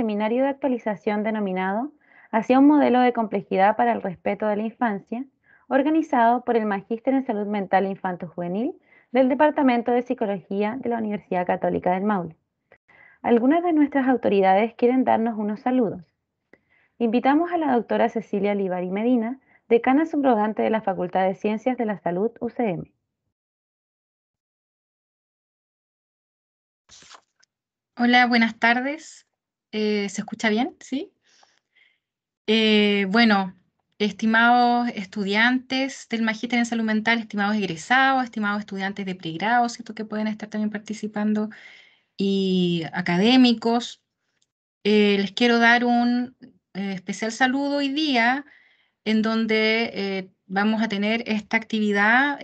seminario de actualización denominado Hacia un modelo de complejidad para el respeto de la infancia, organizado por el Magíster en Salud Mental Infanto-Juvenil del Departamento de Psicología de la Universidad Católica del Maule. Algunas de nuestras autoridades quieren darnos unos saludos. Invitamos a la doctora Cecilia Olivari Medina, decana subrogante de la Facultad de Ciencias de la Salud UCM. Hola, buenas tardes. Eh, ¿Se escucha bien? Sí. Eh, bueno, estimados estudiantes del Magíster en Salud Mental, estimados egresados, estimados estudiantes de pregrado, ¿cierto? Que pueden estar también participando y académicos. Eh, les quiero dar un especial saludo hoy día en donde vamos a tener esta actividad,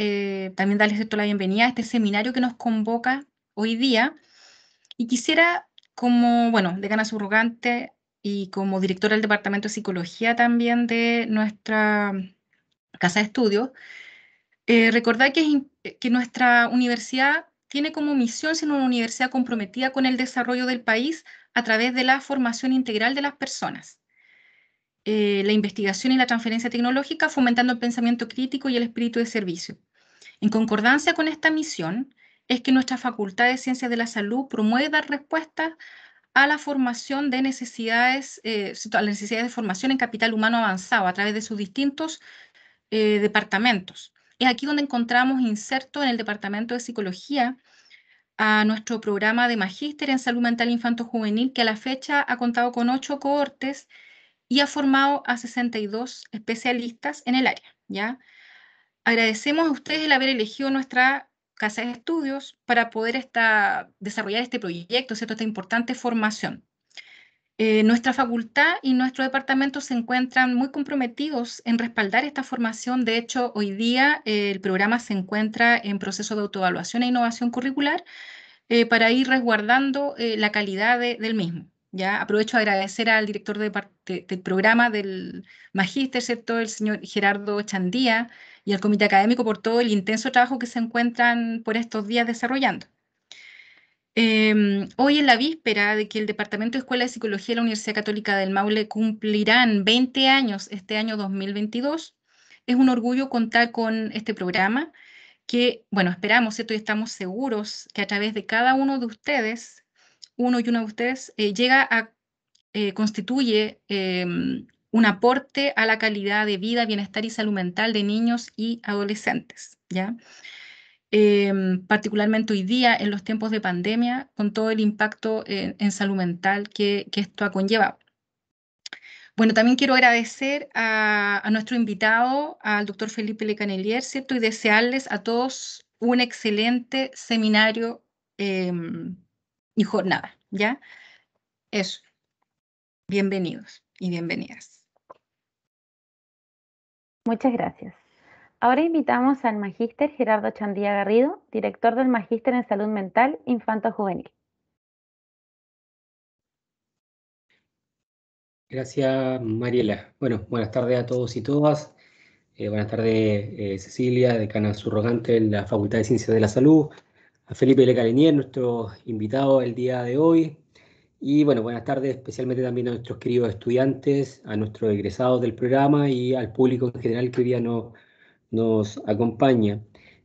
también darles la bienvenida a este seminario que nos convoca hoy día. Y quisiera como, bueno, ganas subrogante y como directora del Departamento de Psicología también de nuestra casa de estudios, eh, recordar que, eh, que nuestra universidad tiene como misión ser una universidad comprometida con el desarrollo del país a través de la formación integral de las personas, eh, la investigación y la transferencia tecnológica, fomentando el pensamiento crítico y el espíritu de servicio. En concordancia con esta misión, es que nuestra Facultad de Ciencias de la Salud promueve dar respuestas a la formación de necesidades, eh, a las necesidades de formación en capital humano avanzado a través de sus distintos eh, departamentos. Es aquí donde encontramos inserto en el Departamento de Psicología a nuestro programa de magíster en salud mental infanto-juvenil, que a la fecha ha contado con ocho cohortes y ha formado a 62 especialistas en el área. ¿ya? Agradecemos a ustedes el haber elegido nuestra casa de estudios para poder esta, desarrollar este proyecto, ¿cierto? esta importante formación. Eh, nuestra facultad y nuestro departamento se encuentran muy comprometidos en respaldar esta formación. De hecho, hoy día eh, el programa se encuentra en proceso de autoevaluación e innovación curricular eh, para ir resguardando la calidad del mismo. Ya aprovecho a agradecer al director del programa del magíster, el señor Gerardo Chandía, y al comité académico por todo el intenso trabajo que se encuentran por estos días desarrollando. Em, hoy en la víspera de que el Departamento de Escuela de Psicología de la Universidad Católica del Maule cumplirán 20 años este año 2022, es un orgullo contar con este programa que, bueno, esperamos, esto Y estamos seguros que a través de cada uno de ustedes, uno y una de ustedes, eh, llega a, eh, constituye em, un aporte a la calidad de vida, bienestar y salud mental de niños y adolescentes. ¿ya? Em, particularmente hoy día, en los tiempos de pandemia, con todo el impacto en, salud mental que, esto ha conllevado. Bueno, también quiero agradecer a, nuestro invitado, al doctor Felipe Lecanelier, ¿cierto? Y desearles a todos un excelente seminario em, y jornada, ¿ya? Eso. Bienvenidos y bienvenidas. Muchas gracias. Ahora invitamos al magíster Gerardo Chandía Garrido, director del Magíster en Salud Mental Infanto Juvenil. Gracias, Mariela. Bueno, buenas tardes a todos y todas. Eh, buenas tardes, eh, Cecilia, decana surrogante en la Facultad de Ciencias de la Salud. A Felipe Lecalenier, nuestro invitado el día de hoy, y bueno, buenas tardes especialmente también a nuestros queridos estudiantes, a nuestros egresados del programa y al público en general que hoy día nos acompaña.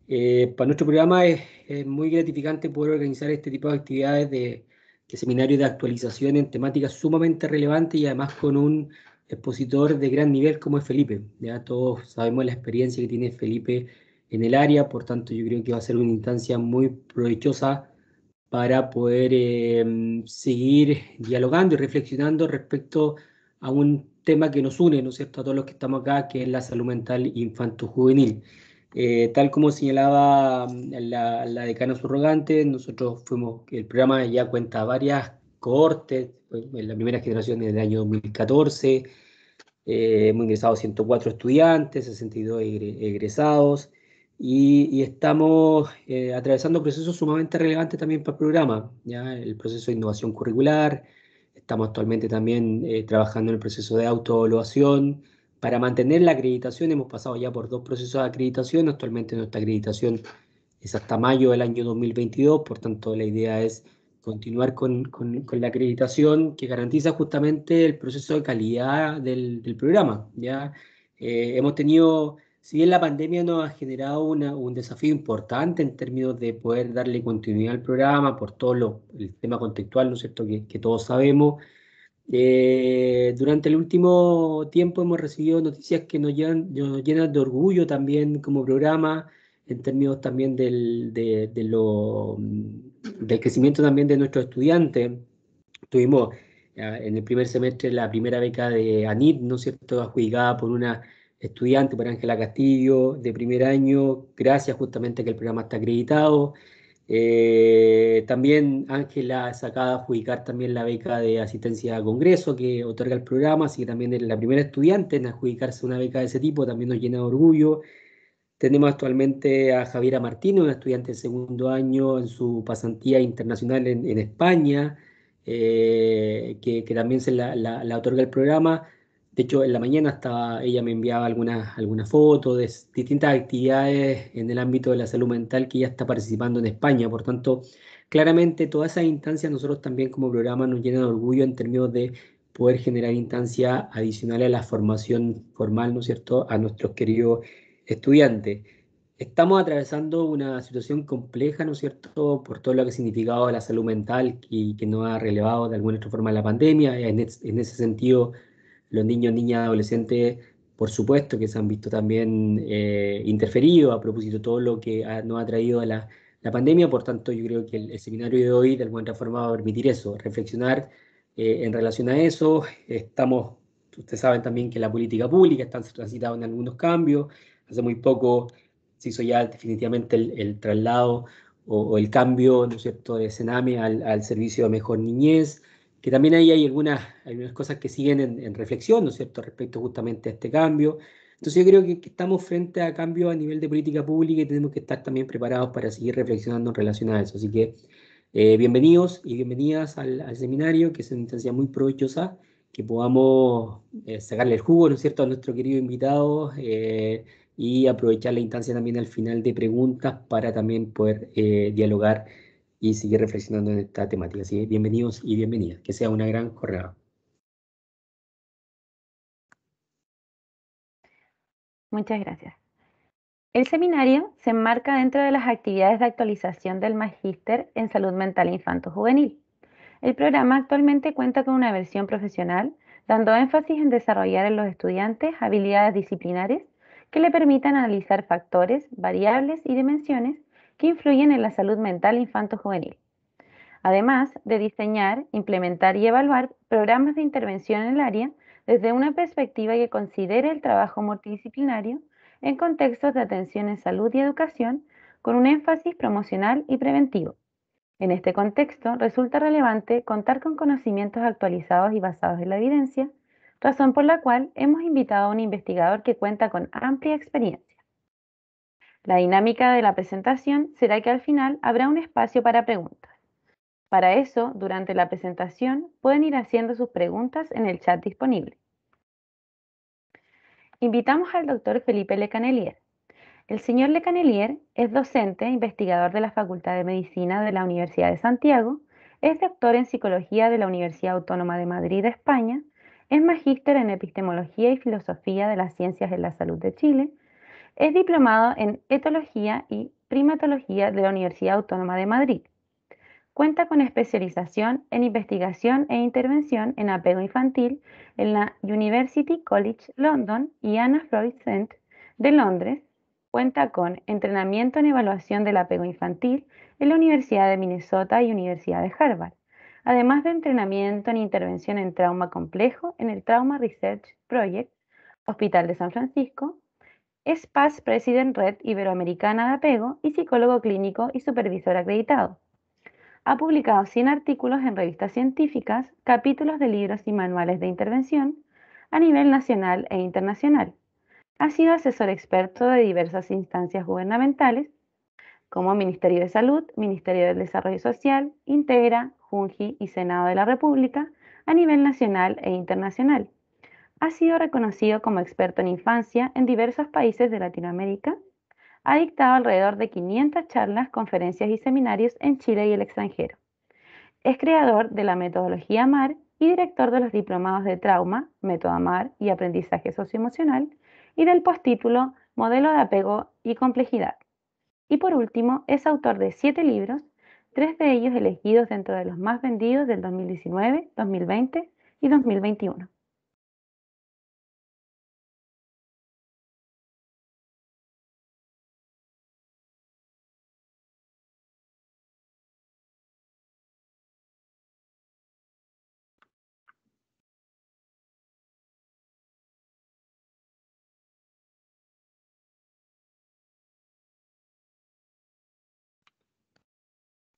Eh, para nuestro programa es, muy gratificante poder organizar este tipo de actividades de, de seminarios de actualización en temáticas sumamente relevantes y además con un expositor de gran nivel como es Felipe. Ya todos sabemos la experiencia que tiene Felipe en el área, por tanto yo creo que va a ser una instancia muy provechosa para poder eh, seguir dialogando y reflexionando respecto a un tema que nos une, ¿no es cierto?, a todos los que estamos acá, que es la salud mental infanto-juvenil. Eh, tal como señalaba mm, la, decana subrogante, nosotros fuimos, el programa ya cuenta varias cohortes, en la primera generación en el año 2014, eh, hemos ingresado 104 estudiantes, 62 egresados, y, estamos eh, atravesando procesos sumamente relevantes también para el programa, ¿ya? el proceso de innovación curricular, estamos actualmente también eh, trabajando en el proceso de autoevaluación. Para mantener la acreditación hemos pasado ya por dos procesos de acreditación, actualmente nuestra acreditación es hasta mayo del año 2022, por tanto la idea es continuar con, con, la acreditación que garantiza justamente el proceso de calidad del, programa. ¿ya? Eh, hemos tenido si bien la pandemia nos ha generado un desafío importante en términos de poder darle continuidad al programa por todo el tema contextual, ¿no es cierto?, que, que todos sabemos. Eh, durante el último tiempo hemos recibido noticias que nos llenan, de orgullo también como programa, en términos también del, de, lo, del crecimiento también de nuestros estudiantes. Tuvimos eh, en el primer semestre la primera beca de ANIT, ¿no es cierto?, adjudicada por una estudiante, por Ángela Castillo, de primer año, gracias justamente que el programa está acreditado. Eh, también Ángela sacada a adjudicar también la beca de asistencia a congreso que otorga el programa, así que también es la primera estudiante en adjudicarse una beca de ese tipo, también nos llena de orgullo. Tenemos actualmente a Javiera Martínez, una estudiante de segundo año en su pasantía internacional en, España, eh, que, también se la otorga el programa. De hecho, en la mañana hasta ella me enviaba algunas algunas fotos de distintas actividades en el ámbito de la salud mental que ella está participando en España. Por tanto, claramente todas esas instancias nosotros también como programa nos llenan de orgullo en términos de poder generar instancias adicionales a la formación formal, ¿no es cierto?, a nuestros queridos estudiantes. Estamos atravesando una situación compleja, ¿no es cierto?, por todo lo que ha significado la salud mental y que nos ha relevado de alguna otra forma la pandemia. En, en ese sentido, los niños, niñas, adolescentes, por supuesto que se han visto también eh, interferidos a propósito de todo lo que nos ha traído la, la, pandemia. Por tanto, yo creo que el, seminario de hoy de alguna forma va a permitir eso, reflexionar eh, en relación a eso. Estamos, ustedes saben también que la política pública está transitada en algunos cambios. Hace muy poco se hizo ya definitivamente el, traslado o, el cambio, ¿no es cierto?, de Sename al servicio de mejor niñez que también ahí hay algunas, cosas que siguen en, reflexión, ¿no es cierto?, respecto justamente a este cambio. Entonces yo creo que, estamos frente a cambios a nivel de política pública y tenemos que estar también preparados para seguir reflexionando en relación a eso. Así que eh, bienvenidos y bienvenidas al, seminario, que es una instancia muy provechosa, que podamos eh, sacarle el jugo, ¿no es cierto?, a nuestro querido invitado eh, y aprovechar la instancia también al final de preguntas para también poder dialogar y seguir reflexionando en esta temática. Así que bienvenidos y bienvenidas. Que sea una gran jornada. Muchas gracias. El seminario se enmarca dentro de las actividades de actualización del Magíster en Salud Mental Infanto-Juvenil. El programa actualmente cuenta con una versión profesional, dando énfasis en desarrollar en los estudiantes habilidades disciplinares que le permitan analizar factores, variables y dimensiones que influyen en la salud mental infanto-juvenil. Además de diseñar, implementar y evaluar programas de intervención en el área desde una perspectiva que considere el trabajo multidisciplinario en contextos de atención en salud y educación con un énfasis promocional y preventivo. En este contexto, resulta relevante contar con conocimientos actualizados y basados en la evidencia, razón por la cual hemos invitado a un investigador que cuenta con amplia experiencia. La dinámica de la presentación será que al final habrá un espacio para preguntas. Para eso, durante la presentación, pueden ir haciendo sus preguntas en el chat disponible. Invitamos al doctor Felipe Lecanelier. El señor canelier es docente e investigador de la Facultad de Medicina de la Universidad de Santiago, es doctor en Psicología de la Universidad Autónoma de Madrid, España, es magíster en Epistemología y Filosofía de las Ciencias de la Salud de Chile es diplomado en etología y primatología de la Universidad Autónoma de Madrid. Cuenta con especialización en investigación e intervención en apego infantil en la University College London y Anna Freud Centre de Londres. Cuenta con entrenamiento en evaluación del apego infantil en la Universidad de Minnesota y Universidad de Harvard, además de entrenamiento en intervención en trauma complejo en el Trauma Research Project, Hospital de San Francisco, es PAS President Red Iberoamericana de Apego y psicólogo clínico y supervisor acreditado. Ha publicado 100 artículos en revistas científicas, capítulos de libros y manuales de intervención a nivel nacional e internacional. Ha sido asesor experto de diversas instancias gubernamentales como Ministerio de Salud, Ministerio del Desarrollo Social, Integra, Junji y Senado de la República a nivel nacional e internacional ha sido reconocido como experto en infancia en diversos países de Latinoamérica. Ha dictado alrededor de 500 charlas, conferencias y seminarios en Chile y el extranjero. Es creador de la metodología MAR y director de los diplomados de trauma, método AMAR y aprendizaje socioemocional, y del postítulo Modelo de apego y complejidad. Y por último, es autor de siete libros, tres de ellos elegidos dentro de los más vendidos del 2019, 2020 y 2021.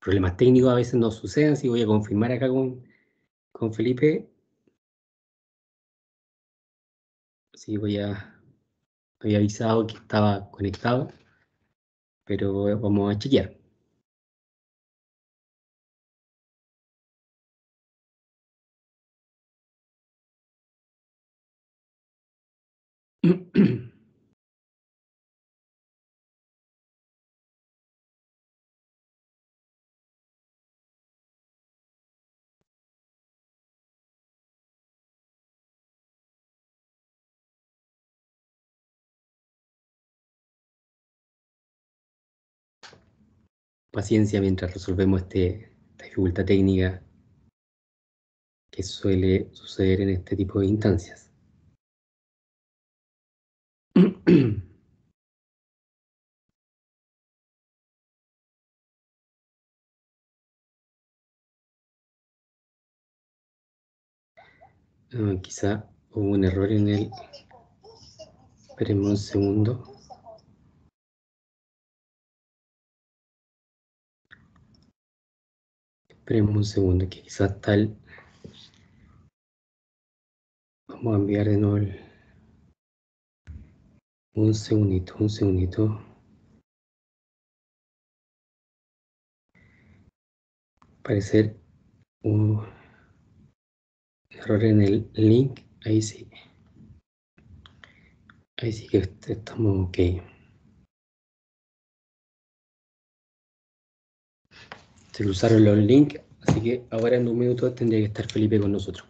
problemas técnicos a veces no suceden, si voy a confirmar acá con, con Felipe. Sí, voy a, había avisado que estaba conectado, pero vamos a chequear. paciencia mientras resolvemos este, esta dificultad técnica que suele suceder en este tipo de instancias. Ah, quizá hubo un error en el... Esperemos un segundo. Esperemos un segundo, que quizás tal... Vamos a enviar de nuevo Un segundito, un segundito. Parecer un error en el link. Ahí sí. Ahí sí que estamos ok. Se este, cruzaron los links, así que ahora en un minuto tendría que estar Felipe con nosotros.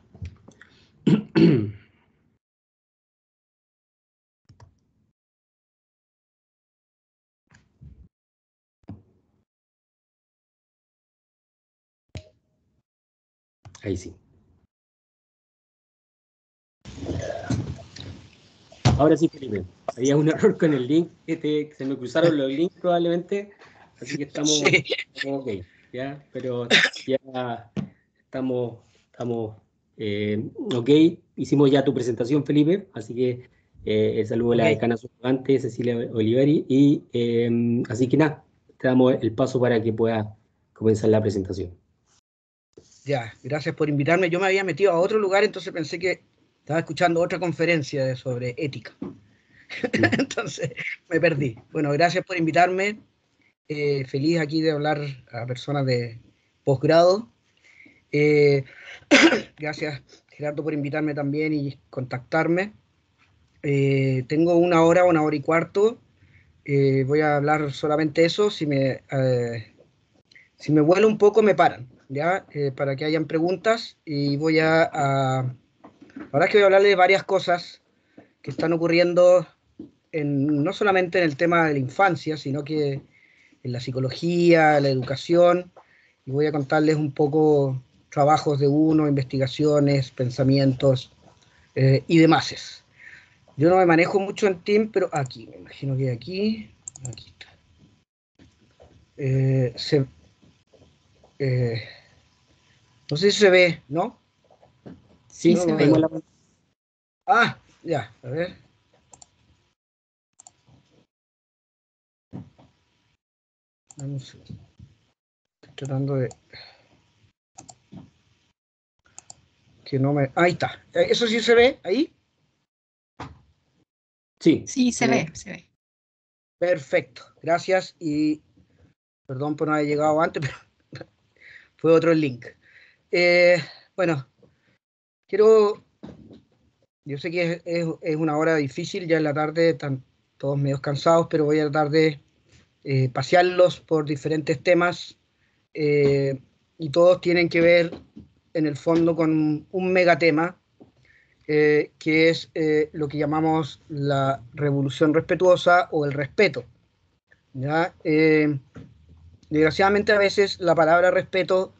Ahí sí. Ahora sí, Felipe. Había un error con el link. Este, se me cruzaron los links probablemente. Así que estamos... estamos ¿ya? Pero ya estamos, estamos eh, ok. Hicimos ya tu presentación, Felipe, así que eh, el saludo de a la decana suplente Cecilia Oliveri, y em, así que nada, te damos el paso para que puedas comenzar la presentación. Ya, gracias por invitarme. Yo me había metido a otro lugar, entonces pensé que estaba escuchando otra conferencia sobre ética. entonces me perdí. Bueno, gracias por invitarme. Eh, feliz aquí de hablar a personas de posgrado. Eh, gracias Gerardo por invitarme también y contactarme. Eh, tengo una hora, una hora y cuarto. voy a hablar solamente eso. Si me, si me vuelo un poco, me paran, ¿ya? para que hayan preguntas y voy a, a... Ahora es que voy a hablarle de varias cosas que están ocurriendo en, no solamente en el tema de la infancia, sino que en la psicología, la educación, y voy a contarles un poco trabajos de uno, investigaciones, pensamientos eh, y demás. Yo no me manejo mucho en Team, pero aquí, me imagino que aquí, aquí está. Eh, se, eh, no sé si se ve, ¿no? Sí, se ve. Ah, ya, a ver. Vamos tratando de que no me ahí está eh, eso sí se ve ahí sí sí se, ve. se ve perfecto gracias y perdón por no haber llegado antes pero fue otro link eh, bueno quiero yo sé que es, una hora difícil ya en la tarde están todos medios cansados pero voy a tratar de eh, pasearlos por diferentes temas eh, y todos tienen que ver en el fondo con un megatema eh, que es lo que llamamos la revolución respetuosa o el respeto. ¿ya? desgraciadamente a veces la palabra respeto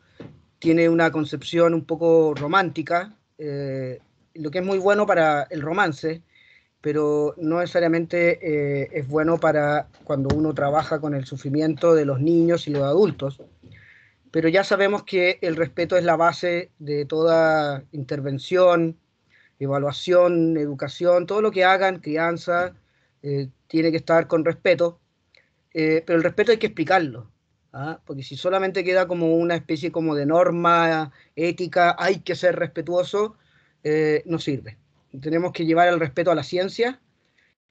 tiene una concepción un poco romántica, lo que es muy bueno para el romance, pero no necesariamente eh, es bueno para cuando uno trabaja con el sufrimiento de los niños y los adultos. Pero ya sabemos que el respeto es la base de toda intervención, evaluación, educación, todo lo que hagan, crianza, eh, tiene que estar con respeto. Eh, pero el respeto hay que explicarlo, ¿ah? porque si solamente queda como una especie como de norma ética, hay que ser respetuoso, no sirve tenemos que llevar el respeto a la ciencia.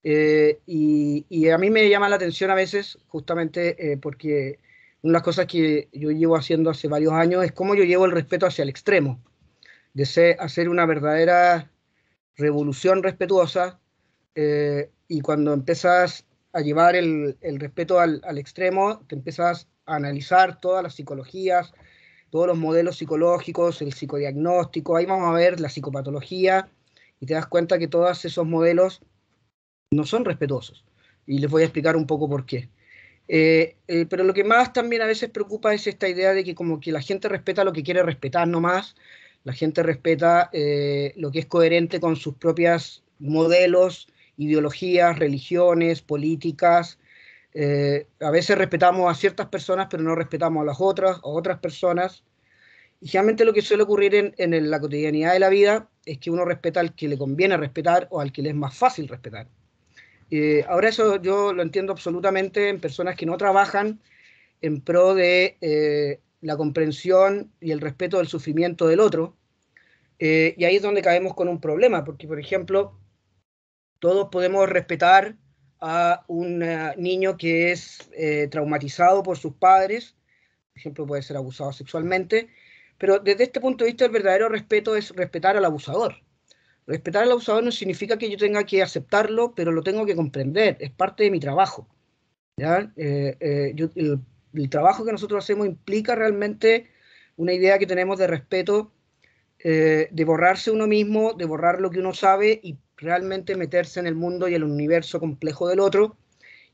Eh, y, a mí me llama la atención a veces, justamente eh, porque una de las cosas que yo llevo haciendo hace varios años es cómo yo llevo el respeto hacia el extremo. de hacer una verdadera revolución respetuosa eh, y cuando empiezas a llevar el, respeto al, al, extremo, te empiezas a analizar todas las psicologías, todos los modelos psicológicos, el psicodiagnóstico, ahí vamos a ver la psicopatología, y te das cuenta que todos esos modelos no son respetuosos. Y les voy a explicar un poco por qué. Eh, eh, pero lo que más también a veces preocupa es esta idea de que como que la gente respeta lo que quiere respetar nomás, la gente respeta eh, lo que es coherente con sus propias modelos, ideologías, religiones, políticas. a veces respetamos a ciertas personas, pero no respetamos a las otras, a otras personas. Y generalmente lo que suele ocurrir en, la cotidianidad de la vida es que uno respeta al que le conviene respetar o al que le es más fácil respetar. Eh, ahora eso yo lo entiendo absolutamente en personas que no trabajan en pro de eh, la comprensión y el respeto del sufrimiento del otro. Eh, y ahí es donde caemos con un problema, porque por ejemplo, todos podemos respetar a un niño que es traumatizado por sus padres, por ejemplo, puede ser abusado sexualmente, pero desde este punto de vista, el verdadero respeto es respetar al abusador. Respetar al abusador no significa que yo tenga que aceptarlo, pero lo tengo que comprender, es parte de mi trabajo. Eh, eh, el, trabajo que nosotros hacemos implica realmente una idea que tenemos de respeto, eh, de borrarse uno mismo, de borrar lo que uno sabe y realmente meterse en el mundo y el universo complejo del otro.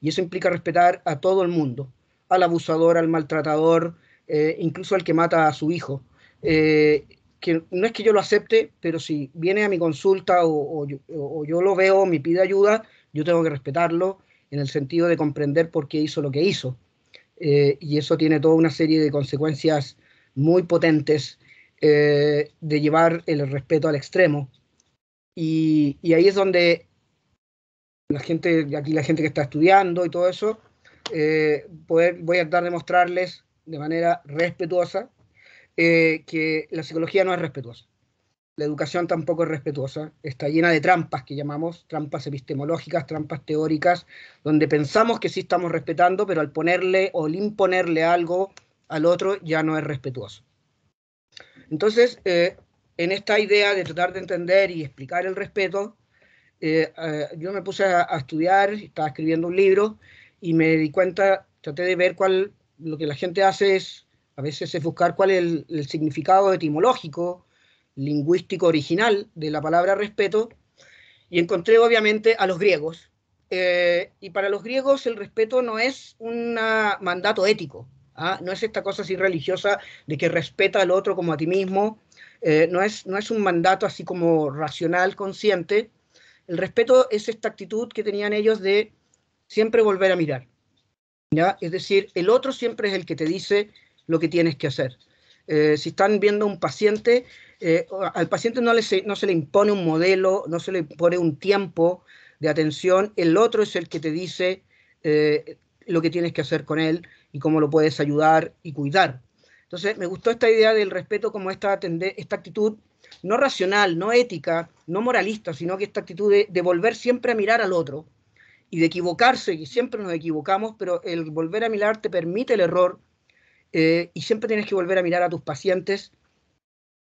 Y eso implica respetar a todo el mundo, al abusador, al maltratador, eh, incluso el que mata a su hijo. Eh, que no es que yo lo acepte, pero si viene a mi consulta o, yo, lo veo, me pide ayuda, yo tengo que respetarlo en el sentido de comprender por qué hizo lo que hizo. Eh, y eso tiene toda una serie de consecuencias muy potentes de llevar el respeto al extremo. Y, ahí es donde la gente, aquí la gente que está estudiando y todo eso, eh, voy a tratar de mostrarles de manera respetuosa eh, que la psicología no es respetuosa. La educación tampoco es respetuosa, está llena de trampas que llamamos trampas epistemológicas, trampas teóricas, donde pensamos que sí estamos respetando, pero al ponerle o al imponerle algo al otro ya no es respetuoso. Entonces, eh, en esta idea de tratar de entender y explicar el respeto, eh, yo me puse a, a, estudiar, estaba escribiendo un libro y me di cuenta, traté de ver cuál lo que la gente hace es, a veces, es buscar cuál es el, significado etimológico, lingüístico original de la palabra respeto, y encontré obviamente a los griegos. Eh, y para los griegos el respeto no es un mandato ético, ¿ah? no es esta cosa así religiosa de que respeta al otro como a ti mismo, eh, no, es, no es un mandato así como racional, consciente. El respeto es esta actitud que tenían ellos de siempre volver a mirar, es decir, el otro siempre es el que te dice lo que tienes que hacer. Eh, si están viendo un paciente, eh, al paciente no, le se, le impone un modelo, no se le impone un tiempo de atención, el otro es el que te dice eh, lo que tienes que hacer con él y cómo lo puedes ayudar y cuidar. Entonces, me gustó esta idea del respeto como esta, actitud no racional, no ética, no moralista, sino que esta actitud de volver siempre a mirar al otro, y de equivocarse, y siempre nos equivocamos, pero el volver a mirar te permite el error eh, y siempre tienes que volver a mirar a tus pacientes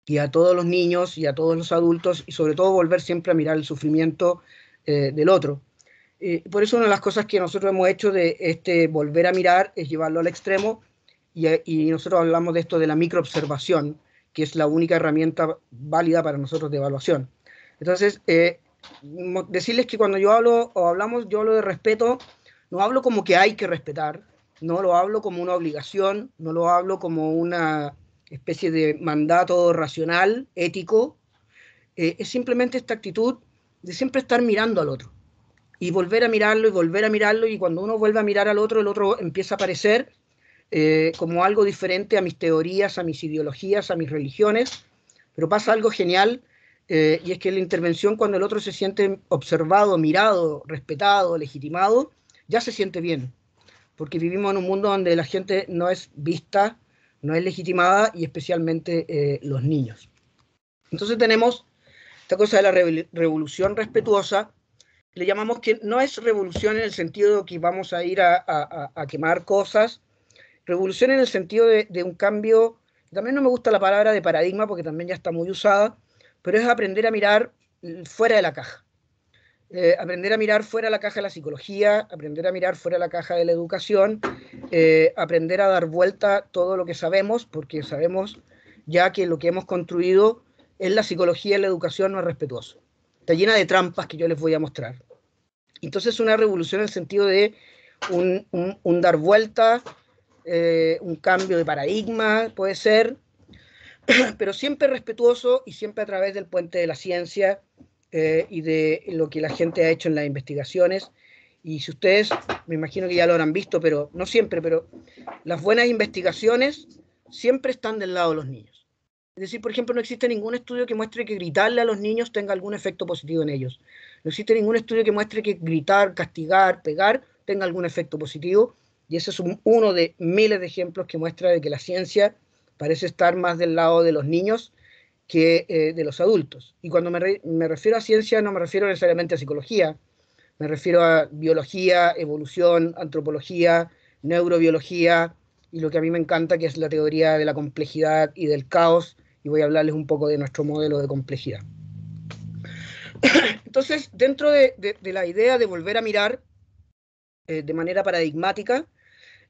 y a todos los niños y a todos los adultos y sobre todo volver siempre a mirar el sufrimiento eh, del otro. Eh, por eso una de las cosas que nosotros hemos hecho de este volver a mirar es llevarlo al extremo y, nosotros hablamos de esto de la microobservación, que es la única herramienta válida para nosotros de evaluación. Entonces, decirles que cuando yo hablo o hablamos, yo hablo de respeto, no hablo como que hay que respetar, no lo hablo como una obligación, no lo hablo como una especie de mandato racional, ético, eh, es simplemente esta actitud de siempre estar mirando al otro y volver a mirarlo y volver a mirarlo y cuando uno vuelve a mirar al otro, el otro empieza a aparecer eh, como algo diferente a mis teorías, a mis ideologías, a mis religiones, pero pasa algo genial eh, y es que la intervención cuando el otro se siente observado, mirado, respetado, legitimado, ya se siente bien, porque vivimos en un mundo donde la gente no es vista, no es legitimada y especialmente eh, los niños. Entonces tenemos esta cosa de la revolución respetuosa, le llamamos que no es revolución en el sentido de que vamos a ir a, quemar cosas, revolución en el sentido de un cambio, también no me gusta la palabra de paradigma porque también ya está muy usada, pero es aprender a mirar mm, fuera de la caja. Eh, aprender a mirar fuera de la caja de la psicología, aprender a mirar fuera de la caja de la educación, eh, aprender a dar vuelta todo lo que sabemos, porque sabemos ya que lo que hemos construido es la psicología y la educación no es respetuoso. Está llena de trampas que yo les voy a mostrar. Entonces, una revolución en el sentido de un, dar vuelta, eh, un cambio de paradigma, puede ser, pero siempre respetuoso y siempre a través del puente de la ciencia eh, y de lo que la gente ha hecho en las investigaciones. Y si ustedes, me imagino que ya lo habrán visto, pero no siempre, pero las buenas investigaciones siempre están del lado de los niños. Es decir, por ejemplo, no existe ningún estudio que muestre que gritarle a los niños tenga algún efecto positivo en ellos. No existe ningún estudio que muestre que gritar, castigar, pegar tenga algún efecto positivo. Y ese es uno de miles de ejemplos que muestra de que la ciencia parece estar más del lado de los niños que eh, de los adultos. Y cuando me, refiero a ciencia no me refiero necesariamente a psicología, me refiero a biología, evolución, antropología, neurobiología y lo que a mí me encanta que es la teoría de la complejidad y del caos y voy a hablarles un poco de nuestro modelo de complejidad. Entonces, dentro de, la idea de volver a mirar eh, de manera paradigmática,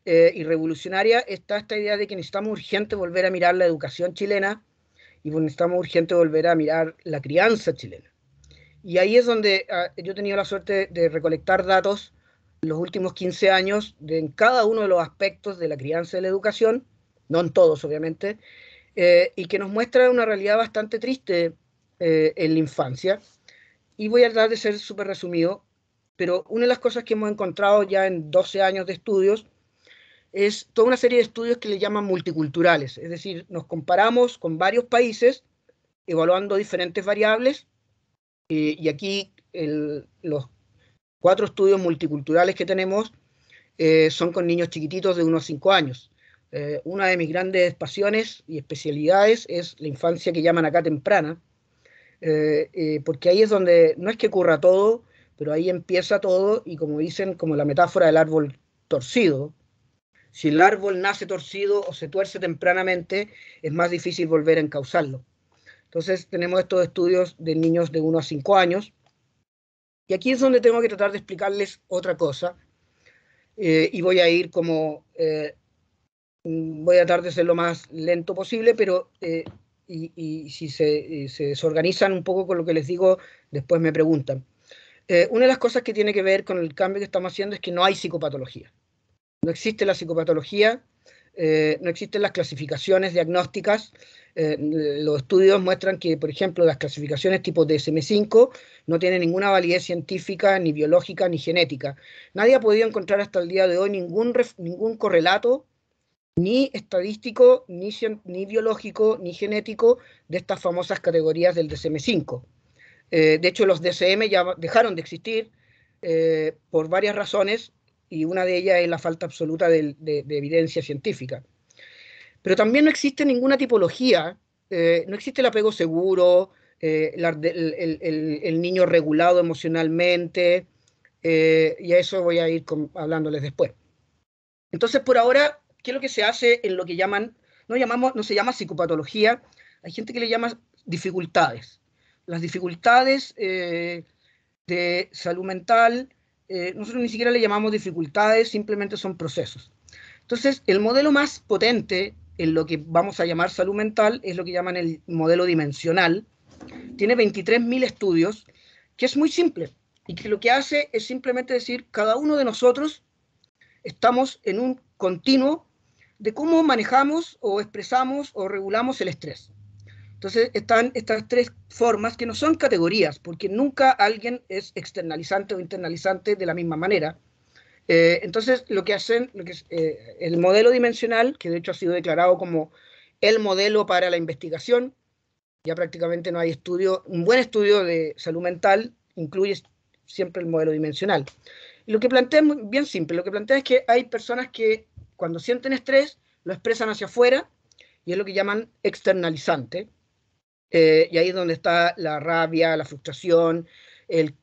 eh, y revolucionaria está esta idea de que necesitamos urgente volver a mirar la educación chilena y pues necesitamos urgente volver a mirar la crianza chilena. Y ahí es donde ah, yo he tenido la suerte de, recolectar datos los últimos 15 años en cada uno de los aspectos de la crianza y la educación, no en todos obviamente, eh, y que nos muestra una realidad bastante triste eh, en la infancia. Y voy a tratar de ser súper resumido, pero una de las cosas que hemos encontrado ya en 12 años de estudios es toda una serie de estudios que le llaman multiculturales, es decir, nos comparamos con varios países evaluando diferentes variables eh, y aquí los cuatro estudios multiculturales que tenemos eh, son con niños chiquititos de unos cinco años. Eh, una de mis grandes pasiones y especialidades es la infancia que llaman acá temprana, porque ahí es donde no es que ocurra todo, pero ahí empieza todo y como dicen, como la metáfora del árbol torcido, si el árbol nace torcido o se tuerce tempranamente, es más difícil volver a encauzarlo. Entonces tenemos estos estudios de niños de 1 a 5 años. Y aquí es donde tengo que tratar de explicarles otra cosa. Eh, y voy a ir como, eh, voy a tratar de ser lo más lento posible, pero eh, y, si se, se, desorganizan un poco con lo que les digo, después me preguntan. una de las cosas que tiene que ver con el cambio que estamos haciendo es que no hay psicopatología. No existe la psicopatología, eh, no existen las clasificaciones diagnósticas. Eh, los estudios muestran que, por ejemplo, las clasificaciones tipo DSM-5 no tienen ninguna validez científica, ni biológica, ni genética. Nadie ha podido encontrar hasta el día de hoy ningún, ningún correlato ni estadístico, ni, biológico, ni genético de estas famosas categorías del DSM-5. Eh, de hecho, los DSM ya dejaron de existir por varias razones, y una de ellas es la falta absoluta de, evidencia científica. Pero también no existe ninguna tipología, eh, no existe el apego seguro, eh, el, niño regulado emocionalmente, eh, y a eso voy a ir hablándoles después. Entonces, por ahora, ¿qué es lo que se hace en lo que llaman, no, llamamos, no se llama psicopatología, hay gente que le llama dificultades. Las dificultades de salud mental eh, nosotros ni siquiera le llamamos dificultades, simplemente son procesos. Entonces, el modelo más potente en lo que vamos a llamar salud mental es lo que llaman el modelo dimensional. Tiene 23.000 estudios, que es muy simple y que lo que hace es simplemente decir, cada uno de nosotros estamos en un continuo de cómo manejamos o expresamos o regulamos el estrés. Entonces están estas tres formas que no son categorías, porque nunca alguien es externalizante o internalizante de la misma manera. Eh, entonces lo que hacen, lo que es, eh, el modelo dimensional, que de hecho ha sido declarado como el modelo para la investigación, ya prácticamente no hay estudio, un buen estudio de salud mental incluye siempre el modelo dimensional. lo que plantea es muy, bien simple, lo que plantea es que hay personas que cuando sienten estrés lo expresan hacia afuera y es lo que llaman externalizante, eh, y ahí es donde está la rabia, la frustración, el,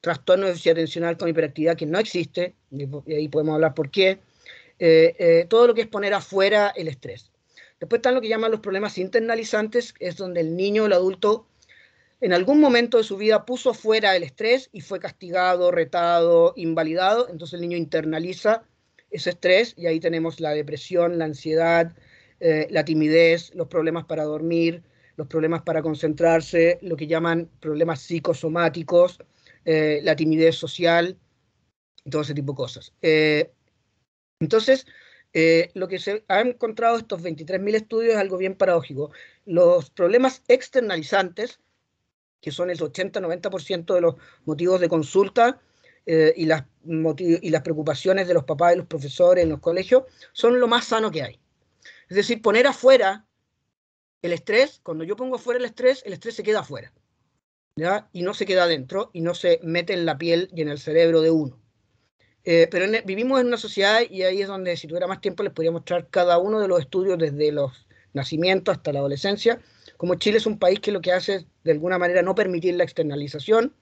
trastorno de atencional con hiperactividad que no existe, y ahí podemos hablar por qué, eh, eh, todo lo que es poner afuera el estrés. Después están lo que llaman los problemas internalizantes, es donde el niño o el adulto en algún momento de su vida puso afuera el estrés y fue castigado, retado, invalidado, entonces el niño internaliza ese estrés y ahí tenemos la depresión, la ansiedad, la timidez, los problemas para dormir, los problemas para concentrarse, lo que llaman problemas psicosomáticos, eh, la timidez social, todo ese tipo de cosas. Eh, entonces, eh, lo que se ha encontrado estos 23.000 estudios es algo bien paradójico. Los problemas externalizantes, que son el 80-90% de los motivos de consulta y, las y las preocupaciones de los papás y los profesores en los colegios, son lo más sano que hay. Es decir, poner afuera el estrés, cuando yo pongo afuera el estrés, el estrés se queda afuera. Y no se queda adentro y no se mete en la piel y en el cerebro de uno. Eh, pero e, vivimos en una sociedad y ahí es donde si tuviera más tiempo les podría mostrar cada uno de los estudios desde los nacimientos hasta la adolescencia. Como Chile es un país que lo que hace es de alguna manera no permitir la externalización.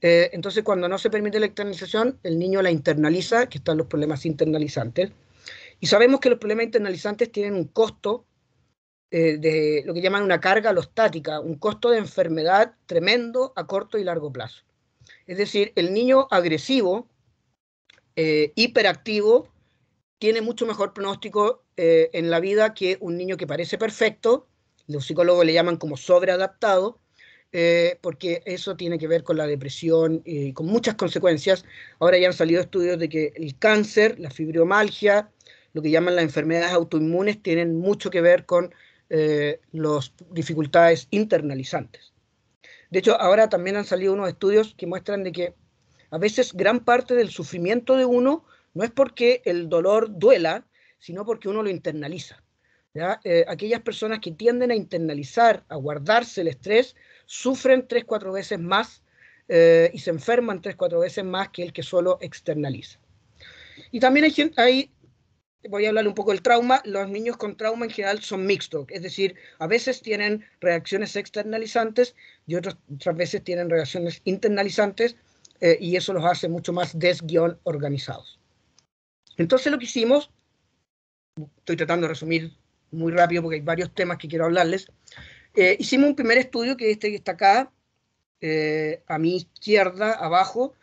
Eh, entonces cuando no se permite la externalización, el niño la internaliza, que están los problemas internalizantes. Y sabemos que los problemas internalizantes tienen un costo eh, de lo que llaman una carga alostática, un costo de enfermedad tremendo a corto y largo plazo. Es decir, el niño agresivo, eh, hiperactivo, tiene mucho mejor pronóstico eh, en la vida que un niño que parece perfecto, los psicólogos le llaman como sobreadaptado, eh, porque eso tiene que ver con la depresión y con muchas consecuencias. Ahora ya han salido estudios de que el cáncer, la fibromialgia, lo que llaman las enfermedades autoinmunes, tienen mucho que ver con eh, las dificultades internalizantes. De hecho, ahora también han salido unos estudios que muestran de que a veces gran parte del sufrimiento de uno no es porque el dolor duela, sino porque uno lo internaliza. Eh, aquellas personas que tienden a internalizar, a guardarse el estrés, sufren tres, cuatro veces más eh, y se enferman tres, cuatro veces más que el que solo externaliza. Y también hay, gente, hay voy a hablar un poco del trauma, los niños con trauma en general son mixtos, es decir, a veces tienen reacciones externalizantes y otras, otras veces tienen reacciones internalizantes eh, y eso los hace mucho más desguión organizados. Entonces lo que hicimos, estoy tratando de resumir muy rápido porque hay varios temas que quiero hablarles, eh, hicimos un primer estudio que este que está acá, eh, a mi izquierda, abajo,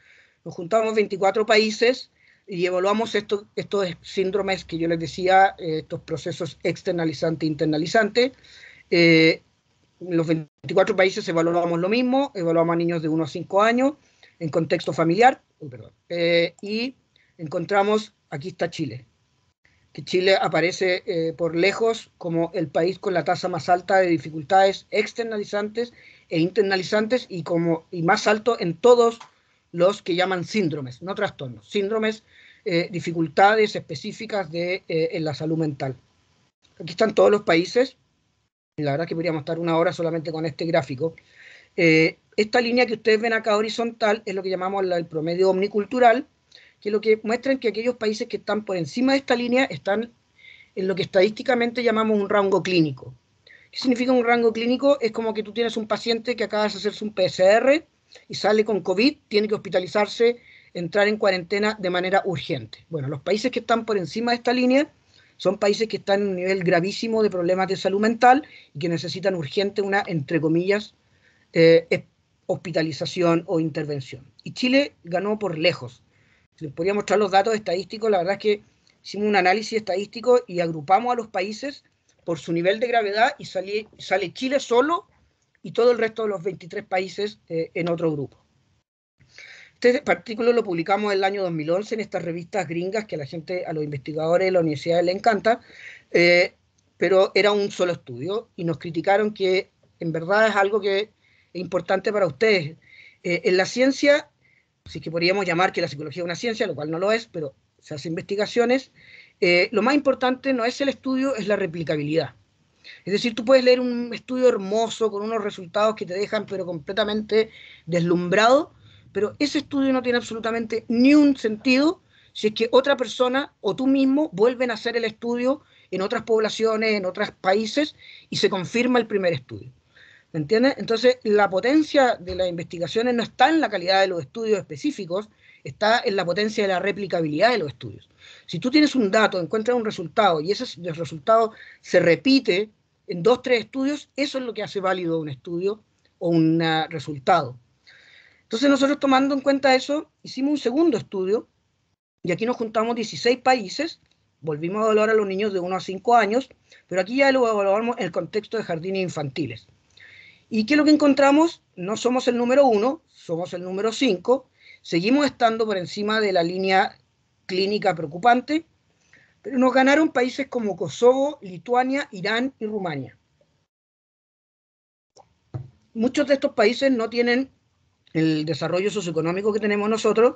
nos juntamos 24 países, y evaluamos esto, estos síndromes que yo les decía, eh, estos procesos externalizante-internalizante. E eh, en los 24 países evaluamos lo mismo, evaluamos a niños de 1 a 5 años en contexto familiar, eh, y encontramos, aquí está Chile, que Chile aparece eh, por lejos como el país con la tasa más alta de dificultades externalizantes e internalizantes y, como, y más alto en todos los los que llaman síndromes, no trastornos, síndromes, eh, dificultades específicas de, eh, en la salud mental. Aquí están todos los países, la verdad es que podríamos estar una hora solamente con este gráfico. Eh, esta línea que ustedes ven acá horizontal es lo que llamamos el promedio omnicultural, que lo que muestran que aquellos países que están por encima de esta línea están en lo que estadísticamente llamamos un rango clínico. ¿Qué significa un rango clínico? Es como que tú tienes un paciente que acabas de hacerse un PCR y sale con COVID, tiene que hospitalizarse, entrar en cuarentena de manera urgente. Bueno, los países que están por encima de esta línea son países que están en un nivel gravísimo de problemas de salud mental y que necesitan urgente una, entre comillas, eh, hospitalización o intervención. Y Chile ganó por lejos. Si les podría mostrar los datos estadísticos, la verdad es que hicimos un análisis estadístico y agrupamos a los países por su nivel de gravedad y sale, sale Chile solo y todo el resto de los 23 países eh, en otro grupo. Este, este artículo lo publicamos el año 2011 en estas revistas gringas que a la gente, a los investigadores de la universidad le encanta, eh, pero era un solo estudio y nos criticaron que en verdad es algo que es importante para ustedes. Eh, en la ciencia, sí que podríamos llamar que la psicología es una ciencia, lo cual no lo es, pero se hacen investigaciones. lo más importante no es el estudio, es la replicabilidad. Es decir, tú puedes leer un estudio hermoso con unos resultados que te dejan pero completamente deslumbrado, pero ese estudio no tiene absolutamente ni un sentido si es que otra persona o tú mismo vuelven a hacer el estudio en otras poblaciones, en otros países, y se confirma el primer estudio. ¿Me entiendes? Entonces, la potencia de las investigaciones no está en la calidad de los estudios específicos, está en la potencia de la replicabilidad de los estudios. Si tú tienes un dato, encuentras un resultado y ese resultado se repite en dos, tres estudios, eso es lo que hace válido un estudio o un ah, resultado. Entonces nosotros tomando en cuenta eso, hicimos un segundo estudio y aquí nos juntamos 16 países, volvimos a evaluar a los niños de 1 a 5 años, pero aquí ya lo evaluamos en el contexto de jardines infantiles. ¿Y qué es lo que encontramos? No somos el número 1, somos el número 5, Seguimos estando por encima de la línea clínica preocupante, pero nos ganaron países como Kosovo, Lituania, Irán y Rumania. Muchos de estos países no tienen el desarrollo socioeconómico que tenemos nosotros.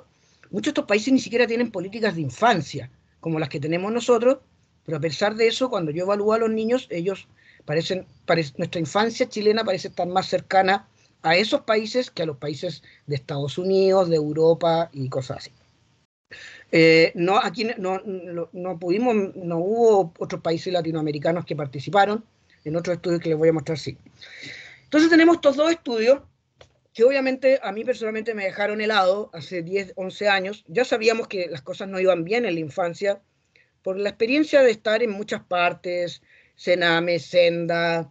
Muchos de estos países ni siquiera tienen políticas de infancia como las que tenemos nosotros, pero a pesar de eso, cuando yo evalúo a los niños, ellos parecen, nuestra infancia chilena parece estar más cercana a esos países que a los países de Estados Unidos, de Europa y cosas así. Eh, no, aquí no, no, pudimos, no hubo otros países latinoamericanos que participaron en otros estudios que les voy a mostrar, sí. Entonces tenemos estos dos estudios que obviamente a mí personalmente me dejaron helado hace 10, 11 años. Ya sabíamos que las cosas no iban bien en la infancia por la experiencia de estar en muchas partes, Sename, Senda,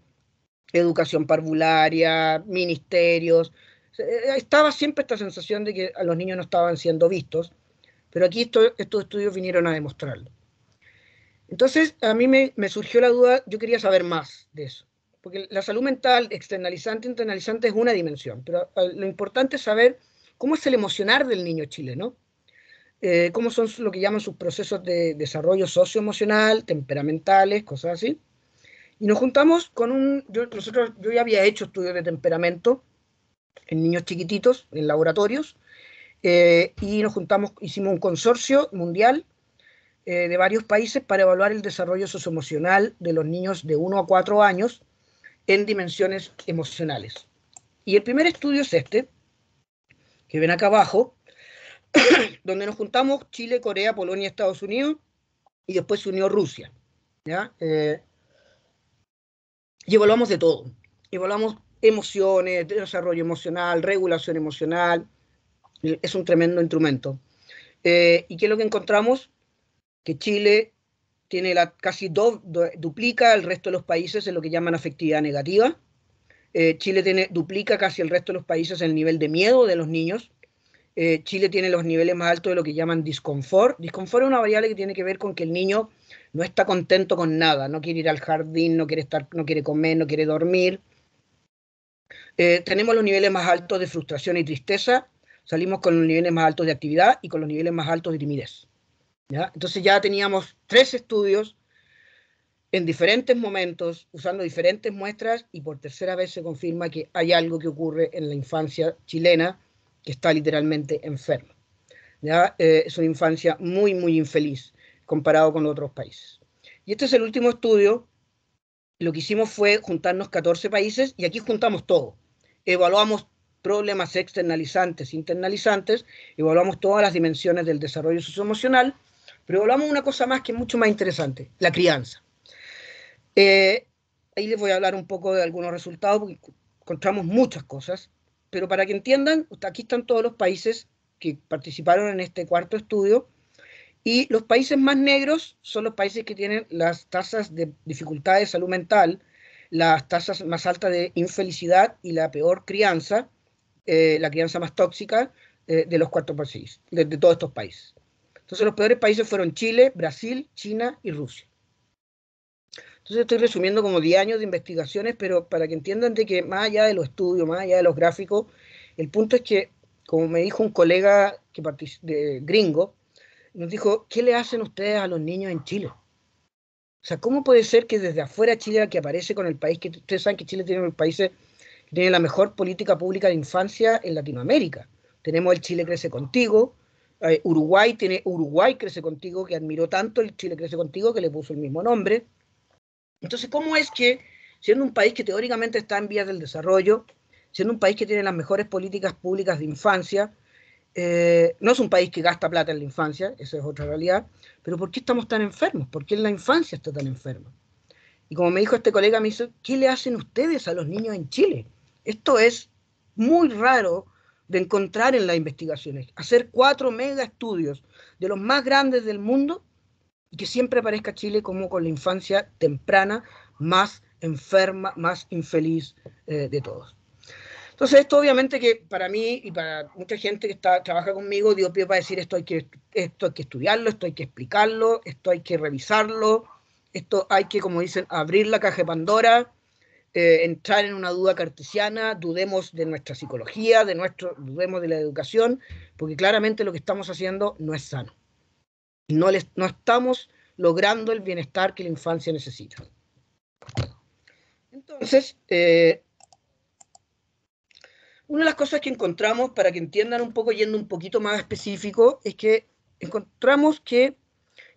educación parvularia, ministerios. Eh, estaba siempre esta sensación de que a los niños no estaban siendo vistos, pero aquí estos estudios vinieron a demostrarlo. Entonces, a mí me, surgió la duda, yo quería saber más de eso, porque la salud mental externalizante, internalizante es una dimensión, pero eh, lo importante es saber cómo es el emocionar del niño chileno, eh, cómo son lo que llaman sus procesos de desarrollo socioemocional, temperamentales, cosas así, y nos juntamos con un, yo, nosotros, yo ya había hecho estudios de temperamento en niños chiquititos, en laboratorios, eh, y nos juntamos, hicimos un consorcio mundial eh, de varios países para evaluar el desarrollo socioemocional de los niños de 1 a 4 años en dimensiones emocionales. Y el primer estudio es este, que ven acá abajo, donde nos juntamos Chile, Corea, Polonia, Estados Unidos, y después se unió Rusia. ¿ya? Eh, y evaluamos de todo. Evaluamos emociones, desarrollo emocional, regulación emocional. Es un tremendo instrumento. Eh, ¿Y qué es lo que encontramos? Que Chile tiene la, casi duplica el resto de los países en lo que llaman afectividad negativa. Eh, Chile tiene, duplica casi el resto de los países en el nivel de miedo de los niños. Eh, Chile tiene los niveles más altos de lo que llaman disconfort. Disconfort es una variable que tiene que ver con que el niño no está contento con nada, no quiere ir al jardín, no quiere, estar, no quiere comer, no quiere dormir. Eh, tenemos los niveles más altos de frustración y tristeza, salimos con los niveles más altos de actividad y con los niveles más altos de timidez. ¿ya? Entonces ya teníamos tres estudios en diferentes momentos, usando diferentes muestras, y por tercera vez se confirma que hay algo que ocurre en la infancia chilena que está literalmente enfermo. ¿ya? Eh, es una infancia muy, muy infeliz comparado con otros países. Y este es el último estudio. Lo que hicimos fue juntarnos 14 países y aquí juntamos todo. Evaluamos problemas externalizantes, internalizantes, evaluamos todas las dimensiones del desarrollo socioemocional, pero evaluamos una cosa más que es mucho más interesante, la crianza. Eh, ahí les voy a hablar un poco de algunos resultados, porque encontramos muchas cosas. Pero para que entiendan, aquí están todos los países que participaron en este cuarto estudio. Y los países más negros son los países que tienen las tasas de dificultad de salud mental, las tasas más altas de infelicidad y la peor crianza, eh, la crianza más tóxica eh, de los cuatro países, de todos estos países. Entonces los peores países fueron Chile, Brasil, China y Rusia. Entonces estoy resumiendo como 10 años de investigaciones, pero para que entiendan de que más allá de los estudios, más allá de los gráficos, el punto es que, como me dijo un colega que de, gringo, nos dijo, ¿qué le hacen ustedes a los niños en Chile? O sea, ¿cómo puede ser que desde afuera Chile, que aparece con el país, que ustedes saben que Chile tiene los países que tiene la mejor política pública de infancia en Latinoamérica? Tenemos el Chile Crece Contigo, eh, Uruguay tiene Uruguay Crece Contigo, que admiró tanto el Chile Crece Contigo que le puso el mismo nombre. Entonces, ¿cómo es que, siendo un país que teóricamente está en vías del desarrollo, siendo un país que tiene las mejores políticas públicas de infancia, eh, no es un país que gasta plata en la infancia, esa es otra realidad, pero ¿por qué estamos tan enfermos? ¿Por qué en la infancia está tan enferma? Y como me dijo este colega, me dice, ¿qué le hacen ustedes a los niños en Chile? Esto es muy raro de encontrar en las investigaciones. Hacer cuatro mega estudios de los más grandes del mundo y que siempre aparezca Chile como con la infancia temprana más enferma, más infeliz eh, de todos. Entonces esto obviamente que para mí y para mucha gente que está, trabaja conmigo dio pie para decir esto hay, que, esto hay que estudiarlo, esto hay que explicarlo, esto hay que revisarlo, esto hay que, como dicen, abrir la caja de Pandora, eh, entrar en una duda cartesiana, dudemos de nuestra psicología, de nuestro, dudemos de la educación, porque claramente lo que estamos haciendo no es sano no, les, no estamos logrando el bienestar que la infancia necesita. Entonces, eh, una de las cosas que encontramos, para que entiendan un poco, yendo un poquito más específico, es que encontramos que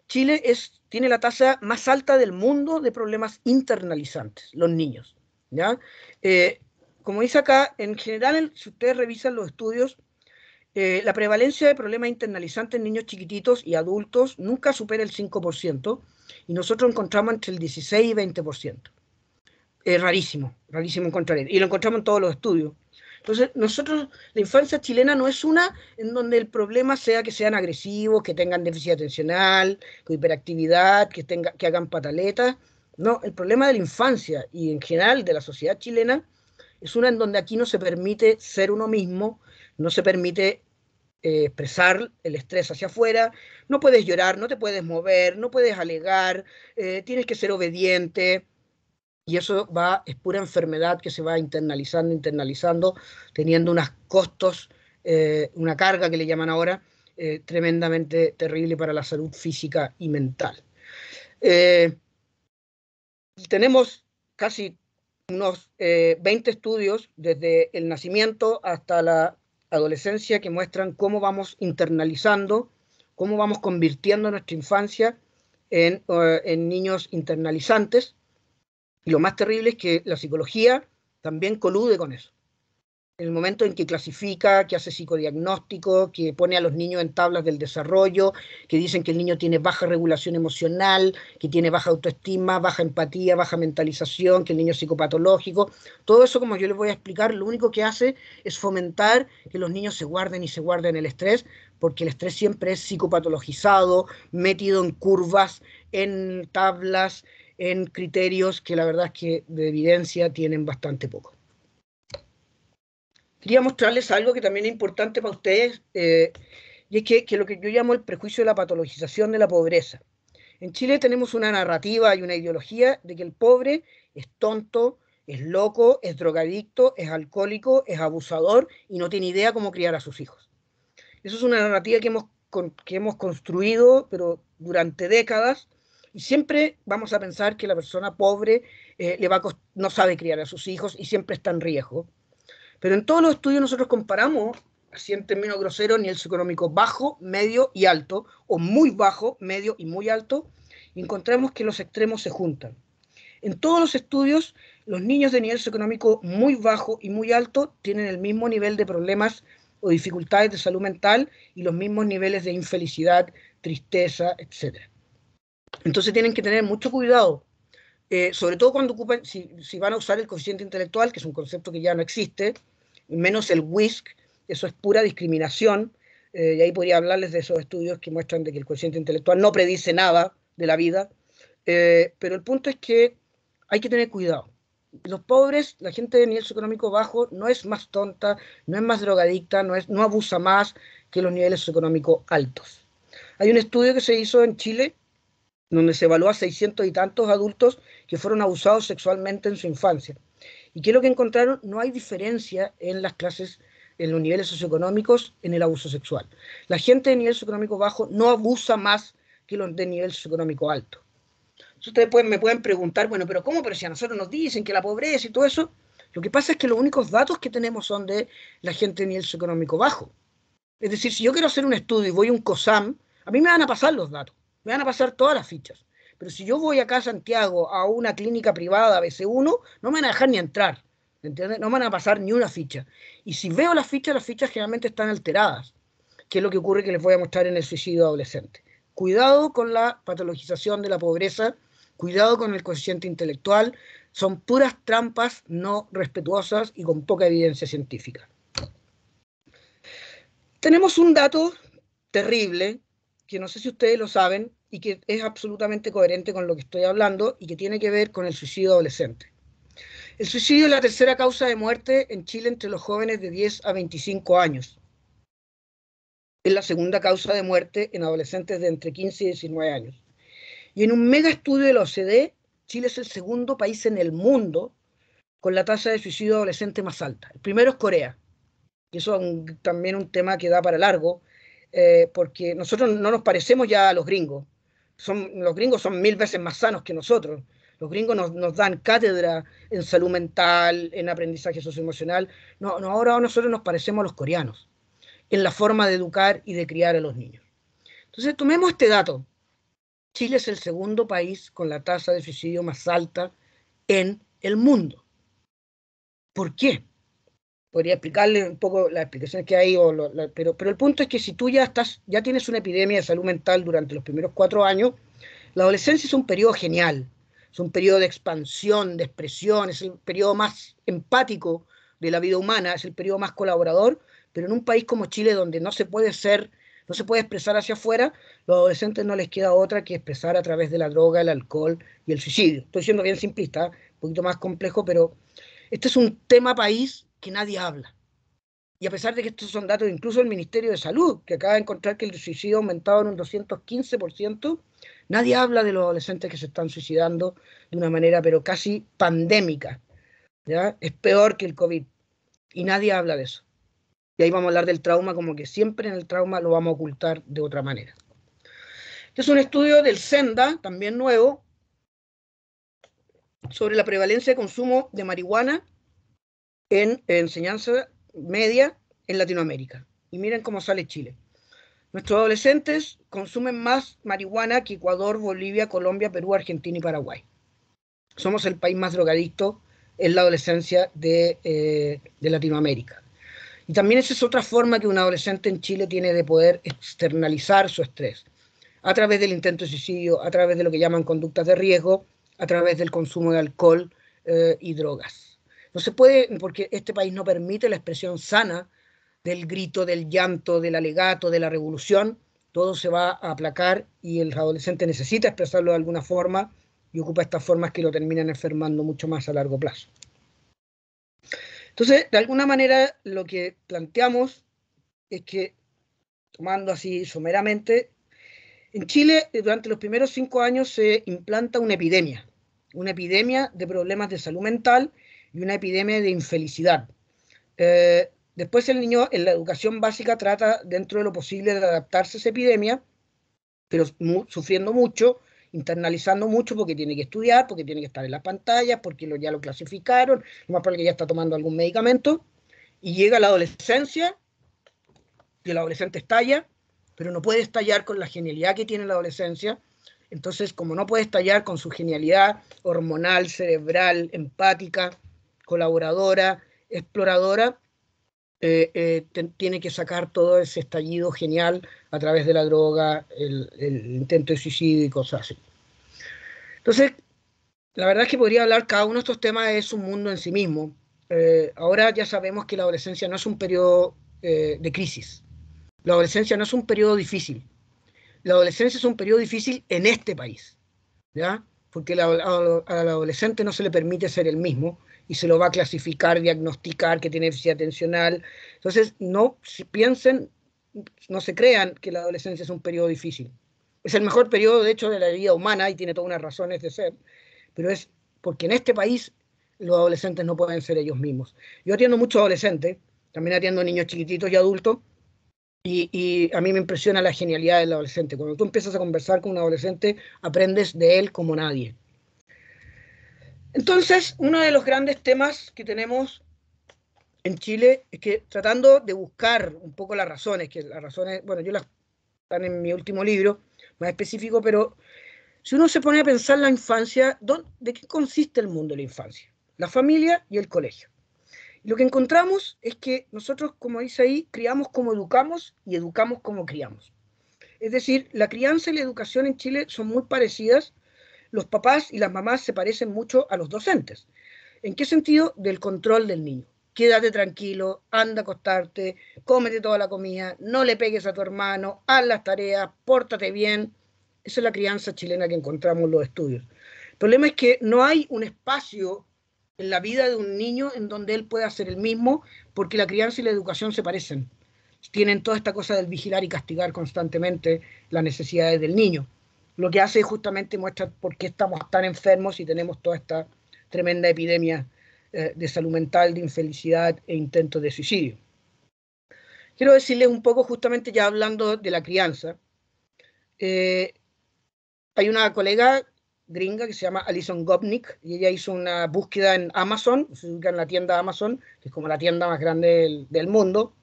Chile es, tiene la tasa más alta del mundo de problemas internalizantes, los niños. ¿ya? Eh, como dice acá, en general, si ustedes revisan los estudios, eh, la prevalencia de problemas internalizantes en niños chiquititos y adultos nunca supera el 5% y nosotros encontramos entre el 16 y 20%. Es rarísimo, rarísimo encontrar Y lo encontramos en todos los estudios. Entonces, nosotros, la infancia chilena no es una en donde el problema sea que sean agresivos, que tengan déficit atencional, hiperactividad, que, tenga, que hagan pataletas. No, el problema de la infancia y en general de la sociedad chilena es una en donde aquí no se permite ser uno mismo, no se permite eh, expresar el estrés hacia afuera, no puedes llorar, no te puedes mover, no puedes alegar, eh, tienes que ser obediente. Y eso va, es pura enfermedad que se va internalizando, internalizando, teniendo unos costos, eh, una carga que le llaman ahora, tremendamente terrible para la salud física y mental. tenemos casi unos 20 estudios desde el nacimiento hasta la adolescencia que muestran cómo vamos internalizando, cómo vamos convirtiendo nuestra infancia eh, en, niños internalizantes. Y lo más terrible es que la psicología también colude con eso en el momento en que clasifica, que hace psicodiagnóstico, que pone a los niños en tablas del desarrollo, que dicen que el niño tiene baja regulación emocional, que tiene baja autoestima, baja empatía, baja mentalización, que el niño es psicopatológico. Todo eso, como yo les voy a explicar, lo único que hace es fomentar que los niños se guarden y se guarden el estrés, porque el estrés siempre es psicopatologizado, metido en curvas, en tablas, en criterios que la verdad es que de evidencia tienen bastante poco quería mostrarles algo que también es importante para ustedes, eh, y es que, lo que yo llamo el prejuicio de la patologización de la pobreza. En Chile tenemos una narrativa y una ideología de que el pobre es tonto, es loco, es drogadicto, es alcohólico, es abusador y no tiene idea cómo criar a sus hijos. Eso es una narrativa que hemos, que hemos construido, pero durante décadas, y siempre vamos a pensar que la persona pobre eh, le va no sabe criar a sus hijos y siempre está en riesgo. Pero en todos los estudios nosotros comparamos, así en términos groseros, nivel económico bajo, medio y alto, o muy bajo, medio y muy alto, y encontramos que los extremos se juntan. En todos los estudios, los niños de nivel económico muy bajo y muy alto tienen el mismo nivel de problemas o dificultades de salud mental y los mismos niveles de infelicidad, tristeza, etc. Entonces tienen que tener mucho cuidado, eh, sobre todo cuando ocupen, si, van a usar el coeficiente intelectual, que es un concepto que ya no existe, menos el whisk, eso es pura discriminación, eh, y ahí podría hablarles de esos estudios que muestran de que el coeficiente intelectual no predice nada de la vida, eh, pero el punto es que hay que tener cuidado. Los pobres, la gente de nivel socioeconómico bajo, no es más tonta, no es más drogadicta, no, es, no abusa más que los niveles socioeconómicos altos. Hay un estudio que se hizo en Chile donde se evaluó a 600 y tantos adultos que fueron abusados sexualmente en su infancia. ¿Y qué es lo que encontraron? No hay diferencia en las clases, en los niveles socioeconómicos, en el abuso sexual. La gente de nivel socioeconómico bajo no abusa más que los de nivel socioeconómico alto. ustedes pueden, me pueden preguntar, bueno, pero ¿cómo? Pero si a nosotros nos dicen que la pobreza y todo eso, lo que pasa es que los únicos datos que tenemos son de la gente de nivel socioeconómico bajo. Es decir, si yo quiero hacer un estudio y voy a un COSAM, a mí me van a pasar los datos, me van a pasar todas las fichas. Pero si yo voy acá a Santiago a una clínica privada BC1, no me van a dejar ni entrar. No me van a pasar ni una ficha. Y si veo las fichas, las fichas generalmente están alteradas, que es lo que ocurre que les voy a mostrar en el suicidio adolescente. Cuidado con la patologización de la pobreza, cuidado con el coeficiente intelectual, son puras trampas no respetuosas y con poca evidencia científica. Tenemos un dato terrible, que no sé si ustedes lo saben, y que es absolutamente coherente con lo que estoy hablando y que tiene que ver con el suicidio adolescente. El suicidio es la tercera causa de muerte en Chile entre los jóvenes de 10 a 25 años. Es la segunda causa de muerte en adolescentes de entre 15 y 19 años. Y en un mega estudio de la OCDE, Chile es el segundo país en el mundo con la tasa de suicidio adolescente más alta. El primero es Corea, y eso es un, también un tema que da para largo, eh, porque nosotros no nos parecemos ya a los gringos los gringos son mil veces más sanos que nosotros. Los gringos nos, nos dan cátedra en salud mental, en aprendizaje socioemocional. No, no, ahora nosotros nos parecemos a los coreanos en la forma de educar y de criar a los niños. Entonces, tomemos este dato. Chile es el segundo país con la tasa de suicidio más alta en el mundo. ¿Por qué? podría explicarle un poco las explicaciones que hay, pero, pero el punto es que si tú ya, estás, ya tienes una epidemia de salud mental durante los primeros cuatro años, la adolescencia es un periodo genial, es un periodo de expansión, de expresión, es el periodo más empático de la vida humana, es el periodo más colaborador, pero en un país como Chile donde no se puede ser, no se puede expresar hacia afuera, los adolescentes no les queda otra que expresar a través de la droga, el alcohol y el suicidio. Estoy siendo bien simplista, un poquito más complejo, pero este es un tema país que nadie habla. Y a pesar de que estos son datos incluso del Ministerio de Salud, que acaba de encontrar que el suicidio ha aumentado en un 215%, nadie habla de los adolescentes que se están suicidando de una manera pero casi pandémica. Es peor que el COVID. Y nadie habla de eso. Y ahí vamos a hablar del trauma como que siempre en el trauma lo vamos a ocultar de otra manera. Este es un estudio del Senda, también nuevo, sobre la prevalencia de consumo de marihuana en enseñanza media en Latinoamérica. Y miren cómo sale Chile. Nuestros adolescentes consumen más marihuana que Ecuador, Bolivia, Colombia, Perú, Argentina y Paraguay. Somos el país más drogadicto en la adolescencia eh, de, Latinoamérica. Y también esa es otra forma que un adolescente en Chile tiene de poder externalizar su estrés, a través del intento de suicidio, a través de lo que llaman conductas de riesgo, a través del consumo de alcohol eh, y drogas. No se puede, porque este país no permite la expresión sana del grito, del llanto, del alegato, de la revolución. Todo se va a aplacar y el adolescente necesita expresarlo de alguna forma y ocupa estas formas que lo terminan enfermando mucho más a largo plazo. Entonces, de alguna manera, lo que planteamos es que, tomando así someramente, en Chile eh, durante los primeros cinco años se implanta una epidemia, una epidemia de problemas de salud mental y una epidemia de infelicidad. Eh, después el niño en la educación básica trata dentro de lo posible de adaptarse a esa epidemia, pero sufriendo mucho, internalizando mucho porque tiene que estudiar, porque tiene que estar en las pantallas, porque ya lo clasificaron, más porque que ya está tomando algún medicamento, y llega la adolescencia, y el adolescente estalla, pero no puede estallar con la genialidad que tiene la adolescencia, entonces como no puede estallar con su genialidad hormonal, cerebral, empática, colaboradora, exploradora, eh, eh, tiene que sacar todo ese estallido genial a través de la droga, el, intento de suicidio y cosas así. Entonces, la verdad es que podría hablar, cada uno de estos temas es un mundo en sí mismo. Eh, ahora ya sabemos que la adolescencia no es un periodo de crisis. La adolescencia no es un periodo difícil. La adolescencia es un periodo difícil en este país, Porque al adolescente no se le permite ser el mismo, y se lo va a clasificar, diagnosticar que tiene déficit atencional. Entonces, no piensen, no se crean que la adolescencia es un periodo difícil. Es el mejor periodo, de hecho, de la vida humana y tiene todas unas razones de ser, pero es porque en este país los adolescentes no pueden ser ellos mismos. Yo atiendo muchos adolescentes, también atiendo niños chiquititos y adultos, y, y, a mí me impresiona la genialidad del adolescente. Cuando tú empiezas a conversar con un adolescente, aprendes de él como nadie. Entonces, uno de los grandes temas que tenemos en Chile es que tratando de buscar un poco las razones, que las razones, bueno, yo las están en mi último libro, más específico, pero si uno se pone a pensar la infancia, ¿de qué consiste el mundo de la infancia? La familia y el colegio. Lo que encontramos es que nosotros, como dice ahí, criamos como educamos y educamos como criamos. Es decir, la crianza y la educación en Chile son muy parecidas los papás y las mamás se parecen mucho a los docentes. ¿En qué sentido? Del control del niño. Quédate tranquilo, anda a acostarte, cómete toda la comida, no le pegues a tu hermano, haz las tareas, pórtate bien. Esa es la crianza chilena que encontramos en los estudios. El problema es que no hay un espacio en la vida de un niño en donde él pueda ser el mismo, porque la crianza y la educación se parecen. Tienen toda esta cosa del vigilar y castigar constantemente las necesidades del niño lo que hace justamente muestra por qué estamos tan enfermos y tenemos toda esta tremenda epidemia eh, de salud mental, de infelicidad e intentos de suicidio. Quiero decirles un poco, justamente ya hablando de la crianza, eh, hay una colega gringa que se llama Alison Gopnik y ella hizo una búsqueda en Amazon, se ubica en la tienda Amazon, que es como la tienda más grande del, del mundo,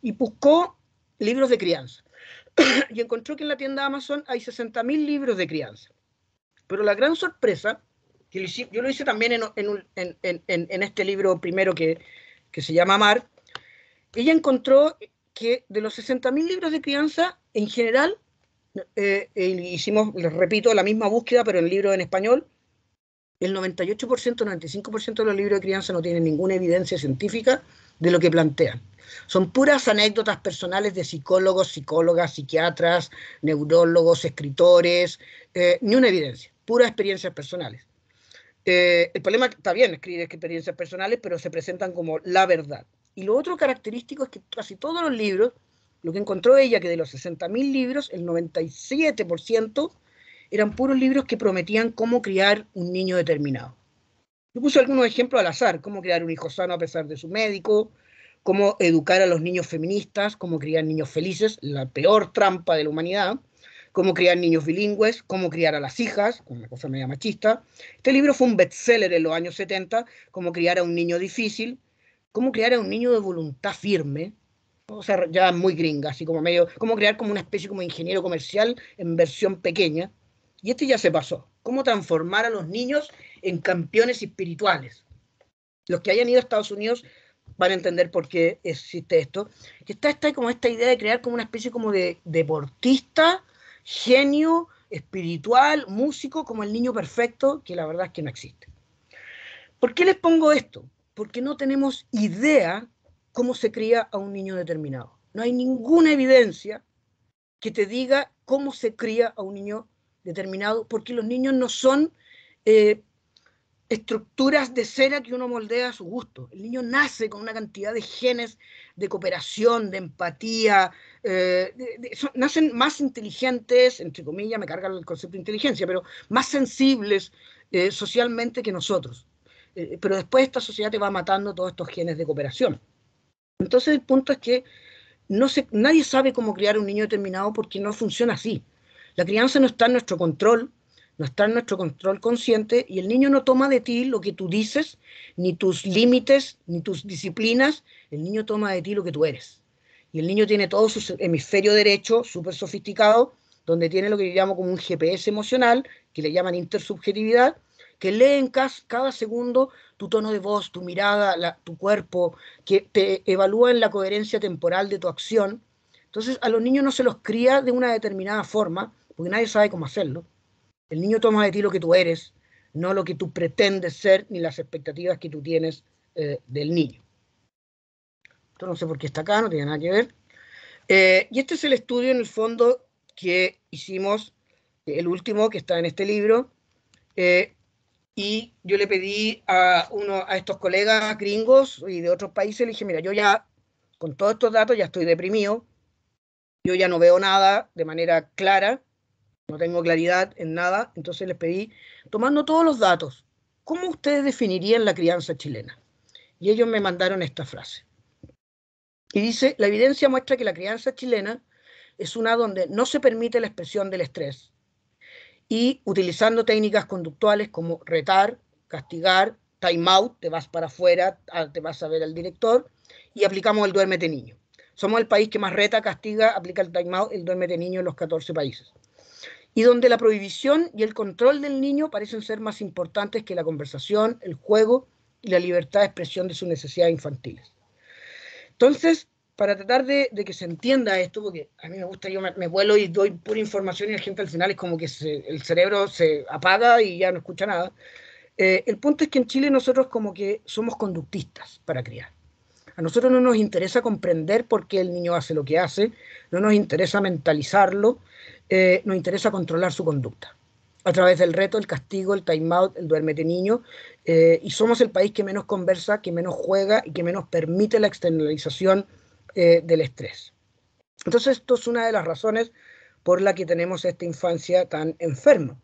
y buscó libros de crianza. y encontró que en la tienda Amazon hay 60.000 libros de crianza. Pero la gran sorpresa, que yo lo hice también en, este libro primero que, se llama Amar, ella encontró que de los 60.000 libros de crianza, en general, eh, eh, hicimos, les repito, la misma búsqueda, pero en libro en español, el 98%, 95% de los libros de crianza no tienen ninguna evidencia científica de lo que plantean. Son puras anécdotas personales de psicólogos, psicólogas, psiquiatras, neurólogos, escritores, eh, ni una evidencia, puras experiencias personales. Eh, el problema está bien escribir experiencias personales, pero se presentan como la verdad. Y lo otro característico es que casi todos los libros, lo que encontró ella, que de los 60.000 libros, el 97% eran puros libros que prometían cómo criar un niño determinado. Yo puse algunos ejemplos al azar, cómo crear un hijo sano a pesar de su médico, cómo educar a los niños feministas, cómo criar niños felices, la peor trampa de la humanidad, cómo criar niños bilingües, cómo criar a las hijas, una cosa media machista. Este libro fue un bestseller en los años 70, cómo criar a un niño difícil, cómo criar a un niño de voluntad firme, o sea, ya muy gringa, así como medio, cómo crear como una especie como ingeniero comercial en versión pequeña. Y este ya se pasó. ¿Cómo transformar a los niños en campeones espirituales. Los que hayan ido a Estados Unidos van a entender por qué existe esto. Que está, está como esta idea de crear como una especie como de deportista, genio, espiritual, músico, como el niño perfecto, que la verdad es que no existe. ¿Por qué les pongo esto? Porque no tenemos idea cómo se cría a un niño determinado. No hay ninguna evidencia que te diga cómo se cría a un niño determinado, porque los niños no son eh, estructuras de cera que uno moldea a su gusto. El niño nace con una cantidad de genes de cooperación, de empatía, eh, nacen más inteligentes, entre comillas, me cargan el concepto de inteligencia, pero más sensibles eh, socialmente que nosotros. Eh, pero después esta sociedad te va matando todos estos genes de cooperación. Entonces el punto es que no se, nadie sabe cómo criar un niño determinado porque no funciona así. La crianza no está en nuestro control, no está en nuestro control consciente y el niño no toma de ti lo que tú dices, ni tus límites, ni tus disciplinas, el niño toma de ti lo que tú eres. Y el niño tiene todo su hemisferio derecho, súper sofisticado, donde tiene lo que yo llamo como un GPS emocional, que le llaman intersubjetividad, que lee en cada segundo tu tono de voz, tu mirada, tu cuerpo, que te evalúa en la coherencia temporal de tu acción. Entonces a los niños no se los cría de una determinada forma, porque nadie sabe cómo hacerlo. El niño toma de ti lo que tú eres, no lo que tú pretendes ser ni las expectativas que tú tienes eh, del niño. Esto no sé por qué está acá, no tiene nada que ver. Eh, y este es el estudio en el fondo que hicimos, eh, el último que está en este libro. y yo le pedí a uno a estos colegas gringos y de otros países, le dije, mira, yo ya con todos estos datos ya estoy deprimido, yo ya no veo nada de manera clara, no tengo claridad en nada, entonces les pedí, tomando todos los datos, ¿cómo ustedes definirían la crianza chilena? Y ellos me mandaron esta frase. Y dice, la evidencia muestra que la crianza chilena es una donde no se permite la expresión del estrés y utilizando técnicas conductuales como retar, castigar, time out, te vas para afuera, ah, te vas a ver al director y aplicamos el duérmete niño. Somos el país que más reta, castiga, aplica el time out, el de niño en los 14 países y donde la prohibición y el control del niño parecen ser más importantes que la conversación, el juego y la libertad de expresión de sus necesidades infantiles. Entonces, para tratar de, que se entienda esto, porque a mí me gusta, yo me, vuelo y doy pura información y la gente al final es como que el cerebro se apaga y ya no escucha nada. Eh, el punto es que en Chile nosotros como que somos conductistas para criar. A nosotros no nos interesa comprender por qué el niño hace lo que hace, no nos interesa mentalizarlo, eh, nos interesa controlar su conducta a través del reto, el castigo, el time out, el de niño, eh, y somos el país que menos conversa, que menos juega y que menos permite la externalización eh, del estrés. Entonces, esto es una de las razones por la que tenemos esta infancia tan enferma.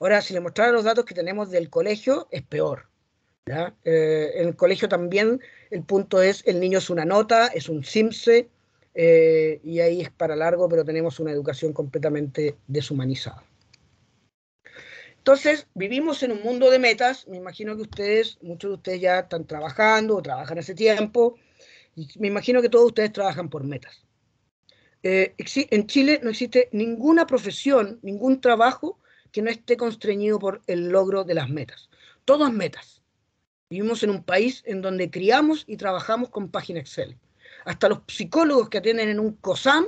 Ahora, si le mostrara los datos que tenemos del colegio, es peor. en el colegio también el punto es, el niño es una nota, es un simse, eh, y ahí es para largo, pero tenemos una educación completamente deshumanizada. Entonces, vivimos en un mundo de metas, me imagino que ustedes, muchos de ustedes ya están trabajando o trabajan hace tiempo, y me imagino que todos ustedes trabajan por metas. Eh, en Chile no existe ninguna profesión, ningún trabajo que no esté constreñido por el logro de las metas. Todas metas. Vivimos en un país en donde criamos y trabajamos con página Excel hasta los psicólogos que atienden en un COSAM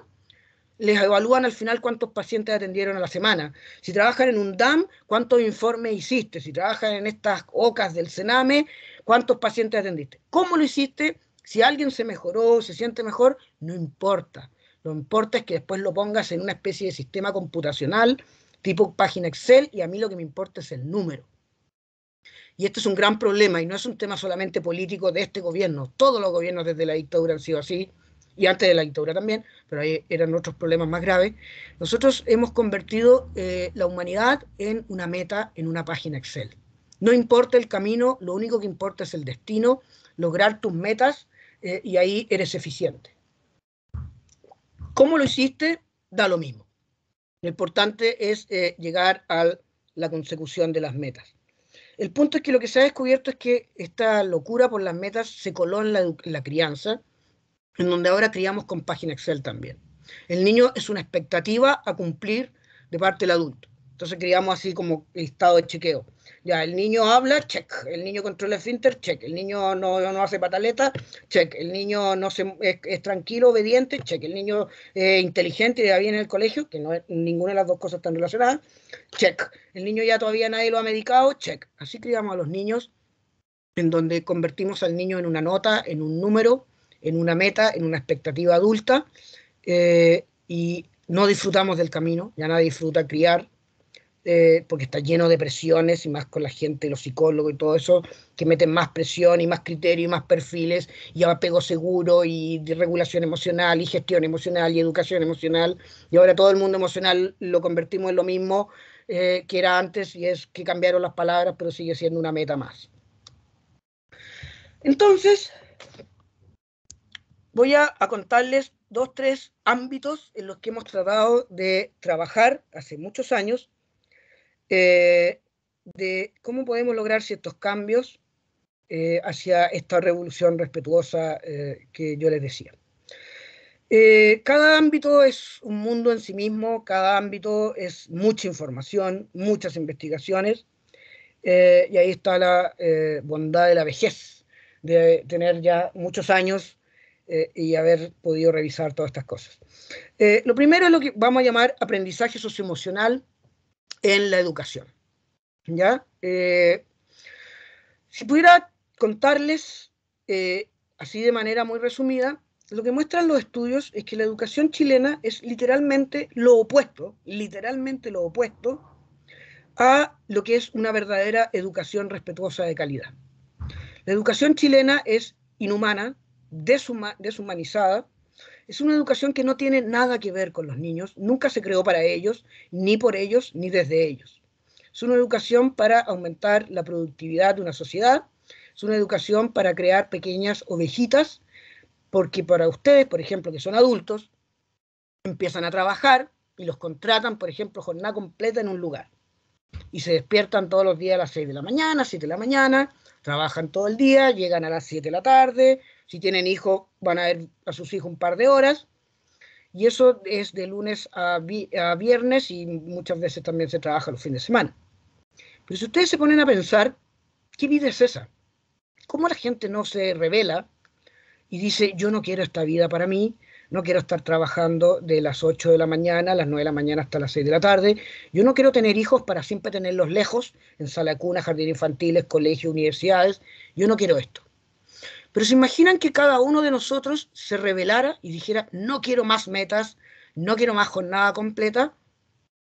les evalúan al final cuántos pacientes atendieron a la semana. Si trabajan en un DAM, cuántos informes hiciste. Si trabajan en estas OCAS del CENAME, cuántos pacientes atendiste. ¿Cómo lo hiciste? Si alguien se mejoró, se siente mejor, no importa. Lo importante es que después lo pongas en una especie de sistema computacional tipo página Excel y a mí lo que me importa es el número. Y este es un gran problema y no es un tema solamente político de este gobierno. Todos los gobiernos desde la dictadura han sido así y antes de la dictadura también, pero ahí eran otros problemas más graves. Nosotros hemos convertido eh, la humanidad en una meta, en una página Excel. No importa el camino, lo único que importa es el destino, lograr tus metas eh, y ahí eres eficiente. ¿Cómo lo hiciste? Da lo mismo. Lo importante es eh, llegar a la consecución de las metas. El punto es que lo que se ha descubierto es que esta locura por las metas se coló en la, crianza, en donde ahora criamos con página Excel también. El niño es una expectativa a cumplir de parte del adulto. Entonces criamos así como el estado de chequeo. Ya, el niño habla, check. El niño controla el finter, check. El niño no, no hace pataleta, check. El niño no se, es, tranquilo, obediente, check. El niño eh, inteligente y ya viene en el colegio, que no es, ninguna de las dos cosas están relacionadas, check. El niño ya todavía nadie lo ha medicado, check. Así criamos a los niños, en donde convertimos al niño en una nota, en un número, en una meta, en una expectativa adulta. Eh, y no disfrutamos del camino, ya nadie disfruta criar, eh, porque está lleno de presiones y más con la gente, los psicólogos y todo eso, que meten más presión y más criterio y más perfiles y apego seguro y regulación emocional y gestión emocional y educación emocional. Y ahora todo el mundo emocional lo convertimos en lo mismo eh, que era antes y es que cambiaron las palabras, pero sigue siendo una meta más. Entonces, voy a contarles dos, tres ámbitos en los que hemos tratado de trabajar hace muchos años eh, de cómo podemos lograr ciertos cambios eh, hacia esta revolución respetuosa eh, que yo les decía. cada ámbito es un mundo en sí mismo, cada ámbito es mucha información, muchas investigaciones, y ahí está la bondad de la vejez, de tener ya muchos años y haber podido revisar todas estas cosas. lo primero es lo que vamos a llamar aprendizaje socioemocional en la educación. ¿Ya? Eh, si pudiera contarles, eh, así de manera muy resumida, lo que muestran los estudios es que la educación chilena es literalmente lo opuesto, literalmente lo opuesto a lo que es una verdadera educación respetuosa de calidad. La educación chilena es inhumana, deshumanizada, es una educación que no tiene nada que ver con los niños, nunca se creó para ellos, ni por ellos, ni desde ellos. Es una educación para aumentar la productividad de una sociedad, es una educación para crear pequeñas ovejitas, porque para ustedes, por ejemplo, que son adultos, empiezan a trabajar y los contratan, por ejemplo, jornada completa en un lugar. Y se despiertan todos los días a las 6 de la mañana, 7 de la mañana, trabajan todo el día, llegan a las 7 de la tarde, si tienen hijos, van a ver a sus hijos un par de horas. Y eso es de lunes a, viernes y muchas veces también se trabaja los fines de semana. Pero si ustedes se ponen a pensar, ¿qué vida es esa? ¿Cómo la gente no se revela y dice, yo no quiero esta vida para mí, no quiero estar trabajando de las 8 de la mañana a las 9 de la mañana hasta las 6 de la tarde, yo no quiero tener hijos para siempre tenerlos lejos, en sala de cuna, jardín infantiles, colegios, universidades, yo no quiero esto. Pero se imaginan que cada uno de nosotros se rebelara y dijera, no quiero más metas, no quiero más jornada completa.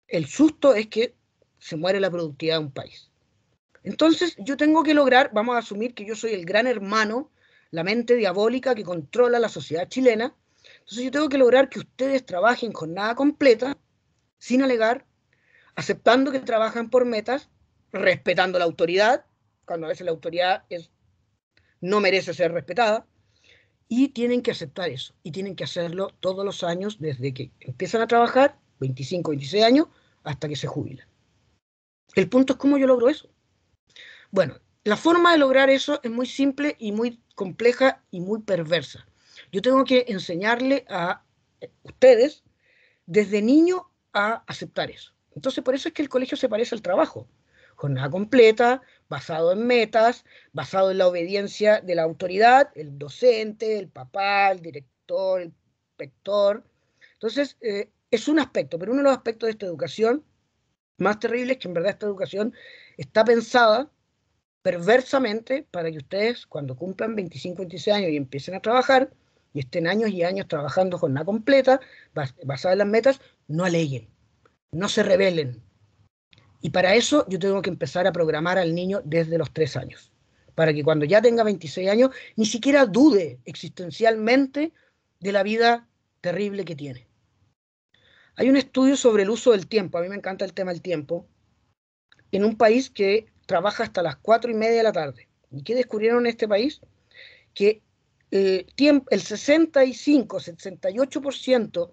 El susto es que se muere la productividad de un país. Entonces yo tengo que lograr, vamos a asumir que yo soy el gran hermano, la mente diabólica que controla la sociedad chilena. Entonces yo tengo que lograr que ustedes trabajen jornada completa, sin alegar, aceptando que trabajan por metas, respetando la autoridad, cuando a veces la autoridad es no merece ser respetada, y tienen que aceptar eso, y tienen que hacerlo todos los años desde que empiezan a trabajar, 25, 26 años, hasta que se jubilan. El punto es cómo yo logro eso. Bueno, la forma de lograr eso es muy simple y muy compleja y muy perversa. Yo tengo que enseñarle a ustedes desde niño a aceptar eso. Entonces, por eso es que el colegio se parece al trabajo. Jornada completa, basado en metas, basado en la obediencia de la autoridad, el docente, el papá, el director, el inspector. Entonces, eh, es un aspecto, pero uno de los aspectos de esta educación más terrible es que en verdad esta educación está pensada perversamente para que ustedes cuando cumplan 25, 26 años y empiecen a trabajar, y estén años y años trabajando con la completa, basada en las metas, no aleguen, no se rebelen, y para eso yo tengo que empezar a programar al niño desde los tres años, para que cuando ya tenga 26 años ni siquiera dude existencialmente de la vida terrible que tiene. Hay un estudio sobre el uso del tiempo, a mí me encanta el tema del tiempo, en un país que trabaja hasta las cuatro y media de la tarde. ¿Y qué descubrieron en este país? Que eh, el 65, 68%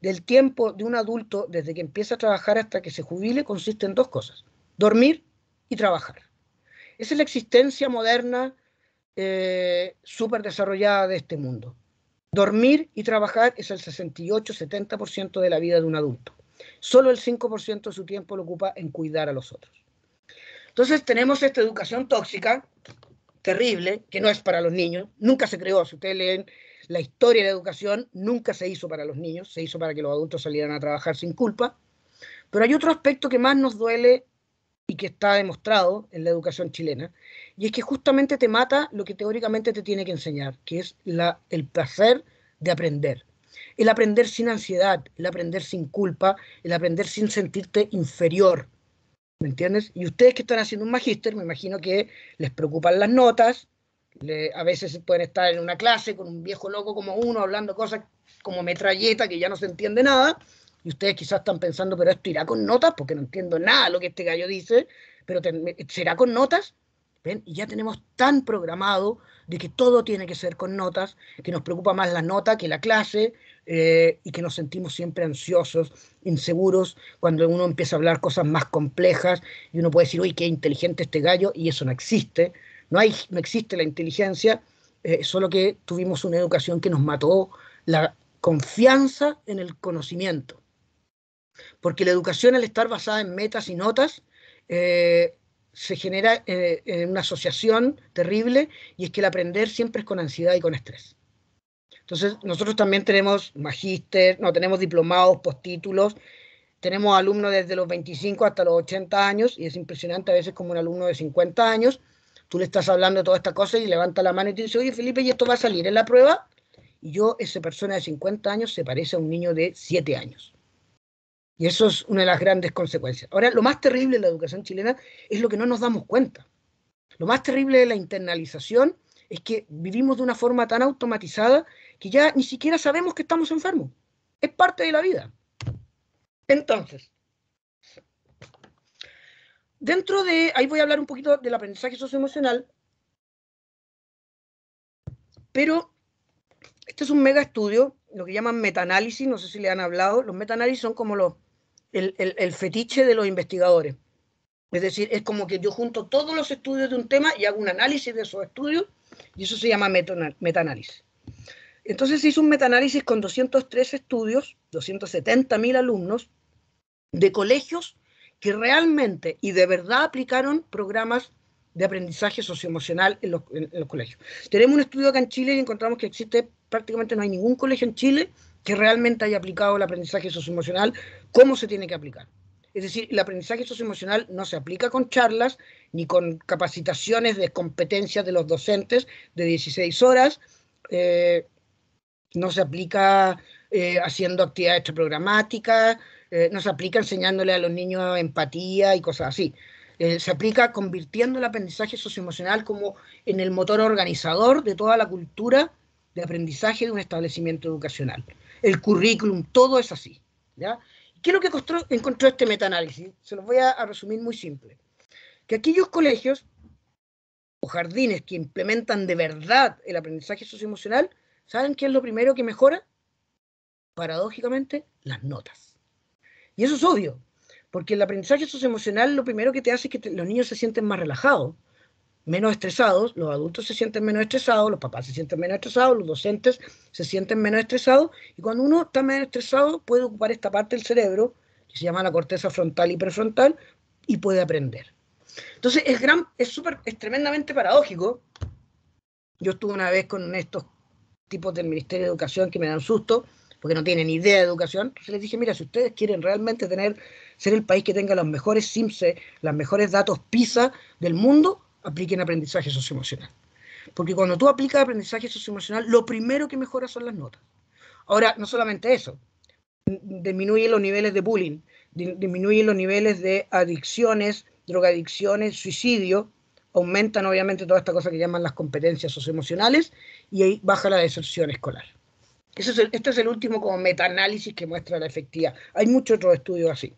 del tiempo de un adulto desde que empieza a trabajar hasta que se jubile consiste en dos cosas, dormir y trabajar. Esa es la existencia moderna eh, súper desarrollada de este mundo. Dormir y trabajar es el 68-70% de la vida de un adulto. Solo el 5% de su tiempo lo ocupa en cuidar a los otros. Entonces tenemos esta educación tóxica, terrible, que no es para los niños, nunca se creó, si ustedes leen la historia de la educación nunca se hizo para los niños, se hizo para que los adultos salieran a trabajar sin culpa. Pero hay otro aspecto que más nos duele y que está demostrado en la educación chilena, y es que justamente te mata lo que teóricamente te tiene que enseñar, que es el placer de aprender. El aprender sin ansiedad, el aprender sin culpa, el aprender sin sentirte inferior. ¿Me entiendes? Y ustedes que están haciendo un magíster, me imagino que les preocupan las notas, a veces pueden estar en una clase con un viejo loco como uno hablando cosas como metralleta que ya no se entiende nada. Y ustedes quizás están pensando, pero esto irá con notas, porque no entiendo nada lo que este gallo dice, pero será con notas. Y ya tenemos tan programado de que todo tiene que ser con notas, que nos preocupa más la nota que la clase, eh, y que nos sentimos siempre ansiosos, inseguros, cuando uno empieza a hablar cosas más complejas y uno puede decir, uy, qué inteligente este gallo, y eso no existe. No, existe la inteligencia, eh, solo que tuvimos una educación que nos mató la confianza en el conocimiento. Porque la educación al estar basada en metas y notas, eh, se genera eh, una asociación terrible y es que el aprender siempre es con ansiedad y con estrés. Entonces, nosotros también tenemos magíster, no, tenemos diplomados, postítulos, tenemos alumnos desde los 25 hasta los 80 años y es impresionante a veces como un alumno de 50 años Tú le estás hablando de todas estas cosas y levanta la mano y te dice, oye Felipe, ¿y esto va a salir en la prueba? Y yo, esa persona de 50 años se parece a un niño de 7 años. Y eso es una de las grandes consecuencias. Ahora, lo más terrible de la educación chilena es lo que no nos damos cuenta. Lo más terrible de la internalización es que vivimos de una forma tan automatizada que ya ni siquiera sabemos que estamos enfermos. Es parte de la vida. Entonces, Dentro de, ahí voy a hablar un poquito del aprendizaje socioemocional, pero este es un mega estudio, lo que llaman meta-análisis, no sé si le han hablado, los metaanálisis son como los, el, fetiche de los investigadores. Es decir, es como que yo junto todos los estudios de un tema y hago un análisis de esos estudios, y eso se llama metaanálisis. Entonces hizo un análisis con 203 estudios, 270 mil alumnos, de colegios que realmente y de verdad aplicaron programas de aprendizaje socioemocional en los, colegios. Tenemos un estudio acá en Chile y encontramos que existe prácticamente no hay ningún colegio en Chile que realmente haya aplicado el aprendizaje socioemocional cómo se tiene que aplicar. Es decir, el aprendizaje socioemocional no se aplica con charlas ni con capacitaciones de competencias de los docentes de 16 horas, eh, no se aplica eh, haciendo actividades programáticas, eh, no se aplica enseñándole a los niños empatía y cosas así. Eh, se aplica convirtiendo el aprendizaje socioemocional como en el motor organizador de toda la cultura de aprendizaje de un establecimiento educacional. El currículum, todo es así. ¿Qué es lo que encontró, este metaanálisis? Se los voy a resumir muy simple. Que aquellos colegios o jardines que implementan de verdad el aprendizaje socioemocional, ¿saben qué es lo primero que mejora? Paradójicamente, las notas. Y eso es obvio, porque el aprendizaje socioemocional lo primero que te hace es que los niños se sienten más relajados, menos estresados, los adultos se sienten menos estresados, los papás se sienten menos estresados, los docentes se sienten menos estresados, y cuando uno está menos estresado puede ocupar esta parte del cerebro, que se llama la corteza frontal y prefrontal, y puede aprender. Entonces es, gran, es, super, es tremendamente paradójico. Yo estuve una vez con estos tipos del Ministerio de Educación que me dan susto, porque no tienen ni idea de educación. Entonces les dije, mira, si ustedes quieren realmente tener, ser el país que tenga los mejores SIMSE, eh, los mejores datos PISA del mundo, apliquen aprendizaje socioemocional. Porque cuando tú aplicas aprendizaje socioemocional, lo primero que mejora son las notas. Ahora, no solamente eso, disminuye los niveles de bullying, disminuyen los niveles de adicciones, drogadicciones, suicidio, aumentan obviamente toda esta cosa que llaman las competencias socioemocionales y ahí baja la deserción escolar este es el último como metaanálisis que muestra la efectividad. Hay muchos otros estudios así.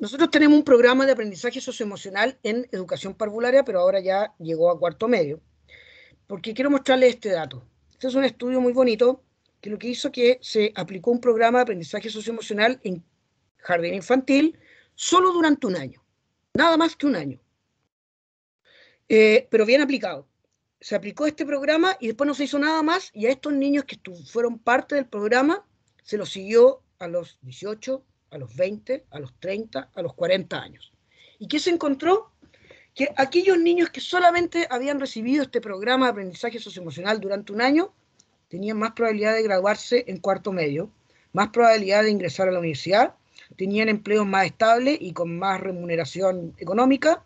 Nosotros tenemos un programa de aprendizaje socioemocional en educación parvularia, pero ahora ya llegó a cuarto medio. Porque quiero mostrarles este dato. Este es un estudio muy bonito que lo que hizo que se aplicó un programa de aprendizaje socioemocional en jardín infantil solo durante un año. Nada más que un año. Eh, pero bien aplicado se aplicó este programa y después no se hizo nada más y a estos niños que fueron parte del programa se los siguió a los 18, a los 20, a los 30, a los 40 años. ¿Y qué se encontró? Que aquellos niños que solamente habían recibido este programa de aprendizaje socioemocional durante un año tenían más probabilidad de graduarse en cuarto medio, más probabilidad de ingresar a la universidad, tenían empleos más estables y con más remuneración económica,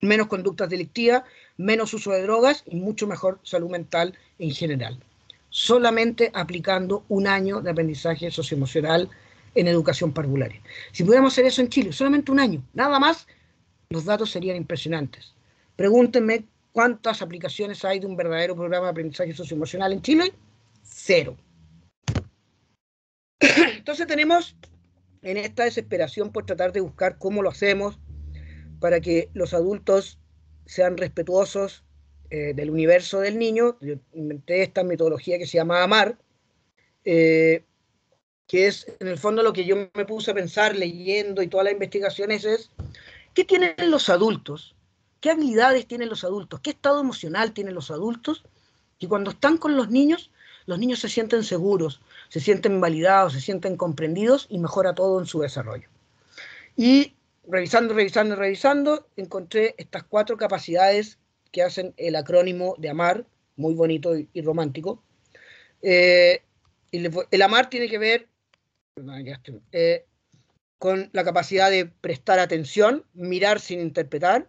menos conductas delictivas menos uso de drogas y mucho mejor salud mental en general. Solamente aplicando un año de aprendizaje socioemocional en educación parvularia. Si pudiéramos hacer eso en Chile, solamente un año, nada más, los datos serían impresionantes. Pregúntenme cuántas aplicaciones hay de un verdadero programa de aprendizaje socioemocional en Chile. Cero. Entonces tenemos en esta desesperación por tratar de buscar cómo lo hacemos para que los adultos sean respetuosos eh, del universo del niño. Yo inventé esta metodología que se llama AMAR, eh, que es en el fondo lo que yo me puse a pensar leyendo y todas las investigaciones es, ¿qué tienen los adultos? ¿Qué habilidades tienen los adultos? ¿Qué estado emocional tienen los adultos? Y cuando están con los niños, los niños se sienten seguros, se sienten validados, se sienten comprendidos y mejora todo en su desarrollo. Y revisando, revisando, revisando, encontré estas cuatro capacidades que hacen el acrónimo de AMAR, muy bonito y, romántico. Eh, el AMAR tiene que ver eh, con la capacidad de prestar atención, mirar sin interpretar,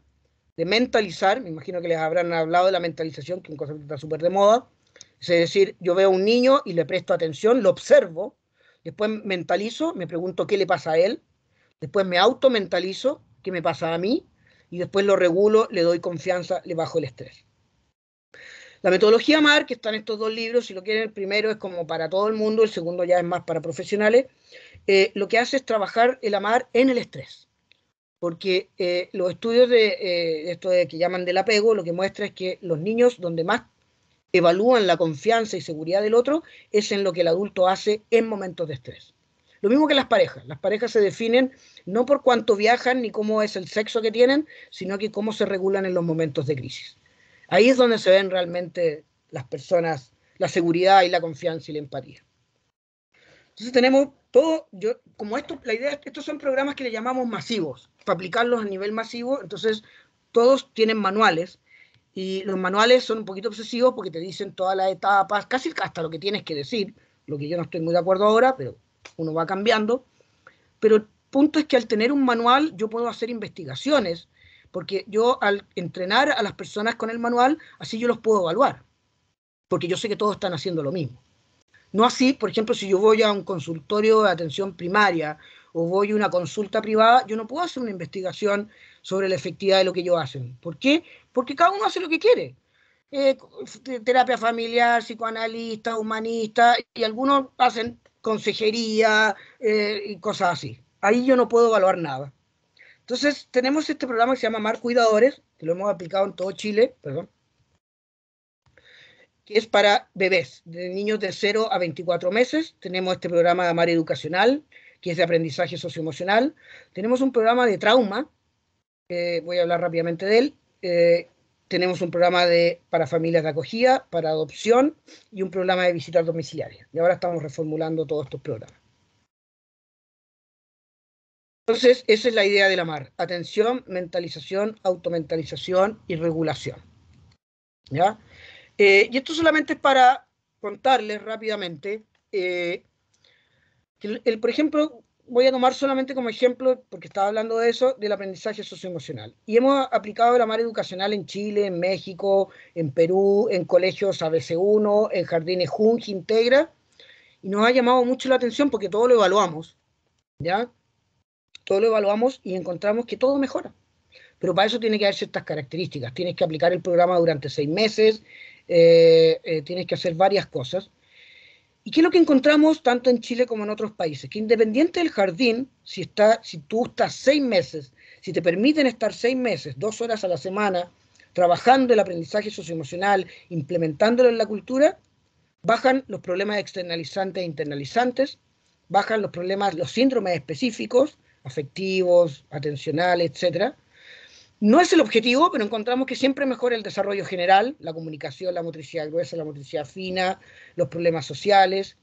de mentalizar, me imagino que les habrán hablado de la mentalización, que es un concepto está súper de moda, es decir, yo veo a un niño y le presto atención, lo observo, después mentalizo, me pregunto qué le pasa a él, Después me auto-mentalizo qué me pasa a mí y después lo regulo, le doy confianza, le bajo el estrés. La metodología MAR, que está en estos dos libros, si lo quieren, el primero es como para todo el mundo, el segundo ya es más para profesionales, eh, lo que hace es trabajar el AMAR en el estrés. Porque eh, los estudios de eh, esto que llaman del apego, lo que muestra es que los niños donde más evalúan la confianza y seguridad del otro es en lo que el adulto hace en momentos de estrés. Lo mismo que las parejas. Las parejas se definen no por cuánto viajan ni cómo es el sexo que tienen, sino que cómo se regulan en los momentos de crisis. Ahí es donde se ven realmente las personas, la seguridad y la confianza y la empatía. Entonces tenemos todo, yo, como esto, la idea, estos son programas que le llamamos masivos, para aplicarlos a nivel masivo, entonces todos tienen manuales y los manuales son un poquito obsesivos porque te dicen todas las etapas, casi hasta lo que tienes que decir, lo que yo no estoy muy de acuerdo ahora, pero uno va cambiando, pero el punto es que al tener un manual yo puedo hacer investigaciones, porque yo al entrenar a las personas con el manual, así yo los puedo evaluar, porque yo sé que todos están haciendo lo mismo. No así, por ejemplo, si yo voy a un consultorio de atención primaria o voy a una consulta privada, yo no puedo hacer una investigación sobre la efectividad de lo que ellos hacen. ¿Por qué? Porque cada uno hace lo que quiere. Eh, terapia familiar, psicoanalista, humanista, y algunos hacen consejería eh, y cosas así. Ahí yo no puedo evaluar nada. Entonces, tenemos este programa que se llama Mar Cuidadores, que lo hemos aplicado en todo Chile, perdón, que es para bebés, de niños de 0 a 24 meses. Tenemos este programa de Amar Educacional, que es de aprendizaje socioemocional. Tenemos un programa de trauma, que voy a hablar rápidamente de él, eh, tenemos un programa para familias de acogida, para adopción y un programa de visitas domiciliarias. Y ahora estamos reformulando todos estos programas. Entonces, esa es la idea de la MAR. Atención, mentalización, automentalización y regulación. Eh, y esto solamente es para contarles rápidamente eh, el, por ejemplo, voy a tomar solamente como ejemplo, porque estaba hablando de eso, del aprendizaje socioemocional. Y hemos aplicado la mar educacional en Chile, en México, en Perú, en colegios ABC1, en jardines Junji, Integra, y nos ha llamado mucho la atención porque todo lo evaluamos, ¿ya? Todo lo evaluamos y encontramos que todo mejora. Pero para eso tiene que haber ciertas características. Tienes que aplicar el programa durante seis meses, eh, eh, tienes que hacer varias cosas. ¿Y qué es lo que encontramos tanto en Chile como en otros países? Que independiente del jardín, si, si tú estás seis meses, si te permiten estar seis meses, dos horas a la semana, trabajando el aprendizaje socioemocional, implementándolo en la cultura, bajan los problemas externalizantes e internalizantes, bajan los problemas, los síndromes específicos, afectivos, atencionales, etcétera, no es el objetivo, pero encontramos que siempre mejora el desarrollo general, la comunicación, la motricidad gruesa, la motricidad fina, los problemas sociales.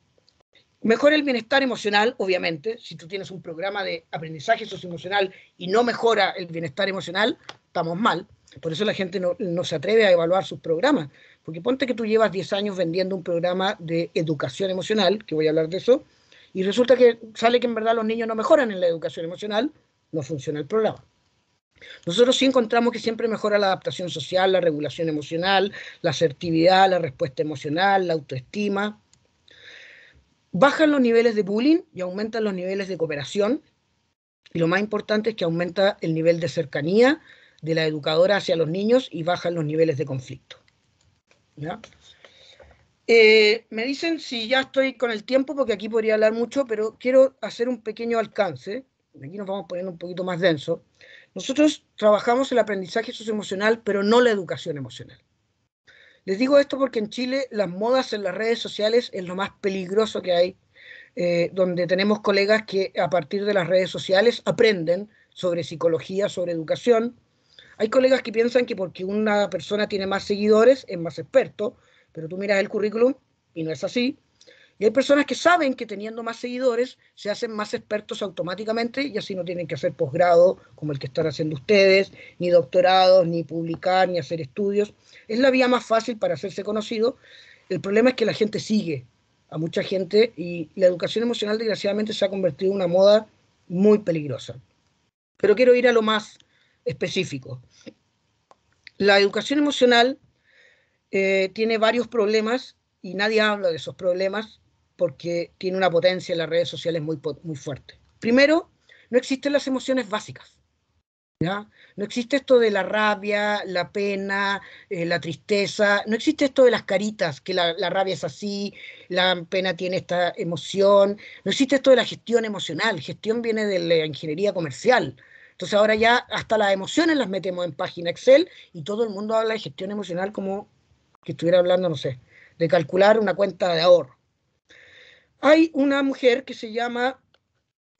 Mejora el bienestar emocional, obviamente. Si tú tienes un programa de aprendizaje socioemocional y no mejora el bienestar emocional, estamos mal. Por eso la gente no, se atreve a evaluar sus programas. Porque ponte que tú llevas 10 años vendiendo un programa de educación emocional, que voy a hablar de eso, y resulta que sale que en verdad los niños no mejoran en la educación emocional, no funciona el programa. Nosotros sí encontramos que siempre mejora la adaptación social, la regulación emocional, la asertividad, la respuesta emocional, la autoestima. Bajan los niveles de bullying y aumentan los niveles de cooperación. Y lo más importante es que aumenta el nivel de cercanía de la educadora hacia los niños y bajan los niveles de conflicto. Eh, me dicen si ya estoy con el tiempo, porque aquí podría hablar mucho, pero quiero hacer un pequeño alcance. Aquí nos vamos poniendo un poquito más denso. Nosotros trabajamos el aprendizaje socioemocional, pero no la educación emocional. Les digo esto porque en Chile las modas en las redes sociales es lo más peligroso que hay, eh, donde tenemos colegas que a partir de las redes sociales aprenden sobre psicología, sobre educación. Hay colegas que piensan que porque una persona tiene más seguidores es más experto, pero tú miras el currículum y no es así. Y hay personas que saben que teniendo más seguidores se hacen más expertos automáticamente y así no tienen que hacer posgrado como el que están haciendo ustedes, ni doctorados, ni publicar, ni hacer estudios. Es la vía más fácil para hacerse conocido. El problema es que la gente sigue a mucha gente y la educación emocional desgraciadamente se ha convertido en una moda muy peligrosa. Pero quiero ir a lo más específico. La educación emocional eh, tiene varios problemas y nadie habla de esos problemas porque tiene una potencia en las redes sociales muy, muy fuerte. Primero, no existen las emociones básicas. No existe esto de la rabia, la pena, eh, la tristeza, no existe esto de las caritas, que la, la, rabia es así, la pena tiene esta emoción, no existe esto de la gestión emocional, gestión viene de la ingeniería comercial. Entonces ahora ya hasta las emociones las metemos en página Excel y todo el mundo habla de gestión emocional como que estuviera hablando, no sé, de calcular una cuenta de ahorro. Hay una mujer que se llama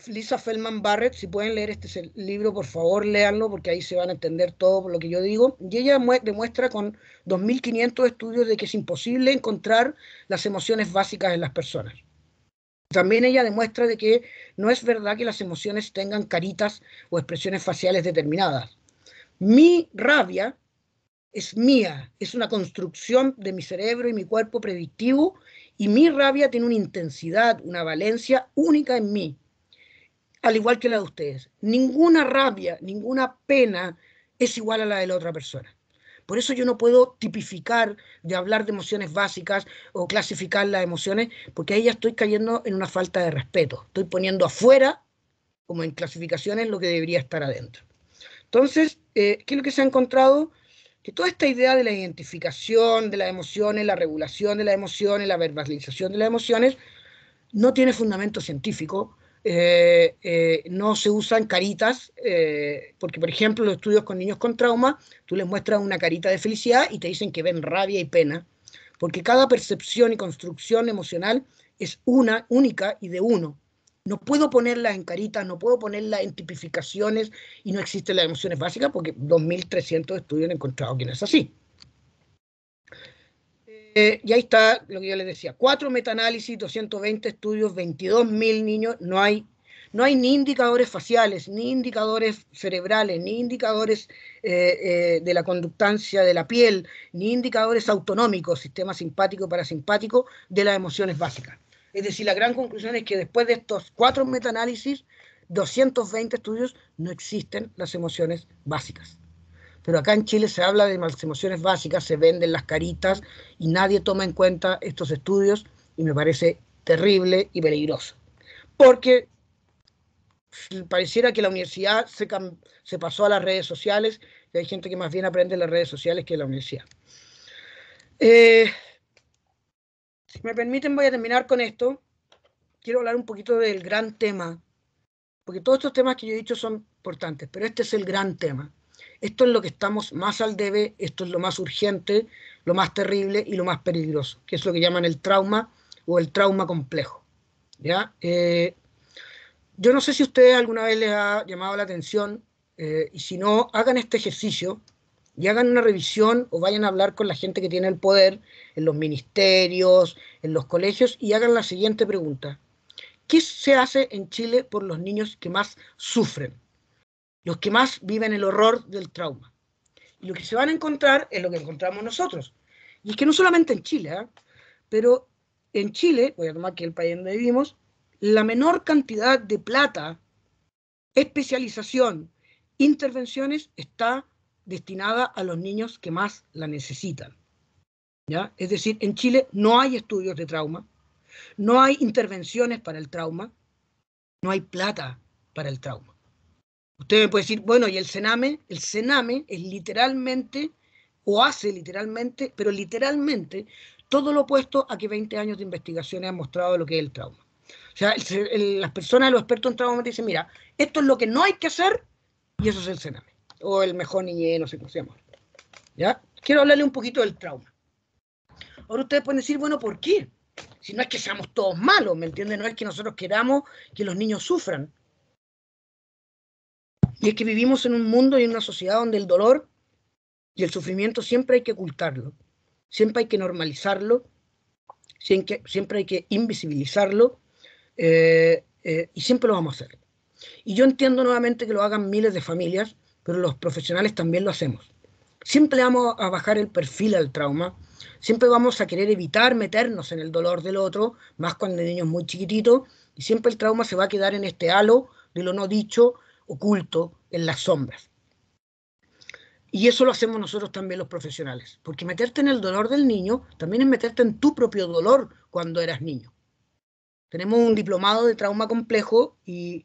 Lisa Feldman Barrett, si pueden leer este libro, por favor, léanlo, porque ahí se van a entender todo lo que yo digo. Y ella demuestra con 2.500 estudios de que es imposible encontrar las emociones básicas en las personas. También ella demuestra de que no es verdad que las emociones tengan caritas o expresiones faciales determinadas. Mi rabia es mía, es una construcción de mi cerebro y mi cuerpo predictivo y mi rabia tiene una intensidad, una valencia única en mí, al igual que la de ustedes. Ninguna rabia, ninguna pena es igual a la de la otra persona. Por eso yo no puedo tipificar de hablar de emociones básicas o clasificar las emociones, porque ahí ya estoy cayendo en una falta de respeto. Estoy poniendo afuera, como en clasificaciones, lo que debería estar adentro. Entonces, eh, ¿qué es lo que se ha encontrado? que toda esta idea de la identificación de las emociones, la regulación de las emociones, la verbalización de las emociones, no tiene fundamento científico, eh, eh, no se usan caritas, eh, porque por ejemplo los estudios con niños con trauma, tú les muestras una carita de felicidad y te dicen que ven rabia y pena, porque cada percepción y construcción emocional es una, única y de uno. No puedo ponerlas en caritas, no puedo ponerlas en tipificaciones y no existen las emociones básicas porque 2.300 estudios han encontrado que no es así. Eh, y ahí está lo que yo les decía, cuatro metaanálisis, 220 estudios, 22.000 niños, no hay, no hay ni indicadores faciales, ni indicadores cerebrales, ni indicadores eh, eh, de la conductancia de la piel, ni indicadores autonómicos, sistema simpático parasimpático, de las emociones básicas. Es decir, la gran conclusión es que después de estos cuatro metaanálisis, 220 estudios, no existen las emociones básicas. Pero acá en Chile se habla de las emociones básicas, se venden las caritas y nadie toma en cuenta estos estudios y me parece terrible y peligroso. Porque pareciera que la universidad se, pasó a las redes sociales y hay gente que más bien aprende en las redes sociales que en la universidad. Eh, si me permiten, voy a terminar con esto. Quiero hablar un poquito del gran tema, porque todos estos temas que yo he dicho son importantes, pero este es el gran tema. Esto es lo que estamos más al debe, esto es lo más urgente, lo más terrible y lo más peligroso, que es lo que llaman el trauma o el trauma complejo. ¿ya? Eh, yo no sé si a ustedes alguna vez les ha llamado la atención, eh, y si no, hagan este ejercicio, y hagan una revisión o vayan a hablar con la gente que tiene el poder en los ministerios, en los colegios y hagan la siguiente pregunta. ¿Qué se hace en Chile por los niños que más sufren? Los que más viven el horror del trauma. Y lo que se van a encontrar es lo que encontramos nosotros. Y es que no solamente en Chile, ¿ah? pero en Chile, voy a tomar aquí el país donde vivimos, la menor cantidad de plata, especialización, intervenciones está destinada a los niños que más la necesitan. ¿ya? Es decir, en Chile no hay estudios de trauma, no hay intervenciones para el trauma, no hay plata para el trauma. Usted me puede decir, bueno, ¿y el cename El cename es literalmente, o hace literalmente, pero literalmente, todo lo opuesto a que 20 años de investigaciones han mostrado lo que es el trauma. O sea, las personas, los expertos en trauma dicen, mira, esto es lo que no hay que hacer y eso es el cename o el mejor niño no sé cómo se llama. ¿Ya? Quiero hablarle un poquito del trauma. Ahora ustedes pueden decir, bueno, ¿por qué? Si no es que seamos todos malos, ¿me entienden? No es que nosotros queramos que los niños sufran. Y es que vivimos en un mundo y en una sociedad donde el dolor y el sufrimiento siempre hay que ocultarlo, siempre hay que normalizarlo, siempre hay que invisibilizarlo eh, eh, y siempre lo vamos a hacer. Y yo entiendo nuevamente que lo hagan miles de familias, pero los profesionales también lo hacemos. Siempre vamos a bajar el perfil al trauma, siempre vamos a querer evitar meternos en el dolor del otro, más cuando el niño es muy chiquitito, y siempre el trauma se va a quedar en este halo de lo no dicho, oculto, en las sombras. Y eso lo hacemos nosotros también los profesionales, porque meterte en el dolor del niño también es meterte en tu propio dolor cuando eras niño. Tenemos un diplomado de trauma complejo y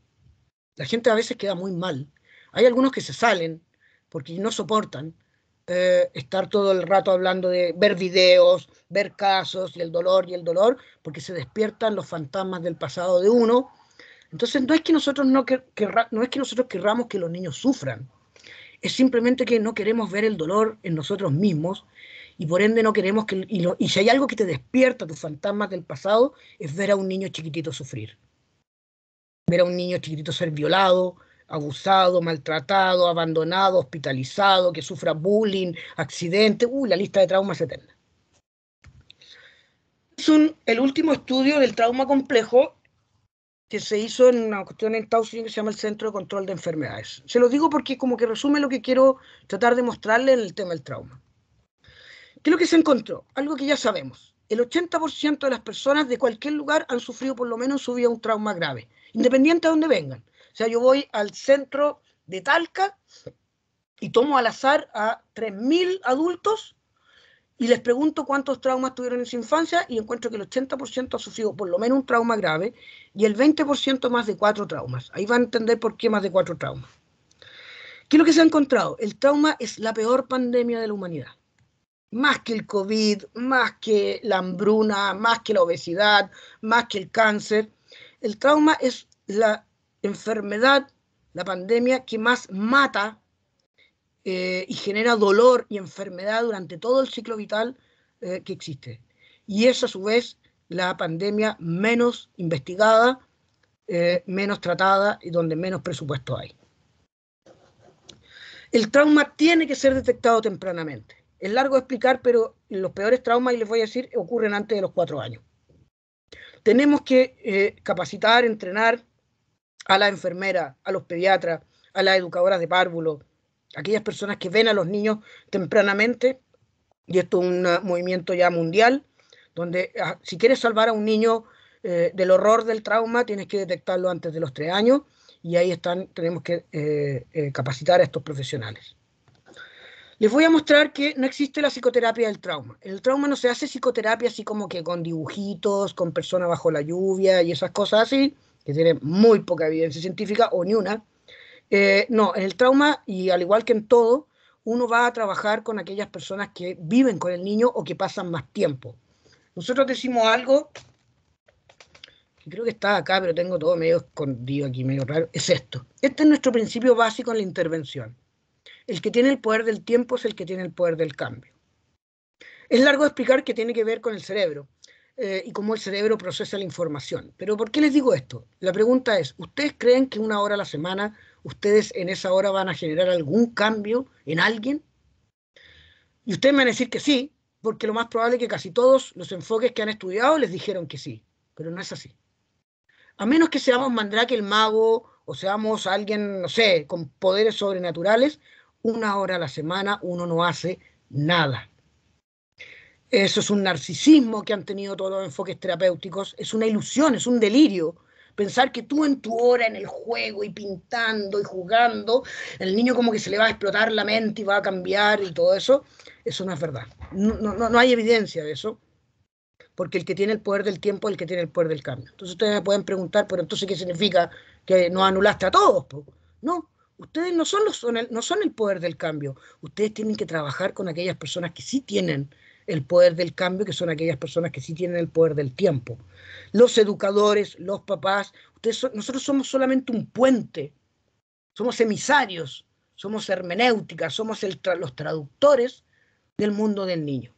la gente a veces queda muy mal hay algunos que se salen porque no soportan eh, estar todo el rato hablando de ver videos, ver casos y el dolor y el dolor, porque se despiertan los fantasmas del pasado de uno. Entonces no es que nosotros no, quer no es que nosotros querramos que los niños sufran, es simplemente que no queremos ver el dolor en nosotros mismos y por ende no queremos que... Y, y, si hay algo que te despierta tus fantasmas del pasado, es ver a un niño chiquitito sufrir. Ver a un niño chiquitito ser violado, abusado, maltratado, abandonado, hospitalizado, que sufra bullying, accidente, ¡Uy! la lista de traumas eterna. Es el último estudio del trauma complejo que se hizo en una cuestión en Estados Unidos que se llama el Centro de Control de Enfermedades. Se lo digo porque como que resume lo que quiero tratar de mostrarle en el tema del trauma. ¿Qué es lo que se encontró? Algo que ya sabemos. El 80% de las personas de cualquier lugar han sufrido por lo menos en su vida un trauma grave, independiente de dónde vengan o sea, yo voy al centro de Talca y tomo al azar a 3.000 adultos y les pregunto cuántos traumas tuvieron en su infancia y encuentro que el 80% ha sufrido por lo menos un trauma grave y el 20% más de cuatro traumas. Ahí van a entender por qué más de cuatro traumas. ¿Qué es lo que se ha encontrado? El trauma es la peor pandemia de la humanidad. Más que el COVID, más que la hambruna, más que la obesidad, más que el cáncer. El trauma es la enfermedad, la pandemia que más mata eh, y genera dolor y enfermedad durante todo el ciclo vital eh, que existe. Y es a su vez la pandemia menos investigada, eh, menos tratada y donde menos presupuesto hay. El trauma tiene que ser detectado tempranamente. Es largo explicar, pero los peores traumas, y les voy a decir, ocurren antes de los cuatro años. Tenemos que capacitar, entrenar a las enfermeras, a los pediatras, a las educadoras de párvulo, aquellas personas que ven a los niños tempranamente, y esto es un ah, movimiento ya mundial, donde ah, si quieres salvar a un niño eh, del horror del trauma, tienes que detectarlo antes de los tres años, y ahí están, tenemos que eh, eh, capacitar a estos profesionales. Les voy a mostrar que no existe la psicoterapia del trauma. El trauma no se hace psicoterapia así como que con dibujitos, con personas bajo la lluvia y esas cosas así, que tiene muy poca evidencia científica o ni una. Eh, no, en el trauma, y al igual que en todo, uno va a trabajar con aquellas personas que viven con el niño o que pasan más tiempo. Nosotros decimos algo, creo que está acá, pero tengo todo medio escondido aquí, medio raro, es esto. Este es nuestro principio básico en la intervención. El que tiene el poder del tiempo es el que tiene el poder del cambio. Es largo explicar que tiene que ver con el cerebro, eh, y cómo el cerebro procesa la información. Pero ¿por qué les digo esto? La pregunta es, ¿ustedes creen que una hora a la semana, ustedes en esa hora van a generar algún cambio en alguien? Y ustedes me van a decir que sí, porque lo más probable es que casi todos los enfoques que han estudiado les dijeron que sí, pero no es así. A menos que seamos Mandrake el mago o seamos alguien, no sé, con poderes sobrenaturales, una hora a la semana uno no hace nada. Eso es un narcisismo que han tenido todos los enfoques terapéuticos. Es una ilusión, es un delirio. Pensar que tú en tu hora, en el juego y pintando y jugando, el niño como que se le va a explotar la mente y va a cambiar y todo eso, eso no es verdad. No, no, no hay evidencia de eso, porque el que tiene el poder del tiempo es el que tiene el poder del cambio. Entonces ustedes me pueden preguntar, pero entonces, ¿qué significa que no anulaste a todos? No, ustedes no son, los, no son el poder del cambio. Ustedes tienen que trabajar con aquellas personas que sí tienen el poder del cambio, que son aquellas personas que sí tienen el poder del tiempo. Los educadores, los papás, ustedes nosotros somos solamente un puente, somos emisarios, somos hermenéuticas, somos los traductores del mundo del niño.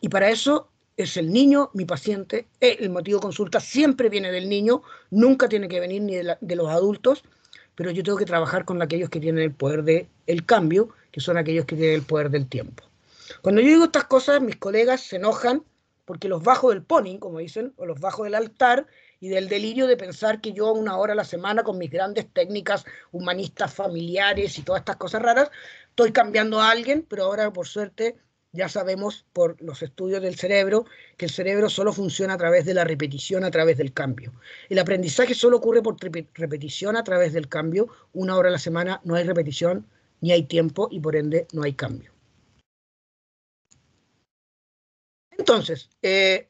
Y para eso es el niño, mi paciente, eh, el motivo de consulta siempre viene del niño, nunca tiene que venir ni de, los adultos, pero yo tengo que trabajar con aquellos que tienen el poder del cambio, que son aquellos que tienen el poder del tiempo. Cuando yo digo estas cosas, mis colegas se enojan porque los bajo del poning como dicen, o los bajo del altar y del delirio de pensar que yo una hora a la semana con mis grandes técnicas humanistas, familiares y todas estas cosas raras, estoy cambiando a alguien, pero ahora por suerte ya sabemos por los estudios del cerebro que el cerebro solo funciona a través de la repetición, a través del cambio. El aprendizaje solo ocurre por repetición a través del cambio. Una hora a la semana no hay repetición, ni hay tiempo y por ende no hay cambio. Entonces, eh,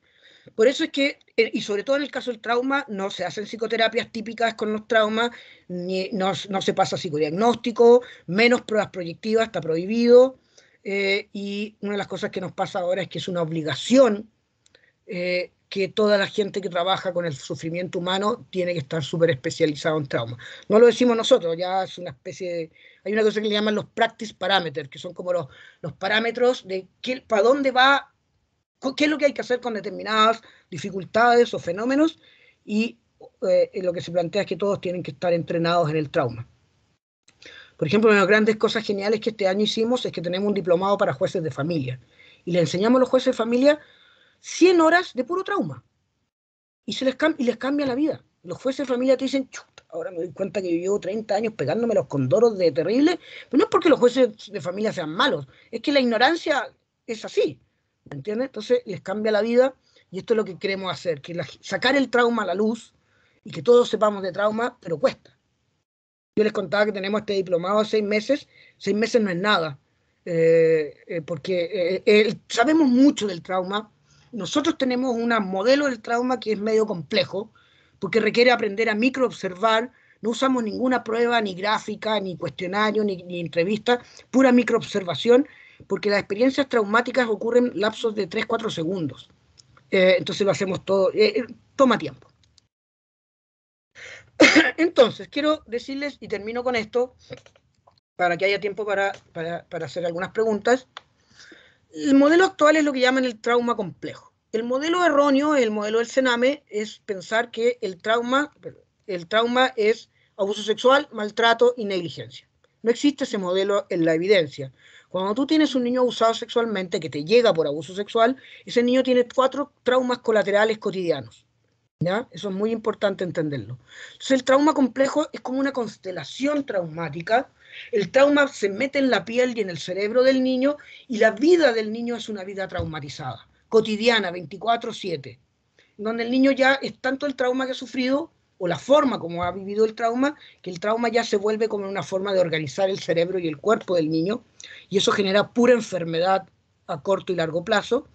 por eso es que, eh, y sobre todo en el caso del trauma, no se hacen psicoterapias típicas con los traumas, ni, no, se pasa psicodiagnóstico, menos pruebas proyectivas, está prohibido. Eh, y una de las cosas que nos pasa ahora es que es una obligación que toda la gente que trabaja con el sufrimiento humano tiene que estar súper especializado en trauma. No lo decimos nosotros, ya es una especie de... Hay una cosa que le llaman los practice parameters, que son como los, los parámetros de qué, para dónde va qué es lo que hay que hacer con determinadas dificultades o fenómenos eh, y lo que se plantea es que todos tienen que estar entrenados en el trauma. Por ejemplo, una de las grandes cosas geniales que este año hicimos es que tenemos un diplomado para jueces de familia y le enseñamos a los jueces de familia 100 horas de puro trauma y, se les, cambia la vida. Los jueces de familia te dicen, Chuta, ahora me doy cuenta que yo llevo 30 años pegándome los condoros de terrible, pero no es porque los jueces de familia sean malos, es que la ignorancia es así. Entonces les cambia la vida y esto es lo que queremos hacer, que sacar el trauma a la luz y que todos sepamos de trauma, pero cuesta. Yo les contaba que tenemos este diplomado de seis meses, seis meses no es nada, eh, eh, porque eh, sabemos mucho del trauma, nosotros tenemos un modelo del trauma que es medio complejo, porque requiere aprender a microobservar, no usamos ninguna prueba, ni gráfica, ni cuestionario, ni entrevista, pura microobservación, porque las experiencias traumáticas ocurren lapsos de 3-4 segundos. Eh, entonces lo hacemos todo, eh, eh, toma tiempo. Entonces, quiero decirles, y termino con esto, para que haya tiempo para, para hacer algunas preguntas. El modelo actual es lo que llaman el trauma complejo. El modelo erróneo, el modelo del cename es pensar que el trauma, el trauma es abuso sexual, maltrato y negligencia. No existe ese modelo en la evidencia. Cuando tú tienes un niño abusado sexualmente que te llega por abuso sexual, ese niño tiene cuatro traumas colaterales cotidianos. ¿ya? Eso es muy importante entenderlo. Entonces el trauma complejo es como una constelación traumática. El trauma se mete en la piel y en el cerebro del niño y la vida del niño es una vida traumatizada, cotidiana, 24/7, donde el niño ya es tanto el trauma que ha sufrido o la forma como ha vivido el trauma, que el trauma ya se vuelve como una forma de organizar el cerebro y el cuerpo del niño, y eso genera pura enfermedad a corto y largo plazo.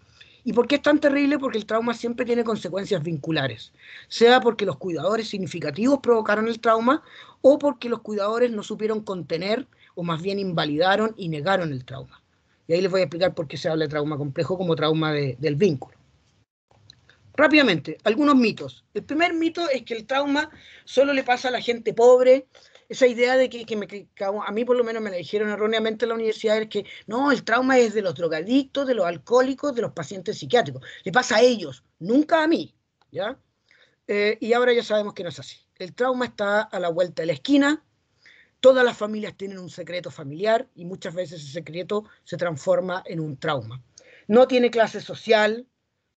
¿Y por qué es tan terrible? Porque el trauma siempre tiene consecuencias vinculares, sea porque los cuidadores significativos provocaron el trauma o porque los cuidadores no supieron contener o más bien invalidaron y negaron el trauma. Y ahí les voy a explicar por qué se habla de trauma complejo como trauma del vínculo. Rápidamente, algunos mitos. El primer mito es que el trauma solo le pasa a la gente pobre. Esa idea de que, a mí por lo menos me la dijeron erróneamente en la universidad es que no, el trauma es de los drogadictos, de los alcohólicos, de los pacientes psiquiátricos. Le pasa a ellos, nunca a mí. ¿ya? Eh, y ahora ya sabemos que no es así. El trauma está a la vuelta de la esquina. Todas las familias tienen un secreto familiar y muchas veces ese secreto se transforma en un trauma. No tiene clase social,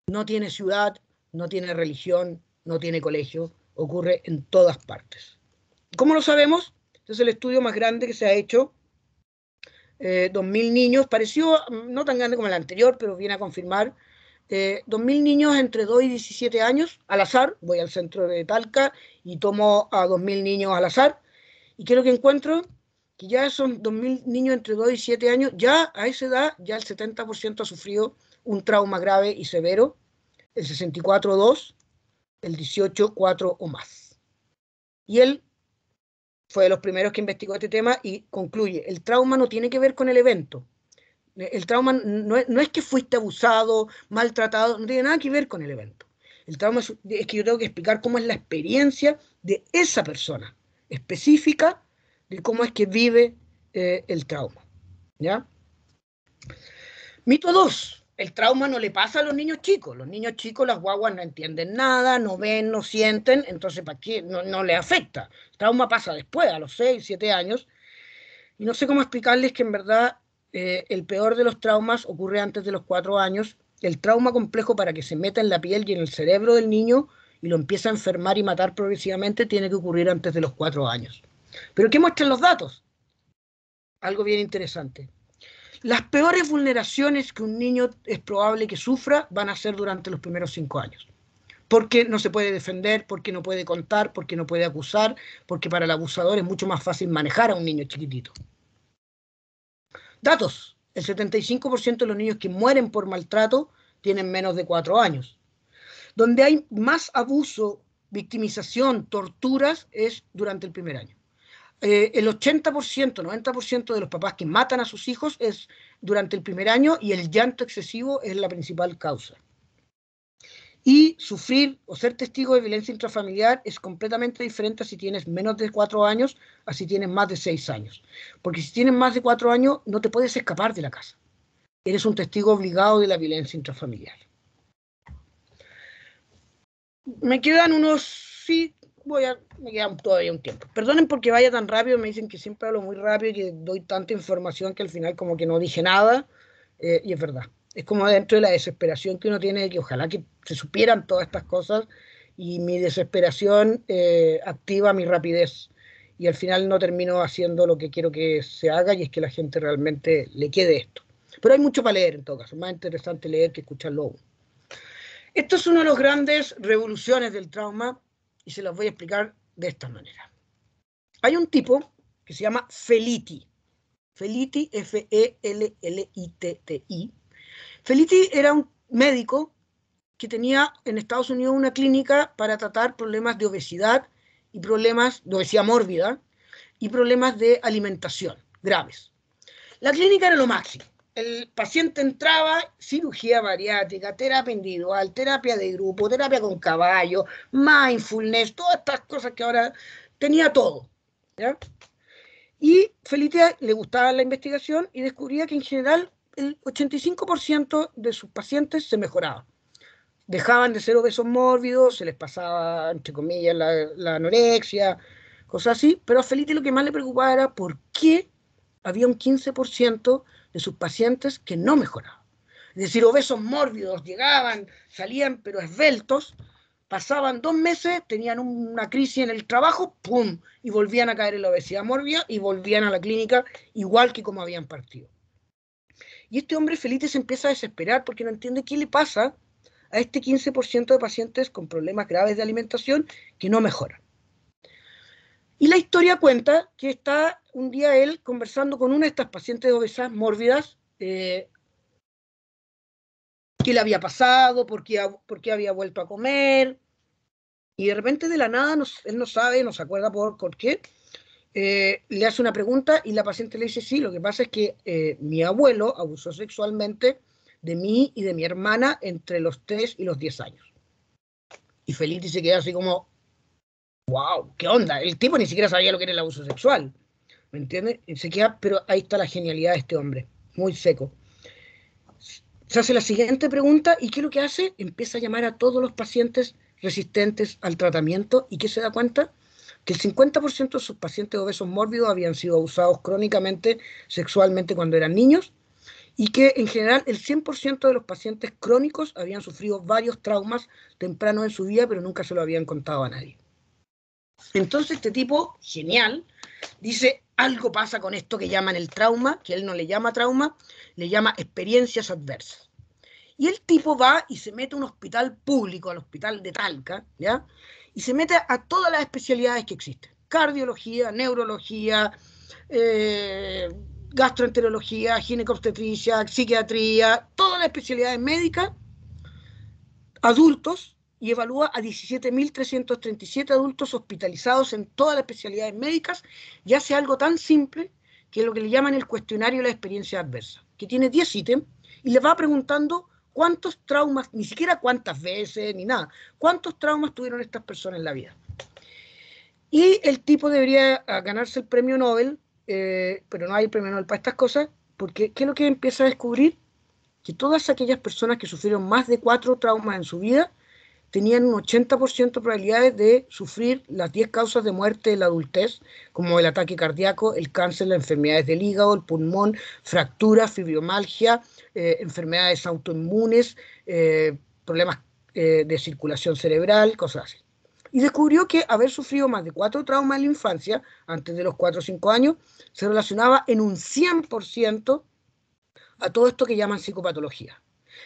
no tiene ciudad, no tiene religión, no tiene colegio, ocurre en todas partes. ¿Cómo lo sabemos? Este es el estudio más grande que se ha hecho. Eh, 2.000 niños, pareció mm, no tan grande como el anterior, pero viene a confirmar. 2.000 eh, niños entre 2 y 17 años, al azar, voy al centro de Talca y tomo a 2.000 niños al azar. ¿Y qué es lo que encuentro? Que ya son 2.000 niños entre 2 y 7 años, ya a esa edad, ya el 70% ha sufrido un trauma grave y severo el 64-2, el 18-4 o más. Y él fue de los primeros que investigó este tema y concluye, el trauma no tiene que ver con el evento. El trauma no es, que fuiste abusado, maltratado, no tiene nada que ver con el evento. El trauma es, que yo tengo que explicar cómo es la experiencia de esa persona específica, de cómo es que vive eh, el trauma. ¿Ya? Mito 2 el trauma no le pasa a los niños chicos. Los niños chicos, las guaguas no entienden nada, no ven, no sienten, entonces ¿para qué? No, le afecta. El trauma pasa después, a los 6, 7 años. Y no sé cómo explicarles que en verdad eh, el peor de los traumas ocurre antes de los 4 años. El trauma complejo para que se meta en la piel y en el cerebro del niño y lo empieza a enfermar y matar progresivamente tiene que ocurrir antes de los 4 años. Pero ¿qué muestran los datos? Algo bien interesante las peores vulneraciones que un niño es probable que sufra van a ser durante los primeros cinco años. Porque no se puede defender, porque no puede contar, porque no puede acusar, porque para el abusador es mucho más fácil manejar a un niño chiquitito. Datos. El 75% de los niños que mueren por maltrato tienen menos de cuatro años. Donde hay más abuso, victimización, torturas es durante el primer año. Eh, el 80%, 90% de los papás que matan a sus hijos es durante el primer año y el llanto excesivo es la principal causa. Y sufrir o ser testigo de violencia intrafamiliar es completamente diferente si tienes menos de cuatro años a si tienes más de seis años. Porque si tienes más de cuatro años no te puedes escapar de la casa. Eres un testigo obligado de la violencia intrafamiliar. Me quedan unos, voy a, me queda todavía un tiempo. Perdonen porque vaya tan rápido, me dicen que siempre hablo muy rápido y que doy tanta información que al final como que no dije nada, eh, y es verdad. Es como dentro de la desesperación que uno tiene de que ojalá que se supieran todas estas cosas y mi desesperación eh, activa mi rapidez y al final no termino haciendo lo que quiero que se haga y es que la gente realmente le quede esto. Pero hay mucho para leer en todo caso, más interesante leer que escucharlo. Esto es una de las grandes revoluciones del trauma y se las voy a explicar de esta manera. Hay un tipo que se llama Feliti. Feliti, F-E-L-L-I-T-T-I. Feliti e era un médico que tenía en Estados Unidos una clínica para tratar problemas de obesidad y problemas de obesidad mórbida y problemas de alimentación graves. La clínica era lo máximo el paciente entraba, cirugía bariátrica, terapia individual, terapia de grupo, terapia con caballo, mindfulness, todas estas cosas que ahora tenía todo. Y Felite le gustaba la investigación y descubría que en general el 85% de sus pacientes se mejoraba. Dejaban de ser obesos mórbidos, se les pasaba, entre comillas, la, anorexia, cosas así, pero a Felite lo que más le preocupaba era por qué había un 15% de sus pacientes que no mejoraban. Es decir, obesos mórbidos llegaban, salían, pero esbeltos, pasaban dos meses, tenían una crisis en el trabajo, ¡pum! Y volvían a caer en la obesidad mórbida y volvían a la clínica igual que como habían partido. Y este hombre, feliz se empieza a desesperar porque no entiende qué le pasa a este 15% de pacientes con problemas graves de alimentación que no mejoran. Y la historia cuenta que está un día él, conversando con una de estas pacientes obesas, mórbidas, eh, qué le había pasado, por qué, había vuelto a comer, y de repente de la nada, él no sabe, no se acuerda por, por qué, eh, le hace una pregunta y la paciente le dice, sí, lo que pasa es que eh, mi abuelo abusó sexualmente de mí y de mi hermana entre los 3 y los 10 años. Y Feliz se queda así como, wow, ¿qué onda? El tipo ni siquiera sabía lo que era el abuso sexual. ¿me entiendes? se queda, pero ahí está la genialidad de este hombre, muy seco. Se hace la siguiente pregunta y ¿qué es lo que hace? Empieza a llamar a todos los pacientes resistentes al tratamiento y ¿qué se da cuenta que el 50% de sus pacientes obesos mórbidos habían sido abusados crónicamente sexualmente cuando eran niños y que en general el 100% de los pacientes crónicos habían sufrido varios traumas temprano en su vida, pero nunca se lo habían contado a nadie. Entonces este tipo, genial, dice, algo pasa con esto que llaman el trauma, que él no le llama trauma, le llama experiencias adversas. Y el tipo va y se mete a un hospital público, al hospital de Talca, ¿ya? Y se mete a todas las especialidades que existen. Cardiología, neurología, eh, gastroenterología, ginecobstetricia, psiquiatría, todas las especialidades médicas, adultos, y evalúa a 17.337 adultos hospitalizados en todas las especialidades médicas y hace algo tan simple que es lo que le llaman el cuestionario de la experiencia adversa, que tiene 10 ítems y le va preguntando cuántos traumas, ni siquiera cuántas veces, ni nada, cuántos traumas tuvieron estas personas en la vida. Y el tipo debería ah, ganarse el premio Nobel, eh, pero no hay premio Nobel para estas cosas, porque ¿qué es lo que empieza a descubrir? Que todas aquellas personas que sufrieron más de cuatro traumas en su vida tenían un 80% de probabilidades de sufrir las 10 causas de muerte de la adultez, como el ataque cardíaco, el cáncer, las enfermedades del hígado, el pulmón, fracturas, fibromalgia, eh, enfermedades autoinmunes, eh, problemas eh, de circulación cerebral, cosas así. Y descubrió que haber sufrido más de cuatro traumas en la infancia, antes de los 4 o 5 años, se relacionaba en un 100% a todo esto que llaman psicopatología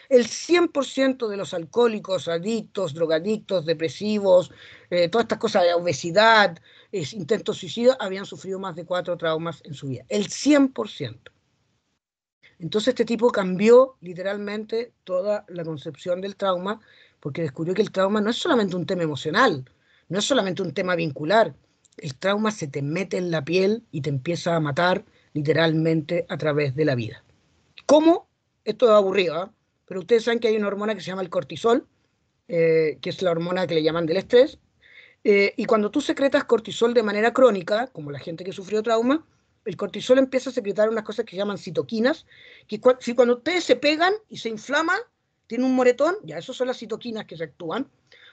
el 100% de los alcohólicos, adictos, drogadictos, depresivos, eh, todas estas cosas, de obesidad, intentos suicidas, habían sufrido más de cuatro traumas en su vida. El 100%. Entonces este tipo cambió literalmente toda la concepción del trauma porque descubrió que el trauma no es solamente un tema emocional, no es solamente un tema vincular. El trauma se te mete en la piel y te empieza a matar literalmente a través de la vida. ¿Cómo? Esto es aburrido, ¿ah? pero ustedes saben que hay una hormona que se llama el cortisol, eh, que es la hormona que le llaman del estrés, eh, y cuando tú secretas cortisol de manera crónica, como la gente que sufrió trauma, el cortisol empieza a secretar unas cosas que se llaman citoquinas, que si cuando ustedes se pegan y se inflaman, tiene un moretón, ya, esas son las citoquinas que se actúan.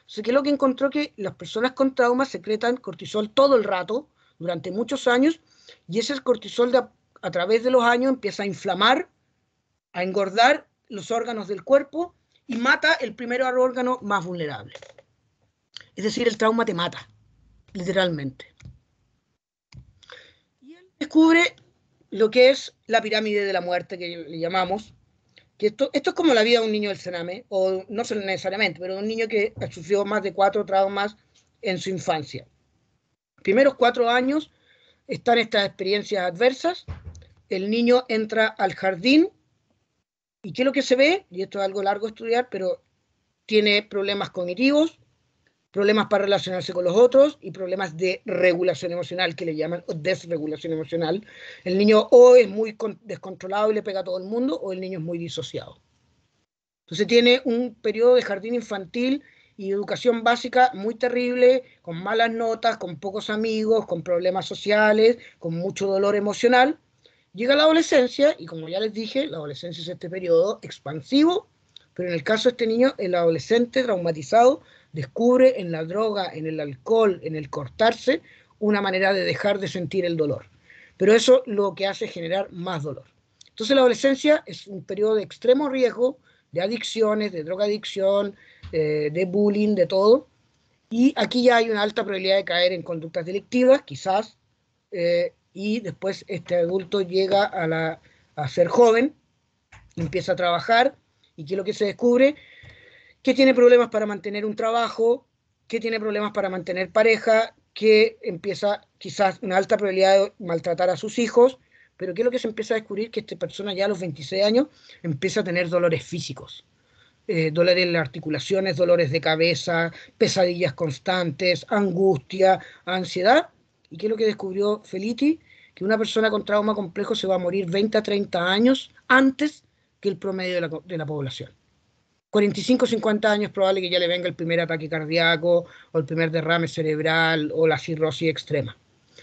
así que lo que encontró que las personas con trauma secretan cortisol todo el rato, durante muchos años, y ese cortisol a, través de los años empieza a inflamar, a engordar los órganos del cuerpo y mata el primer órgano más vulnerable. Es decir, el trauma te mata, literalmente. Y él descubre lo que es la pirámide de la muerte, que le llamamos, que esto, esto es como la vida de un niño del cename, o no necesariamente, pero un niño que sufrió más de cuatro traumas en su infancia. Primeros cuatro años están estas experiencias adversas, el niño entra al jardín ¿Y qué es lo que se ve? Y esto es algo largo de estudiar, pero tiene problemas cognitivos, problemas para relacionarse con los otros y problemas de regulación emocional, que le llaman desregulación emocional. El niño o es muy descontrolado y le pega a todo el mundo, o el niño es muy disociado. Entonces tiene un periodo de jardín infantil y educación básica muy terrible, con malas notas, con pocos amigos, con problemas sociales, con mucho dolor emocional Llega la adolescencia y como ya les dije, la adolescencia es este periodo expansivo, pero en el caso de este niño, el adolescente traumatizado descubre en la droga, en el alcohol, en el cortarse, una manera de dejar de sentir el dolor. Pero eso lo que hace es generar más dolor. Entonces la adolescencia es un periodo de extremo riesgo de adicciones, de drogadicción, adicción, eh, de bullying, de todo. Y aquí ya hay una alta probabilidad de caer en conductas delictivas, quizás eh, y después este adulto llega a, la, ser joven, empieza a trabajar y ¿qué es lo que se descubre? Que tiene problemas para mantener un trabajo, que tiene problemas para mantener pareja, que empieza quizás una alta probabilidad de maltratar a sus hijos, pero ¿qué es lo que se empieza a descubrir? Que esta persona ya a los 26 años empieza a tener dolores físicos. Eh, dolores en las articulaciones, dolores de cabeza, pesadillas constantes, angustia, ansiedad, ¿Y qué es lo que descubrió Felitti? Que una persona con trauma complejo se va a morir 20 a 30 años antes que el promedio de la, población. 45, 50 años es probable que ya le venga el primer ataque cardíaco o el primer derrame cerebral o la cirrosis extrema.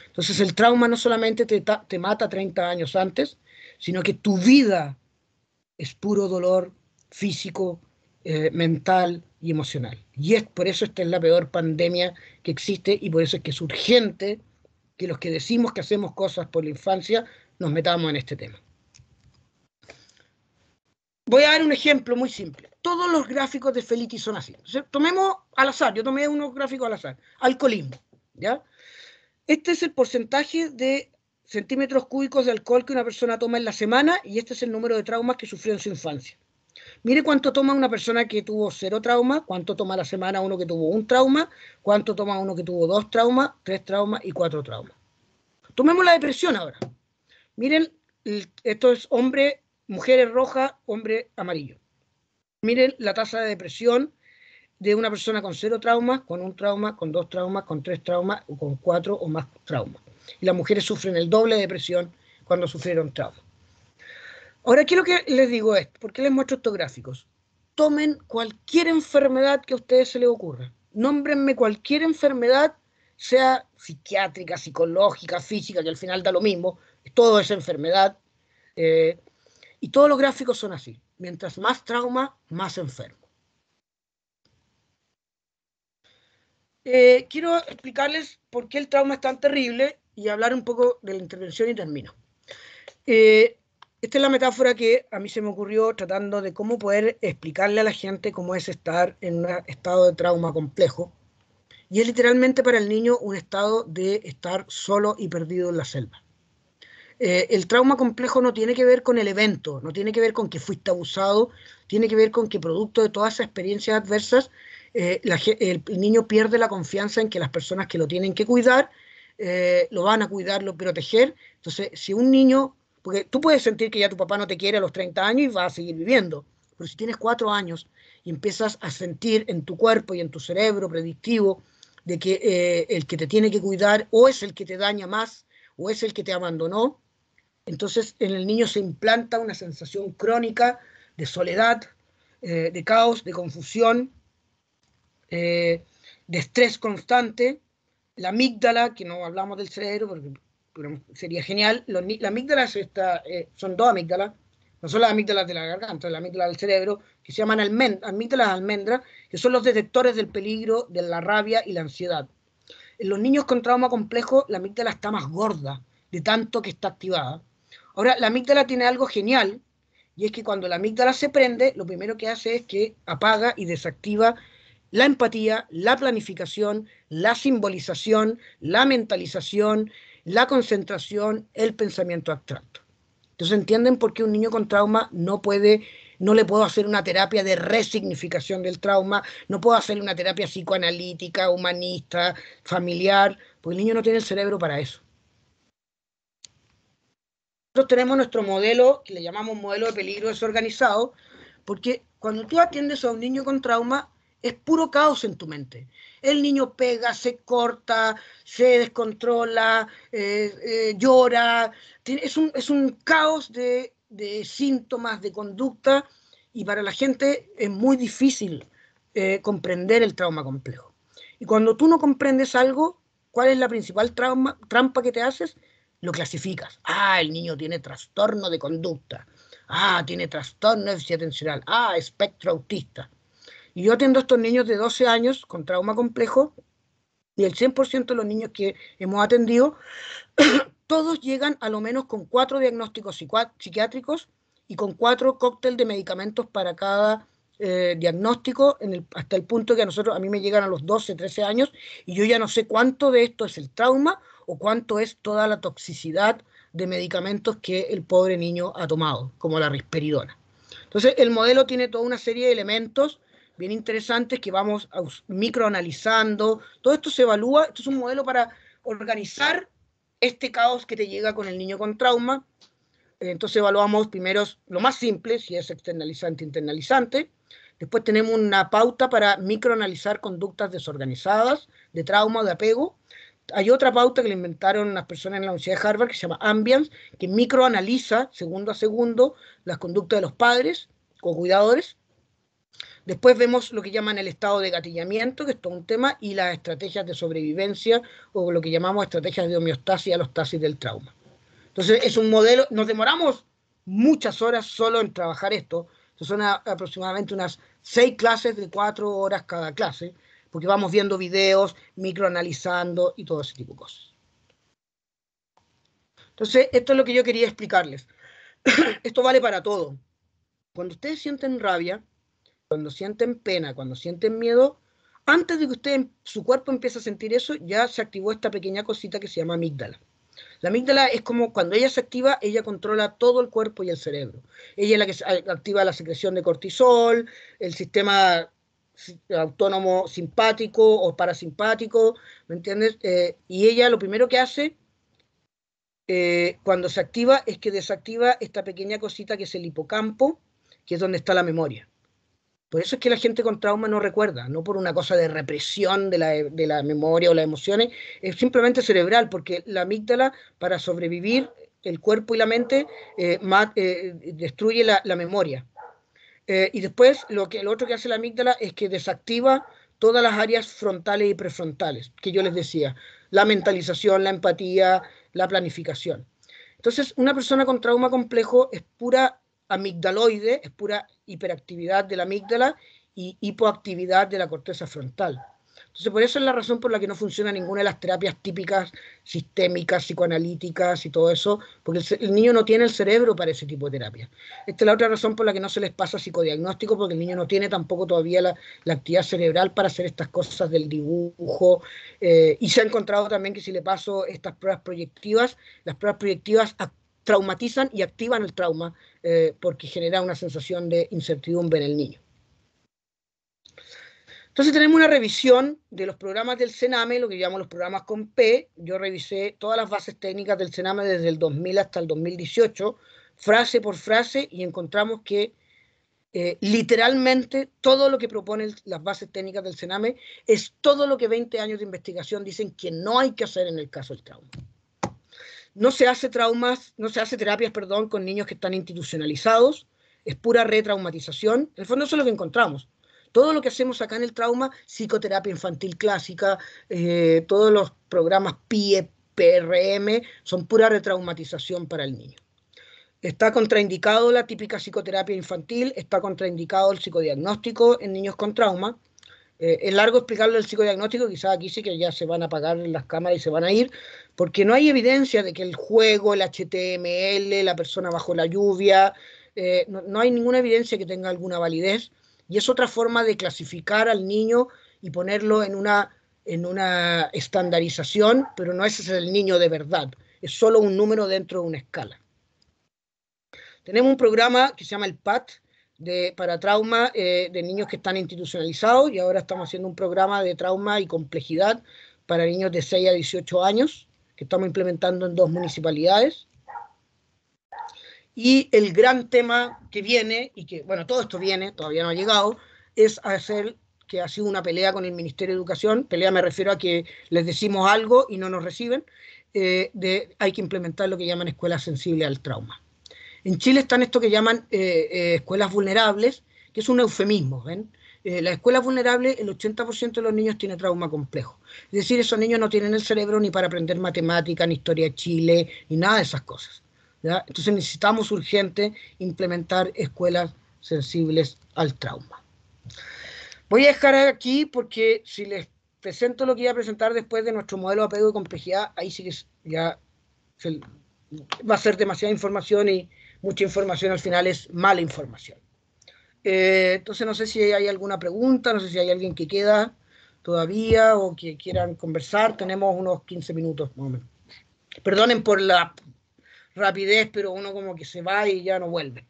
Entonces el trauma no solamente te, mata 30 años antes, sino que tu vida es puro dolor físico, eh, mental y emocional. Y es por eso esta es la peor pandemia que existe y por eso es que es urgente que los que decimos que hacemos cosas por la infancia nos metamos en este tema. Voy a dar un ejemplo muy simple. Todos los gráficos de Felitti son así. tomemos al azar, yo tomé unos gráficos al azar. Alcoholismo, ¿ya? Este es el porcentaje de centímetros cúbicos de alcohol que una persona toma en la semana y este es el número de traumas que sufrió en su infancia. Mire cuánto toma una persona que tuvo cero trauma, cuánto toma la semana uno que tuvo un trauma, cuánto toma uno que tuvo dos traumas, tres traumas y cuatro traumas. Tomemos la depresión ahora. Miren, esto es hombre, mujeres rojas, hombre amarillo. Miren la tasa de depresión de una persona con cero traumas, con un trauma, con dos traumas, con tres traumas, o con cuatro o más traumas. Y las mujeres sufren el doble de depresión cuando sufrieron trauma. Ahora, ¿qué lo que les digo esto, ¿Por qué les muestro estos gráficos? Tomen cualquier enfermedad que a ustedes se les ocurra. Nómbrenme cualquier enfermedad, sea psiquiátrica, psicológica, física, que al final da lo mismo, todo es enfermedad. Eh, y todos los gráficos son así. Mientras más trauma, más enfermo. Eh, quiero explicarles por qué el trauma es tan terrible y hablar un poco de la intervención y termino. Eh, esta es la metáfora que a mí se me ocurrió tratando de cómo poder explicarle a la gente cómo es estar en un estado de trauma complejo. Y es literalmente para el niño un estado de estar solo y perdido en la selva. Eh, el trauma complejo no tiene que ver con el evento, no tiene que ver con que fuiste abusado, tiene que ver con que producto de todas esas experiencias adversas, eh, el, niño pierde la confianza en que las personas que lo tienen que cuidar, eh, lo van a cuidar, lo proteger. Entonces, si un niño porque tú puedes sentir que ya tu papá no te quiere a los 30 años y vas a seguir viviendo. Pero si tienes cuatro años y empiezas a sentir en tu cuerpo y en tu cerebro predictivo de que eh, el que te tiene que cuidar o es el que te daña más o es el que te abandonó, entonces en el niño se implanta una sensación crónica de soledad, eh, de caos, de confusión, eh, de estrés constante. La amígdala, que no hablamos del cerebro, porque sería genial. Los, las amígdalas eh, son dos amígdalas, no son las amígdalas de la garganta, las amígdalas del cerebro, que se llaman almend amígdalas almendras, que son los detectores del peligro, de la rabia y la ansiedad. En los niños con trauma complejo, la amígdala está más gorda, de tanto que está activada. Ahora, la amígdala tiene algo genial, y es que cuando la amígdala se prende, lo primero que hace es que apaga y desactiva la empatía, la planificación, la simbolización, la mentalización, la concentración, el pensamiento abstracto. Entonces entienden por qué un niño con trauma no puede, no le puedo hacer una terapia de resignificación del trauma, no puedo hacer una terapia psicoanalítica, humanista, familiar, porque el niño no tiene el cerebro para eso. Nosotros tenemos nuestro modelo, que le llamamos modelo de peligro desorganizado, porque cuando tú atiendes a un niño con trauma, es puro caos en tu mente. El niño pega, se corta, se descontrola, eh, eh, llora. es, un, caos de, síntomas, de conducta, y para la gente es muy difícil eh, comprender el trauma complejo. Y cuando tú no comprendes algo, ¿cuál es la principal trampa que te haces? Lo clasificas. Ah, el niño tiene trastorno de conducta. Ah, tiene trastorno de atencional. Ah, espectro autista. Y yo atiendo a estos niños de 12 años con trauma complejo y el 100% de los niños que hemos atendido, todos llegan a lo menos con cuatro diagnósticos psiquiátricos y con cuatro cócteles de medicamentos para cada eh, diagnóstico, hasta el punto que a nosotros, a mí me llegan a los 12, 13 años y yo ya no sé cuánto de esto es el trauma o cuánto es toda la toxicidad de medicamentos que el pobre niño ha tomado, como la risperidona. Entonces, el modelo tiene toda una serie de elementos bien interesantes que vamos microanalizando. Todo esto se evalúa, esto es un modelo para organizar este caos que te llega con el niño con trauma. Entonces evaluamos primero lo más simple, si es externalizante, internalizante. Después tenemos una pauta para microanalizar conductas desorganizadas, de trauma, de apego. Hay otra pauta que le inventaron las personas en la Universidad de Harvard que se llama Ambience, que microanaliza segundo a segundo las conductas de los padres o cuidadores. Después vemos lo que llaman el estado de gatillamiento, que es todo un tema, y las estrategias de sobrevivencia o lo que llamamos estrategias de homeostasis y alostasis del trauma. Entonces, es un modelo, nos demoramos muchas horas solo en trabajar esto. son aproximadamente unas seis clases de cuatro horas cada clase, porque vamos viendo videos, microanalizando y todo ese tipo de cosas. Entonces, esto es lo que yo quería explicarles. esto vale para todo. Cuando ustedes sienten rabia, cuando sienten pena, cuando sienten miedo, antes de que usted, em, su cuerpo empiece a sentir eso, ya se activó esta pequeña cosita que se llama amígdala. La amígdala es como cuando ella se activa, ella controla todo el cuerpo y el cerebro. Ella es la que activa la secreción de cortisol, el sistema autónomo simpático o parasimpático, ¿me entiendes? Eh, y ella lo primero que hace eh, cuando se activa es que desactiva esta pequeña cosita que es el hipocampo, que es donde está la memoria. Por eso es que la gente con trauma no recuerda, no por una cosa de represión de la, memoria o las emociones, es simplemente cerebral, porque la amígdala, para sobrevivir, el cuerpo y la mente eh, eh, destruye la, memoria. Eh, y después, lo, que, el otro que hace la amígdala es que desactiva todas las áreas frontales y prefrontales, que yo les decía, la mentalización, la empatía, la planificación. Entonces, una persona con trauma complejo es pura amigdaloide, es pura hiperactividad de la amígdala y hipoactividad de la corteza frontal. Entonces, por eso es la razón por la que no funciona ninguna de las terapias típicas, sistémicas, psicoanalíticas y todo eso, porque el, niño no tiene el cerebro para ese tipo de terapia. Esta es la otra razón por la que no se les pasa psicodiagnóstico, porque el niño no tiene tampoco todavía la, actividad cerebral para hacer estas cosas del dibujo. Eh, y se ha encontrado también que si le paso estas pruebas proyectivas, las pruebas proyectivas actúan traumatizan y activan el trauma eh, porque genera una sensación de incertidumbre en el niño. Entonces tenemos una revisión de los programas del CENAME, lo que llamamos los programas con P. Yo revisé todas las bases técnicas del CENAME desde el 2000 hasta el 2018, frase por frase, y encontramos que eh, literalmente todo lo que proponen las bases técnicas del CENAME es todo lo que 20 años de investigación dicen que no hay que hacer en el caso del trauma. No se hace traumas, no se hace terapias, perdón, con niños que están institucionalizados, es pura retraumatización. En el fondo eso es lo que encontramos. Todo lo que hacemos acá en el trauma, psicoterapia infantil clásica, eh, todos los programas PIE, PRM, son pura retraumatización para el niño. Está contraindicado la típica psicoterapia infantil, está contraindicado el psicodiagnóstico en niños con trauma, eh, es largo explicarlo el psicodiagnóstico, quizás aquí sí que ya se van a apagar las cámaras y se van a ir, porque no hay evidencia de que el juego, el HTML, la persona bajo la lluvia, eh, no, hay ninguna evidencia que tenga alguna validez. Y es otra forma de clasificar al niño y ponerlo en una, en una estandarización, pero no ese es el niño de verdad, es solo un número dentro de una escala. Tenemos un programa que se llama el PAT, para trauma eh, de niños que están institucionalizados y ahora estamos haciendo un programa de trauma y complejidad para niños de 6 a 18 años que estamos implementando en dos municipalidades. Y el gran tema que viene, y que, bueno, todo esto viene, todavía no ha llegado, es hacer que ha sido una pelea con el Ministerio de Educación, pelea me refiero a que les decimos algo y no nos reciben, eh, de hay que implementar lo que llaman escuelas sensibles al trauma. En Chile están esto que llaman eh, eh, escuelas vulnerables, que es un eufemismo, ¿ven? Eh, las escuelas vulnerables, el 80% de los niños tiene trauma complejo. Es decir, esos niños no tienen el cerebro ni para aprender matemática, ni historia de Chile, ni nada de esas cosas. Entonces necesitamos urgente implementar escuelas sensibles al trauma. Voy a dejar aquí porque si les presento lo que iba a presentar después de nuestro modelo de apego y complejidad, ahí sí que ya va a ser demasiada información y, mucha información al final es mala información. Eh, entonces no sé si hay alguna pregunta, no sé si hay alguien que queda todavía o que quieran conversar. Tenemos unos 15 minutos más Perdonen por la rapidez, pero uno como que se va y ya no vuelve.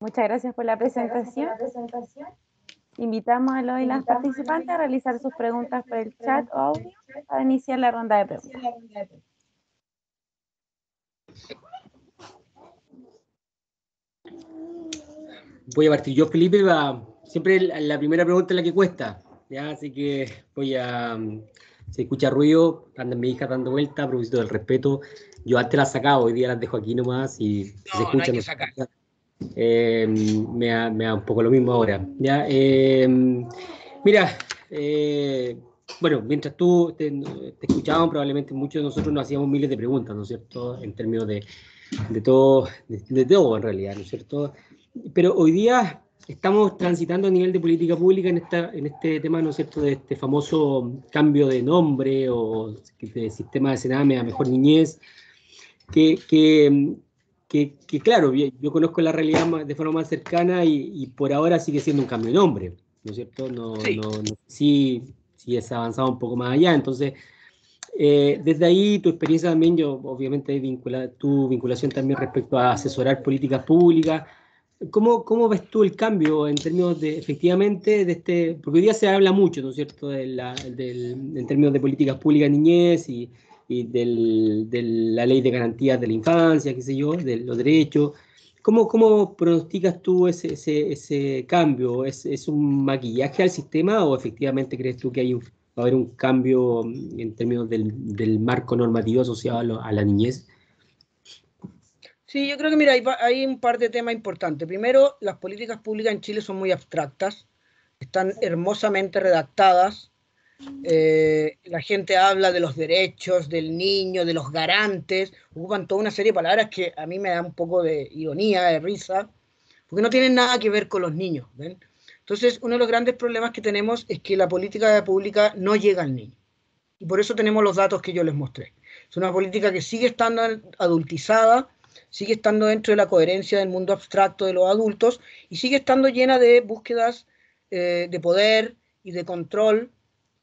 Muchas gracias por la presentación. Invitamos a los las participantes a realizar sus preguntas por el chat o audio para iniciar la ronda de preguntas. Voy a partir yo, Felipe, va, siempre la primera pregunta es la que cuesta, ¿ya? Así que voy a... Mm, se escucha ruido, andan mi hija dando vuelta, a propósito del respeto. Yo antes las sacaba, hoy día las dejo aquí nomás y se escucha. Eh, me, da, un poco lo mismo ahora. ¿ya? Eh, mm, mira, eh, bueno, mientras tú te, te escuchaban, probablemente muchos de nosotros nos hacíamos miles de preguntas, ¿no es cierto?, en términos de, de todo, de, todo en realidad, ¿no es cierto? Pero hoy día estamos transitando a nivel de política pública en, esta, en este tema, ¿no es cierto?, de este famoso cambio de nombre o de sistema de Sename a Mejor Niñez, que, que, claro, yo conozco la realidad de forma más cercana y, por ahora sigue siendo un cambio de nombre, ¿no es cierto? No, no, sí si es avanzado un poco más allá. Entonces, eh, desde ahí tu experiencia también, yo obviamente vincula, tu vinculación también respecto a asesorar políticas públicas. ¿Cómo, ¿Cómo ves tú el cambio en términos de, efectivamente, de este, porque hoy día se habla mucho, ¿no es cierto?, del, en términos de políticas públicas niñez y, y de la ley de garantías de la infancia, qué sé yo, de los derechos, ¿Cómo, cómo pronosticas tú ese, ese, ese cambio? ¿Es, un maquillaje al sistema o efectivamente crees tú que hay va a haber un cambio mm, en términos del, marco normativo asociado a, la niñez? Sí, yo creo que mira, hay, hay un par de temas importantes. Primero, las políticas públicas en Chile son muy abstractas, están hermosamente redactadas, eh, la gente habla de los derechos del niño, de los garantes, ocupan toda una serie de palabras que a mí me da un poco de ironía, de risa, porque no tienen nada que ver con los niños. Entonces, uno de los grandes problemas que tenemos es que la política pública no llega al niño. Y por eso tenemos los datos que yo les mostré. Es una política que sigue estando adultizada, sigue estando dentro de la coherencia del mundo abstracto de los adultos y sigue estando llena de búsquedas eh, de poder y de control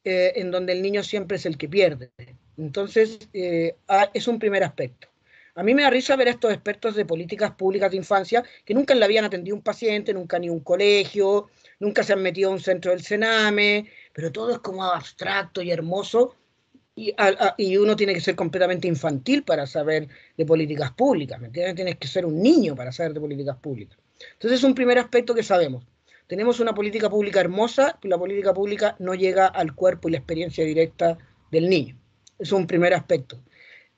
eh, en donde el niño siempre es el que pierde. Entonces, eh, ah, es un primer aspecto. A mí me da risa ver a estos expertos de políticas públicas de infancia que nunca le habían atendido un paciente, nunca ni un colegio, nunca se han metido a un centro del cename, pero todo es como abstracto y hermoso y, y uno tiene que ser completamente infantil para saber de políticas públicas, Tienes que ser un niño para saber de políticas públicas. Entonces es un primer aspecto que sabemos. Tenemos una política pública hermosa, pero la política pública no llega al cuerpo y la experiencia directa del niño. Es un primer aspecto.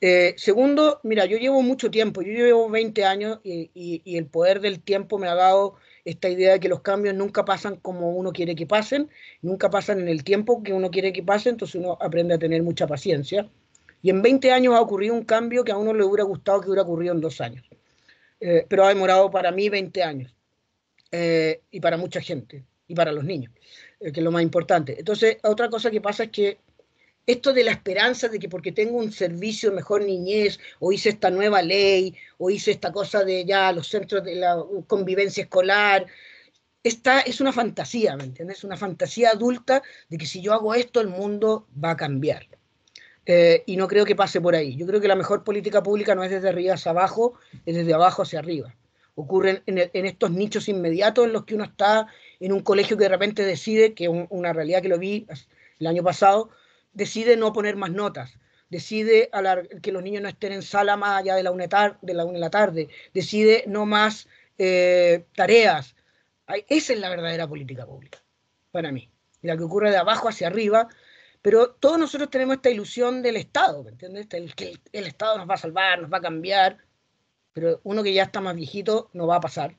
Eh, segundo, mira, yo llevo mucho tiempo, yo llevo 20 años y, el poder del tiempo me ha dado esta idea de que los cambios nunca pasan como uno quiere que pasen, nunca pasan en el tiempo que uno quiere que pasen, entonces uno aprende a tener mucha paciencia. Y en 20 años ha ocurrido un cambio que a uno le hubiera gustado que hubiera ocurrido en dos años, eh, pero ha demorado para mí 20 años. Eh, y para mucha gente y para los niños, eh, que es lo más importante. Entonces, otra cosa que pasa es que esto de la esperanza de que porque tengo un servicio mejor niñez, o hice esta nueva ley, o hice esta cosa de ya los centros de la convivencia escolar, esta es una fantasía, ¿me entiendes? Una fantasía adulta de que si yo hago esto el mundo va a cambiar. Eh, y no creo que pase por ahí. Yo creo que la mejor política pública no es desde arriba hacia abajo, es desde abajo hacia arriba ocurren e, en, estos nichos inmediatos en los que uno está en un colegio que de repente decide, que es una realidad que lo vi el año pasado, decide no poner más notas, decide que los niños no estén en sala más allá de la una, de, la una la tarde, decide no más eh, tareas. esa es la verdadera política pública, para mí, la que ocurre de abajo hacia arriba, pero todos nosotros tenemos esta ilusión del Estado, ¿me entiendes? El, que el Estado nos va a salvar, nos va a cambiar, pero uno que ya está más viejito no va a pasar.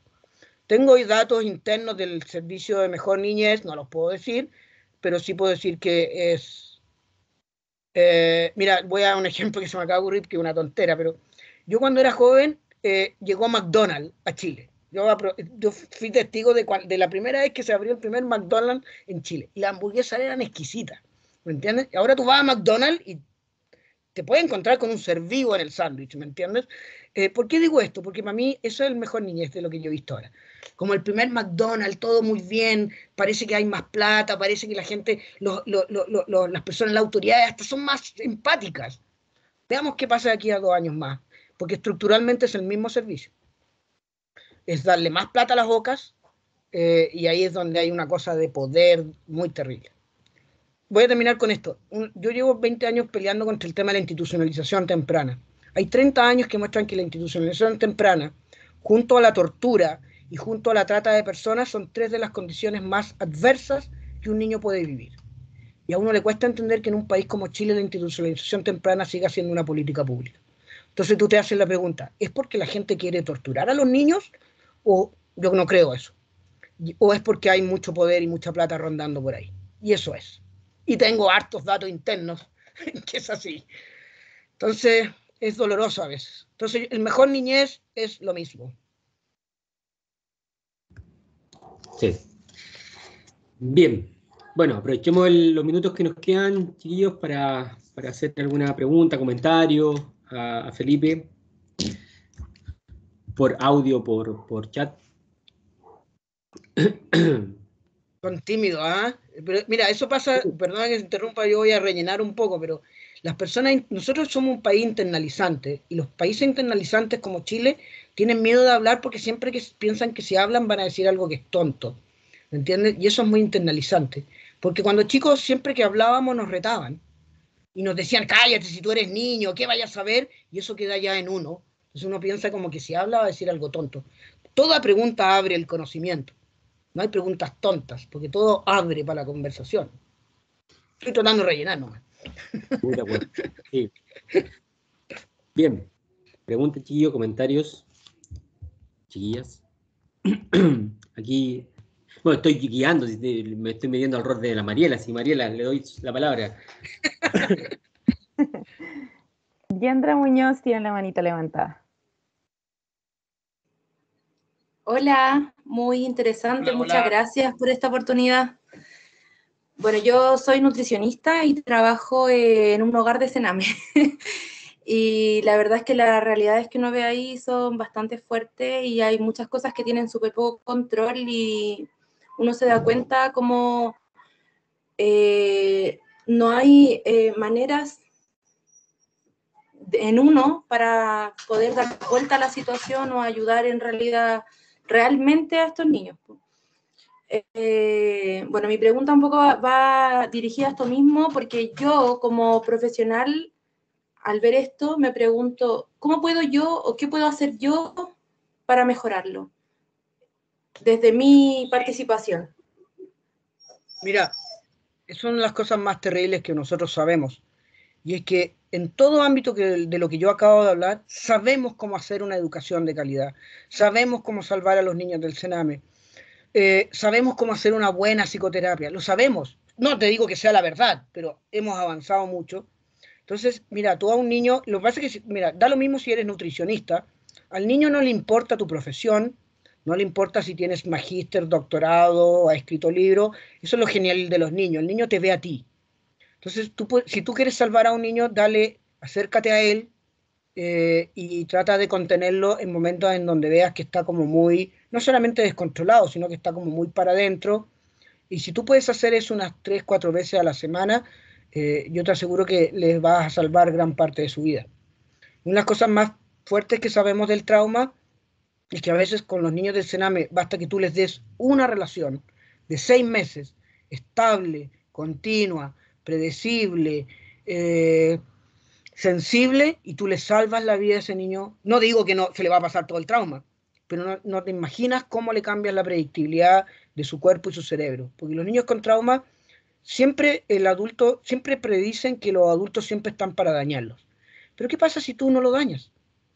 Tengo datos internos del servicio de mejor niñez, no los puedo decir, pero sí puedo decir que es... Eh, mira, voy a un ejemplo que se me acaba de ocurrir, que es una tontera, pero yo cuando era joven eh, llegó McDonald's a Chile. Yo, fui testigo de, de, la primera vez que se abrió el primer McDonald's en Chile. Y las hamburguesas eran exquisitas, ¿me entiendes? Ahora tú vas a McDonald's y te puedes encontrar con un ser vivo en el sándwich, ¿me entiendes? Eh, ¿Por qué digo esto? Porque para mí eso es el mejor niñez de lo que yo he visto ahora. Como el primer McDonald's, todo muy bien, parece que hay más plata, parece que la gente, las personas, las autoridades hasta son más empáticas. Veamos qué pasa de aquí a dos años más, porque estructuralmente es el mismo servicio. Es darle más plata a las bocas eh, y ahí es donde hay una cosa de poder muy terrible voy a terminar con esto. yo llevo 20 años peleando contra el tema de la institucionalización temprana. Hay 30 años que muestran que la institucionalización temprana, junto a la tortura y junto a la trata de personas, son tres de las condiciones más adversas que un niño puede vivir. Y a uno le cuesta entender que en un país como Chile la institucionalización temprana siga siendo una política pública. Entonces tú te haces la pregunta, ¿es porque la gente quiere torturar a los niños? O yo no creo eso. O es porque hay mucho poder y mucha plata rondando por ahí. Y eso es. Y tengo hartos datos internos que es así. Entonces, es doloroso a veces. Entonces, el mejor niñez es lo mismo. Sí. Bien. Bueno, aprovechemos los minutos que nos quedan, chiquillos, para, para alguna pregunta, comentario a, Felipe por audio, por, chat. Son tímidos, ¿ah? pero Mira, eso pasa, perdón que se interrumpa, yo voy a rellenar un poco, pero las personas, nosotros somos un país internalizante y los países internalizantes como Chile tienen miedo de hablar porque siempre que piensan que si hablan van a decir algo que es tonto. ¿Me entiendes? Y eso es muy internalizante. Porque cuando chicos siempre que hablábamos nos retaban y nos decían, cállate si tú eres niño, ¿qué vayas a saber? Y eso queda ya en uno. Entonces uno piensa como que si habla va a decir algo tonto. Toda pregunta abre el conocimiento. No hay preguntas tontas, porque todo abre para la conversación. Estoy tratando de rellenar nomás. Bien. Preguntas, chiquillos, comentarios. Chiquillas. Aquí. Bueno, estoy guiando, me estoy midiendo al rol de la Mariela. Si Mariela, le doy la palabra. Yandra Muñoz tiene la manita levantada. Hola, muy interesante. Muchas gracias por esta oportunidad. Bueno, yo soy nutricionista y trabajo en un hogar de cename. y la verdad es que las realidades que uno ve ahí son bastante fuertes y hay muchas cosas que tienen súper poco control y uno se da cuenta como eh, no hay eh, maneras en uno para poder dar vuelta a la situación o ayudar en realidad realmente a estos niños. Eh, bueno, mi pregunta un poco va, dirigida a esto mismo, porque yo como profesional, al ver esto, me pregunto, ¿cómo puedo yo o qué puedo hacer yo para mejorarlo? Desde mi participación. Mira, son las cosas más terribles que nosotros sabemos. Y es que en todo ámbito de lo que yo acabo de hablar, sabemos cómo hacer una educación de calidad, sabemos cómo salvar a los niños del cename eh, sabemos cómo hacer una buena psicoterapia, lo sabemos. No te digo que sea la verdad, pero hemos avanzado mucho. Entonces, mira, tú a un niño, lo que pasa es que, mira, da lo mismo si eres nutricionista, al niño no le importa tu profesión, no le importa si tienes magíster, doctorado, ha escrito libro, eso es lo genial de los niños, el niño te ve a ti. Entonces, si tú quieres salvar a un niño, dale, acércate a él eh, y trata de contenerlo en momentos en donde veas que está como muy no solamente descontrolado, sino que está como muy para adentro. Y si tú puedes hacer eso unas tres, cuatro veces a la semana, eh, yo te aseguro que les vas a salvar gran parte de su vida. Una de las cosas más fuertes que sabemos del trauma es que a veces con los niños del Sename basta que tú les des una relación de seis meses, estable, continua, predecible, eh, sensible, y tú le salvas la vida a ese niño. No digo que no se le va a pasar todo el trauma, pero no, te imaginas cómo le cambias la predictibilidad de su cuerpo y su cerebro. Porque los niños con trauma, siempre el adulto, siempre predicen que los adultos siempre están para dañarlos. Pero ¿qué pasa si tú no lo dañas?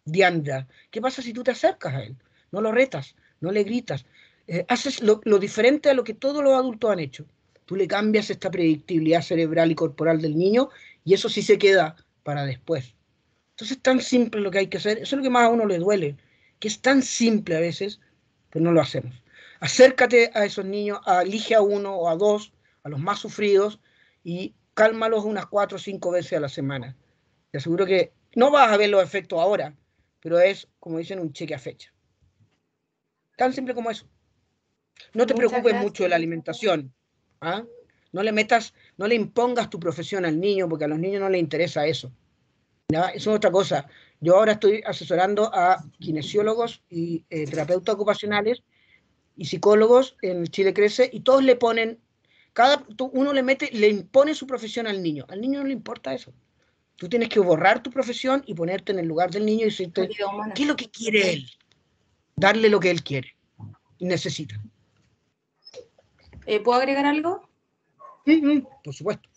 Diandra, ¿qué pasa si tú te acercas a él? No lo retas, no le gritas. Eh, haces lo, lo diferente a lo que todos los adultos han hecho. Tú le cambias esta predictibilidad cerebral y corporal del niño y eso sí se queda para después. Entonces es tan simple lo que hay que hacer. Eso es lo que más a uno le duele que es tan simple a veces, pero pues no lo hacemos. Acércate a esos niños, elige a uno o a dos, a los más sufridos, y cálmalos unas cuatro o cinco veces a la semana. Te aseguro que no vas a ver los efectos ahora, pero es, como dicen, un cheque a fecha. Tan simple como eso. No te preocupes mucho de la alimentación. ¿ah? No le metas, no le impongas tu profesión al niño, porque a los niños no les interesa eso. Eso es otra cosa. Yo ahora estoy asesorando a kinesiólogos y eh, terapeutas ocupacionales y psicólogos en Chile Crece y todos le ponen, cada uno le mete, le impone su profesión al niño. Al niño no le importa eso. Tú tienes que borrar tu profesión y ponerte en el lugar del niño y decirte, ¿qué es lo que quiere él? Darle lo que él quiere y necesita. Eh, ¿Puedo agregar algo? por supuesto.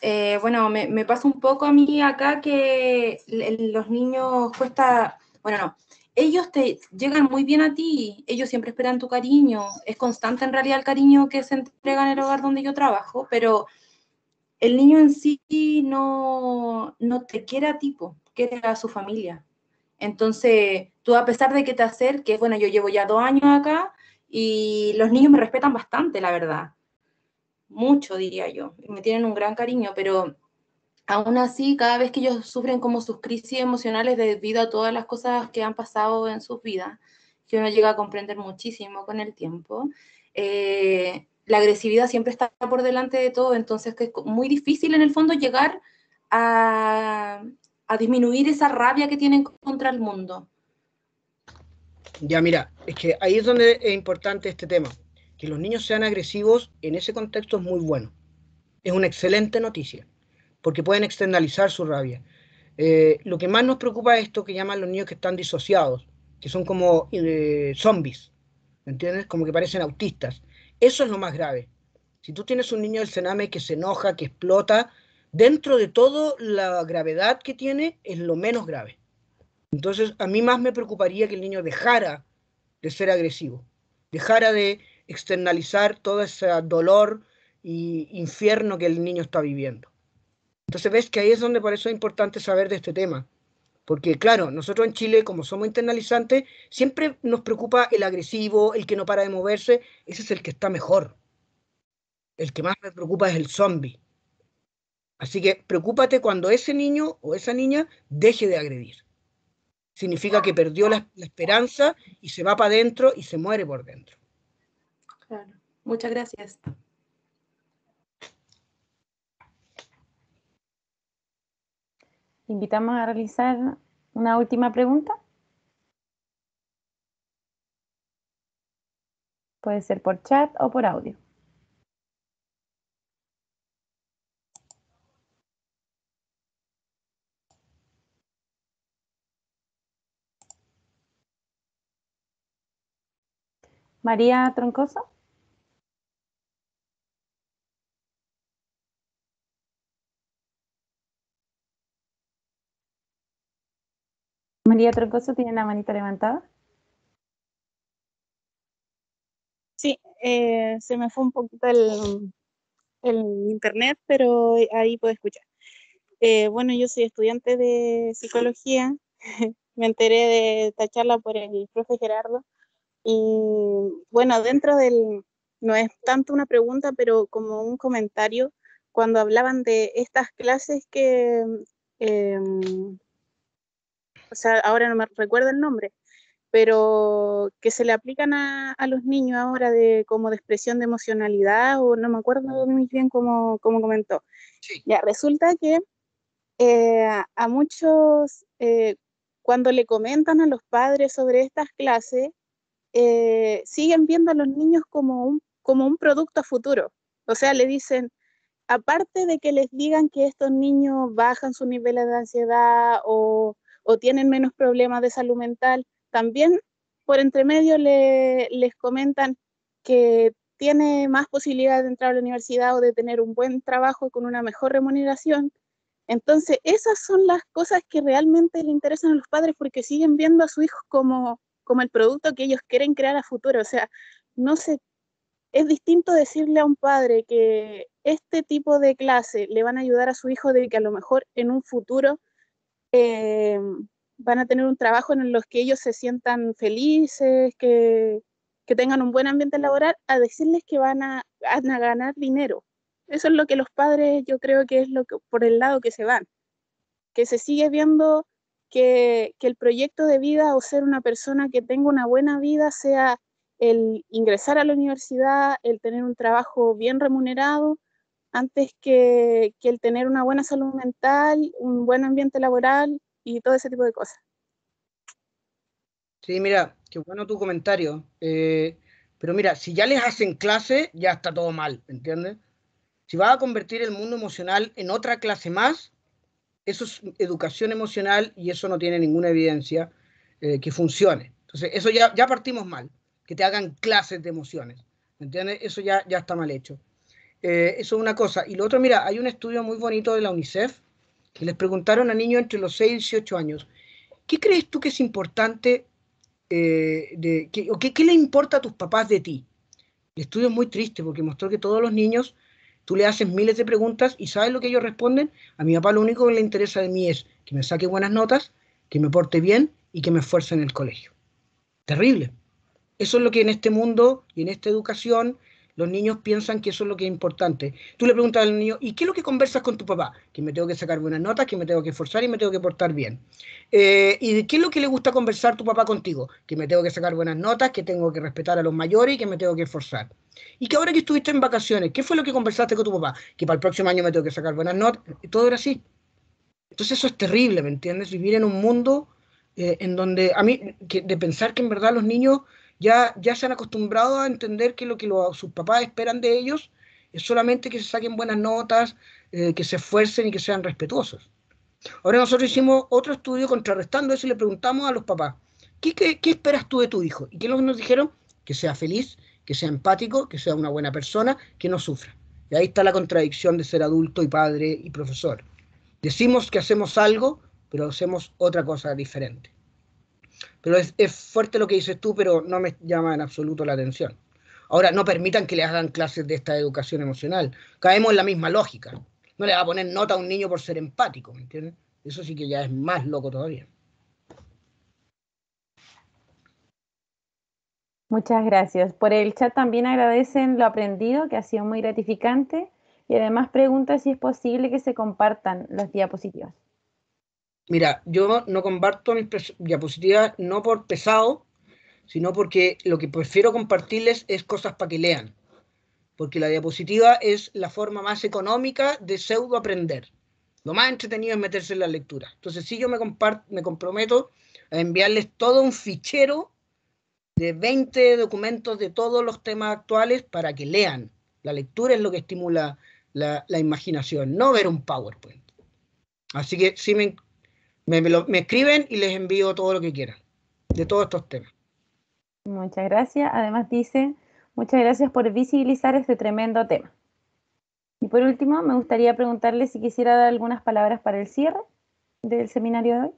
Eh, bueno, me, pasa un poco a mí acá que los niños cuesta, bueno, no, ellos te llegan muy bien a ti, ellos siempre esperan tu cariño, es constante en realidad el cariño que se entrega en el hogar donde yo trabajo, pero el niño en sí no, no te quiere a tipo, quiere a su familia. Entonces, tú a pesar de que te acerques, bueno, yo llevo ya dos años acá y los niños me respetan bastante, la verdad mucho, diría yo. Me tienen un gran cariño, pero aún así, cada vez que ellos sufren como sus crisis emocionales debido a todas las cosas que han pasado en sus vidas, que uno llega a comprender muchísimo con el tiempo, eh, la agresividad siempre está por delante de todo, entonces que es muy difícil en el fondo llegar a, a disminuir esa rabia que tienen contra el mundo. Ya, mira, es que ahí es donde es importante este tema que los niños sean agresivos en ese contexto es muy bueno. Es una excelente noticia, porque pueden externalizar su rabia. Eh, lo que más nos preocupa es esto que llaman los niños que están disociados, que son como eh, zombies, ¿me entiendes? Como que parecen autistas. Eso es lo más grave. Si tú tienes un niño del cename que se enoja, que explota, dentro de todo la gravedad que tiene es lo menos grave. Entonces, a mí más me preocuparía que el niño dejara de ser agresivo, dejara de externalizar todo ese dolor y infierno que el niño está viviendo. Entonces ves que ahí es donde por eso es importante saber de este tema. Porque claro, nosotros en Chile, como somos internalizantes, siempre nos preocupa el agresivo, el que no para de moverse, ese es el que está mejor. El que más me preocupa es el zombie. Así que preocúpate cuando ese niño o esa niña deje de agredir. Significa que perdió la, la esperanza y se va para adentro y se muere por dentro. Muchas gracias. Invitamos a realizar una última pregunta. Puede ser por chat o por audio. María Troncoso. Otra Troncoso tiene la manita levantada. Sí, eh, se me fue un poquito el, internet, pero ahí puedo escuchar. Eh, bueno, yo soy estudiante de psicología. me enteré de esta charla por el profe Gerardo. Y bueno, dentro del, no es tanto una pregunta, pero como un comentario, cuando hablaban de estas clases que em, o sea, ahora no me recuerdo el nombre, pero que se le aplican a, a, los niños ahora de como de expresión de emocionalidad o no me acuerdo ah. muy bien cómo, cómo comentó. Ya, resulta que eh, a muchos, eh, cuando le comentan a los padres sobre estas clases, eh, siguen viendo a los niños como un, como un producto futuro. O sea, le dicen, aparte de que les digan que estos niños bajan su nivel de ansiedad o o tienen menos problemas de salud mental. También por entremedio les comentan que tiene más posibilidad de entrar a la universidad o de tener un buen trabajo con una mejor remuneración. Entonces, esas son las cosas que realmente le interesan a los padres porque siguen viendo a su hijo como, como el producto que ellos quieren crear a futuro. O sea, no sé, es distinto decirle a un padre que este tipo de clase le van a ayudar a su hijo de que a lo mejor en un futuro eh, van a tener un trabajo en el que ellos se sientan felices, que, tengan un buen ambiente laboral, a decirles que van a, ganar dinero. Eso es lo que los padres, yo creo que es lo que, por el lado que se van, que se sigue viendo que el proyecto de vida o ser una persona que tenga una buena vida sea el ingresar a la universidad, el tener un trabajo bien remunerado, antes que, el tener una buena salud mental, un buen ambiente laboral y todo ese tipo de cosas. Sí, mira, qué bueno tu comentario. Eh, pero mira, si ya les hacen clase, ya está todo mal, ¿entiendes? Si vas a convertir el mundo emocional en otra clase más, eso es educación emocional y eso no tiene ninguna evidencia eh, que funcione. Entonces, eso ya, ya partimos mal, que te hagan clases de emociones, ¿entiendes? Eso ya, ya está mal hecho. Eh, eso es una cosa. Y lo otro, mira, hay un estudio muy bonito de la UNICEF que les preguntaron a niños entre los 6 y 18 años, ¿qué crees tú que es importante eh, o qué le importa a tus papás de ti? El estudio es muy triste porque mostró que todos los niños, tú le haces miles de preguntas y ¿sabes lo que ellos responden? A mi papá lo único que le interesa de mí es que me saque buenas notas, que me porte bien y que me esfuerce en el colegio. Terrible. Eso es lo que en este mundo y en esta educación los niños piensan que eso es lo que es importante. Tú le preguntas al niño, ¿y qué es lo que conversas con tu papá? Que me tengo que sacar buenas notas, que me tengo que esforzar y me tengo que portar bien. Eh, ¿Y de qué es lo que le gusta conversar tu papá contigo? Que me tengo que sacar buenas notas, que tengo que respetar a los mayores y que me tengo que esforzar. Y que ahora que estuviste en vacaciones, ¿qué fue lo que conversaste con tu papá? Que para el próximo año me tengo que sacar buenas notas. Todo era así. Entonces eso es terrible, ¿me entiendes? Vivir en un mundo eh, en donde a mí, de pensar que en verdad los niños ya, se han acostumbrado a entender que lo que sus papás esperan de ellos es solamente que se saquen buenas notas, eh, que se esfuercen y que sean respetuosos. Ahora nosotros hicimos otro estudio contrarrestando eso y le preguntamos a los papás, ¿qué, esperas tú de tu hijo? ¿Y qué nos dijeron? Que sea feliz, que sea empático, que sea una buena persona, que no sufra. Y ahí está la contradicción de ser adulto y padre y profesor. Decimos que hacemos algo, pero hacemos otra cosa diferente. Pero es, fuerte lo que dices tú, pero no me llama en absoluto la atención. Ahora, no permitan que le hagan clases de esta educación emocional. Caemos en la misma lógica. No le va a poner nota a un niño por ser empático, ¿me entiendes? Eso sí que ya es más loco todavía. Muchas gracias. Por el chat también agradecen lo aprendido, que ha sido muy gratificante, y además pregunta si es posible que se compartan las diapositivas. Mira, yo no comparto mis diapositivas no por pesado, sino porque lo que prefiero compartirles es cosas para que lean. Porque la diapositiva es la forma más económica de pseudo aprender. Lo más entretenido es meterse en la lectura. Entonces, sí, yo me, me comprometo a enviarles todo un fichero de 20 documentos de todos los temas actuales para que lean. La lectura es lo que estimula la, la imaginación, no ver un PowerPoint. Así que sí me me, escriben y les envío todo lo que quieran de todos estos temas. Muchas gracias. Además dice, muchas gracias por visibilizar este tremendo tema. Y por último, me gustaría preguntarle si quisiera dar algunas palabras para el cierre del seminario de hoy.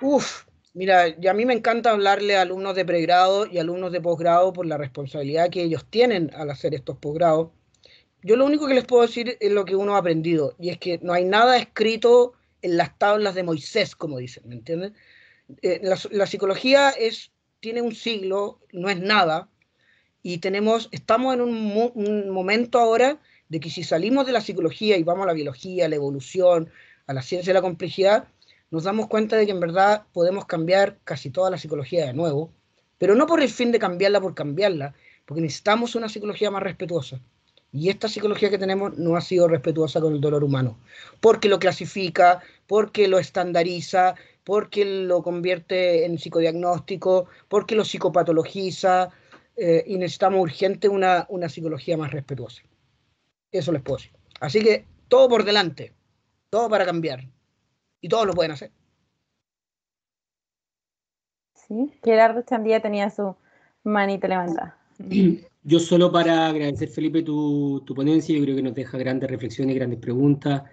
Uf, mira, y a mí me encanta hablarle a alumnos de pregrado y alumnos de posgrado por la responsabilidad que ellos tienen al hacer estos posgrados. Yo lo único que les puedo decir es lo que uno ha aprendido, y es que no hay nada escrito en las tablas de Moisés, como dicen, ¿me entienden? Eh, la, psicología es, tiene un siglo, no es nada, y tenemos, estamos en un, un, momento ahora de que si salimos de la psicología y vamos a la biología, a la evolución, a la ciencia de la complejidad, nos damos cuenta de que en verdad podemos cambiar casi toda la psicología de nuevo, pero no por el fin de cambiarla por cambiarla, porque necesitamos una psicología más respetuosa. Y esta psicología que tenemos no ha sido respetuosa con el dolor humano, porque lo clasifica, porque lo estandariza, porque lo convierte en psicodiagnóstico, porque lo psicopatologiza, eh, y necesitamos urgente una, psicología más respetuosa. Eso les puedo decir. Así que todo por delante, todo para cambiar, y todos lo pueden hacer. Sí, Gerardo Chandía este tenía su manita levantada. Yo solo para agradecer, Felipe, tu, tu, ponencia, yo creo que nos deja grandes reflexiones, grandes preguntas.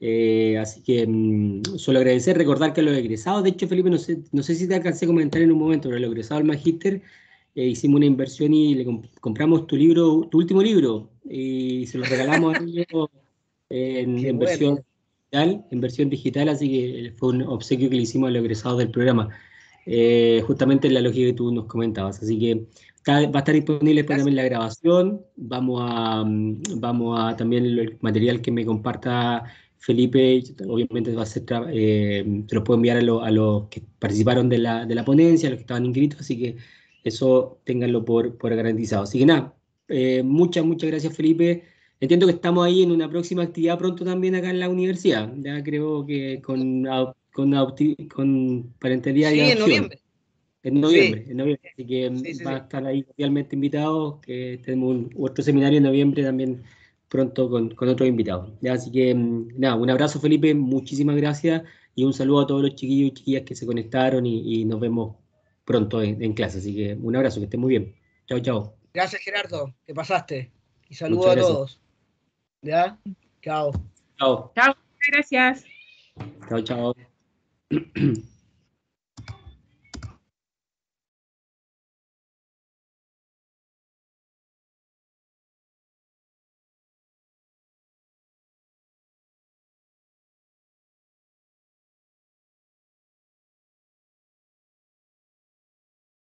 Eh, así que mm, solo agradecer, recordar que los egresados, de hecho, Felipe, no sé, no sé si te alcancé a comentar en un momento, pero los egresados del Magíster eh, hicimos una inversión y le compramos tu libro, tu último libro, y se lo regalamos a ellos en, en versión digital, en versión digital, así que fue un obsequio que le hicimos a los egresados del programa. Eh, justamente en la lógica que tú nos comentabas. Así que va a estar disponible pues, también la grabación. Vamos a, mm, vamos a también el material que me comparta Felipe, obviamente va a ser eh, se los puedo enviar a, a, los que participaron de la, de la, ponencia, a los que estaban inscritos, así que eso ténganlo por, garantizado. Así que nada, eh, muchas, muchas gracias Felipe. Entiendo que estamos ahí en una próxima actividad pronto también acá en la universidad. Ya creo que con, con, con noviembre en noviembre, en noviembre. Así que mm, van a estar ahí cordialmente invitados, que tenemos otro seminario en noviembre también pronto con, otros invitados. Así que mm, nada, un abrazo Felipe, muchísimas gracias y un saludo a todos los chiquillos y chiquillas que se conectaron y, nos vemos pronto en, clase. Así que un abrazo, que estén muy bien. Chao, chao. Gracias Gerardo, que pasaste. Y saludo a todos. ¿Ya? Chao. Chao. Chao, gracias. Chao, chao.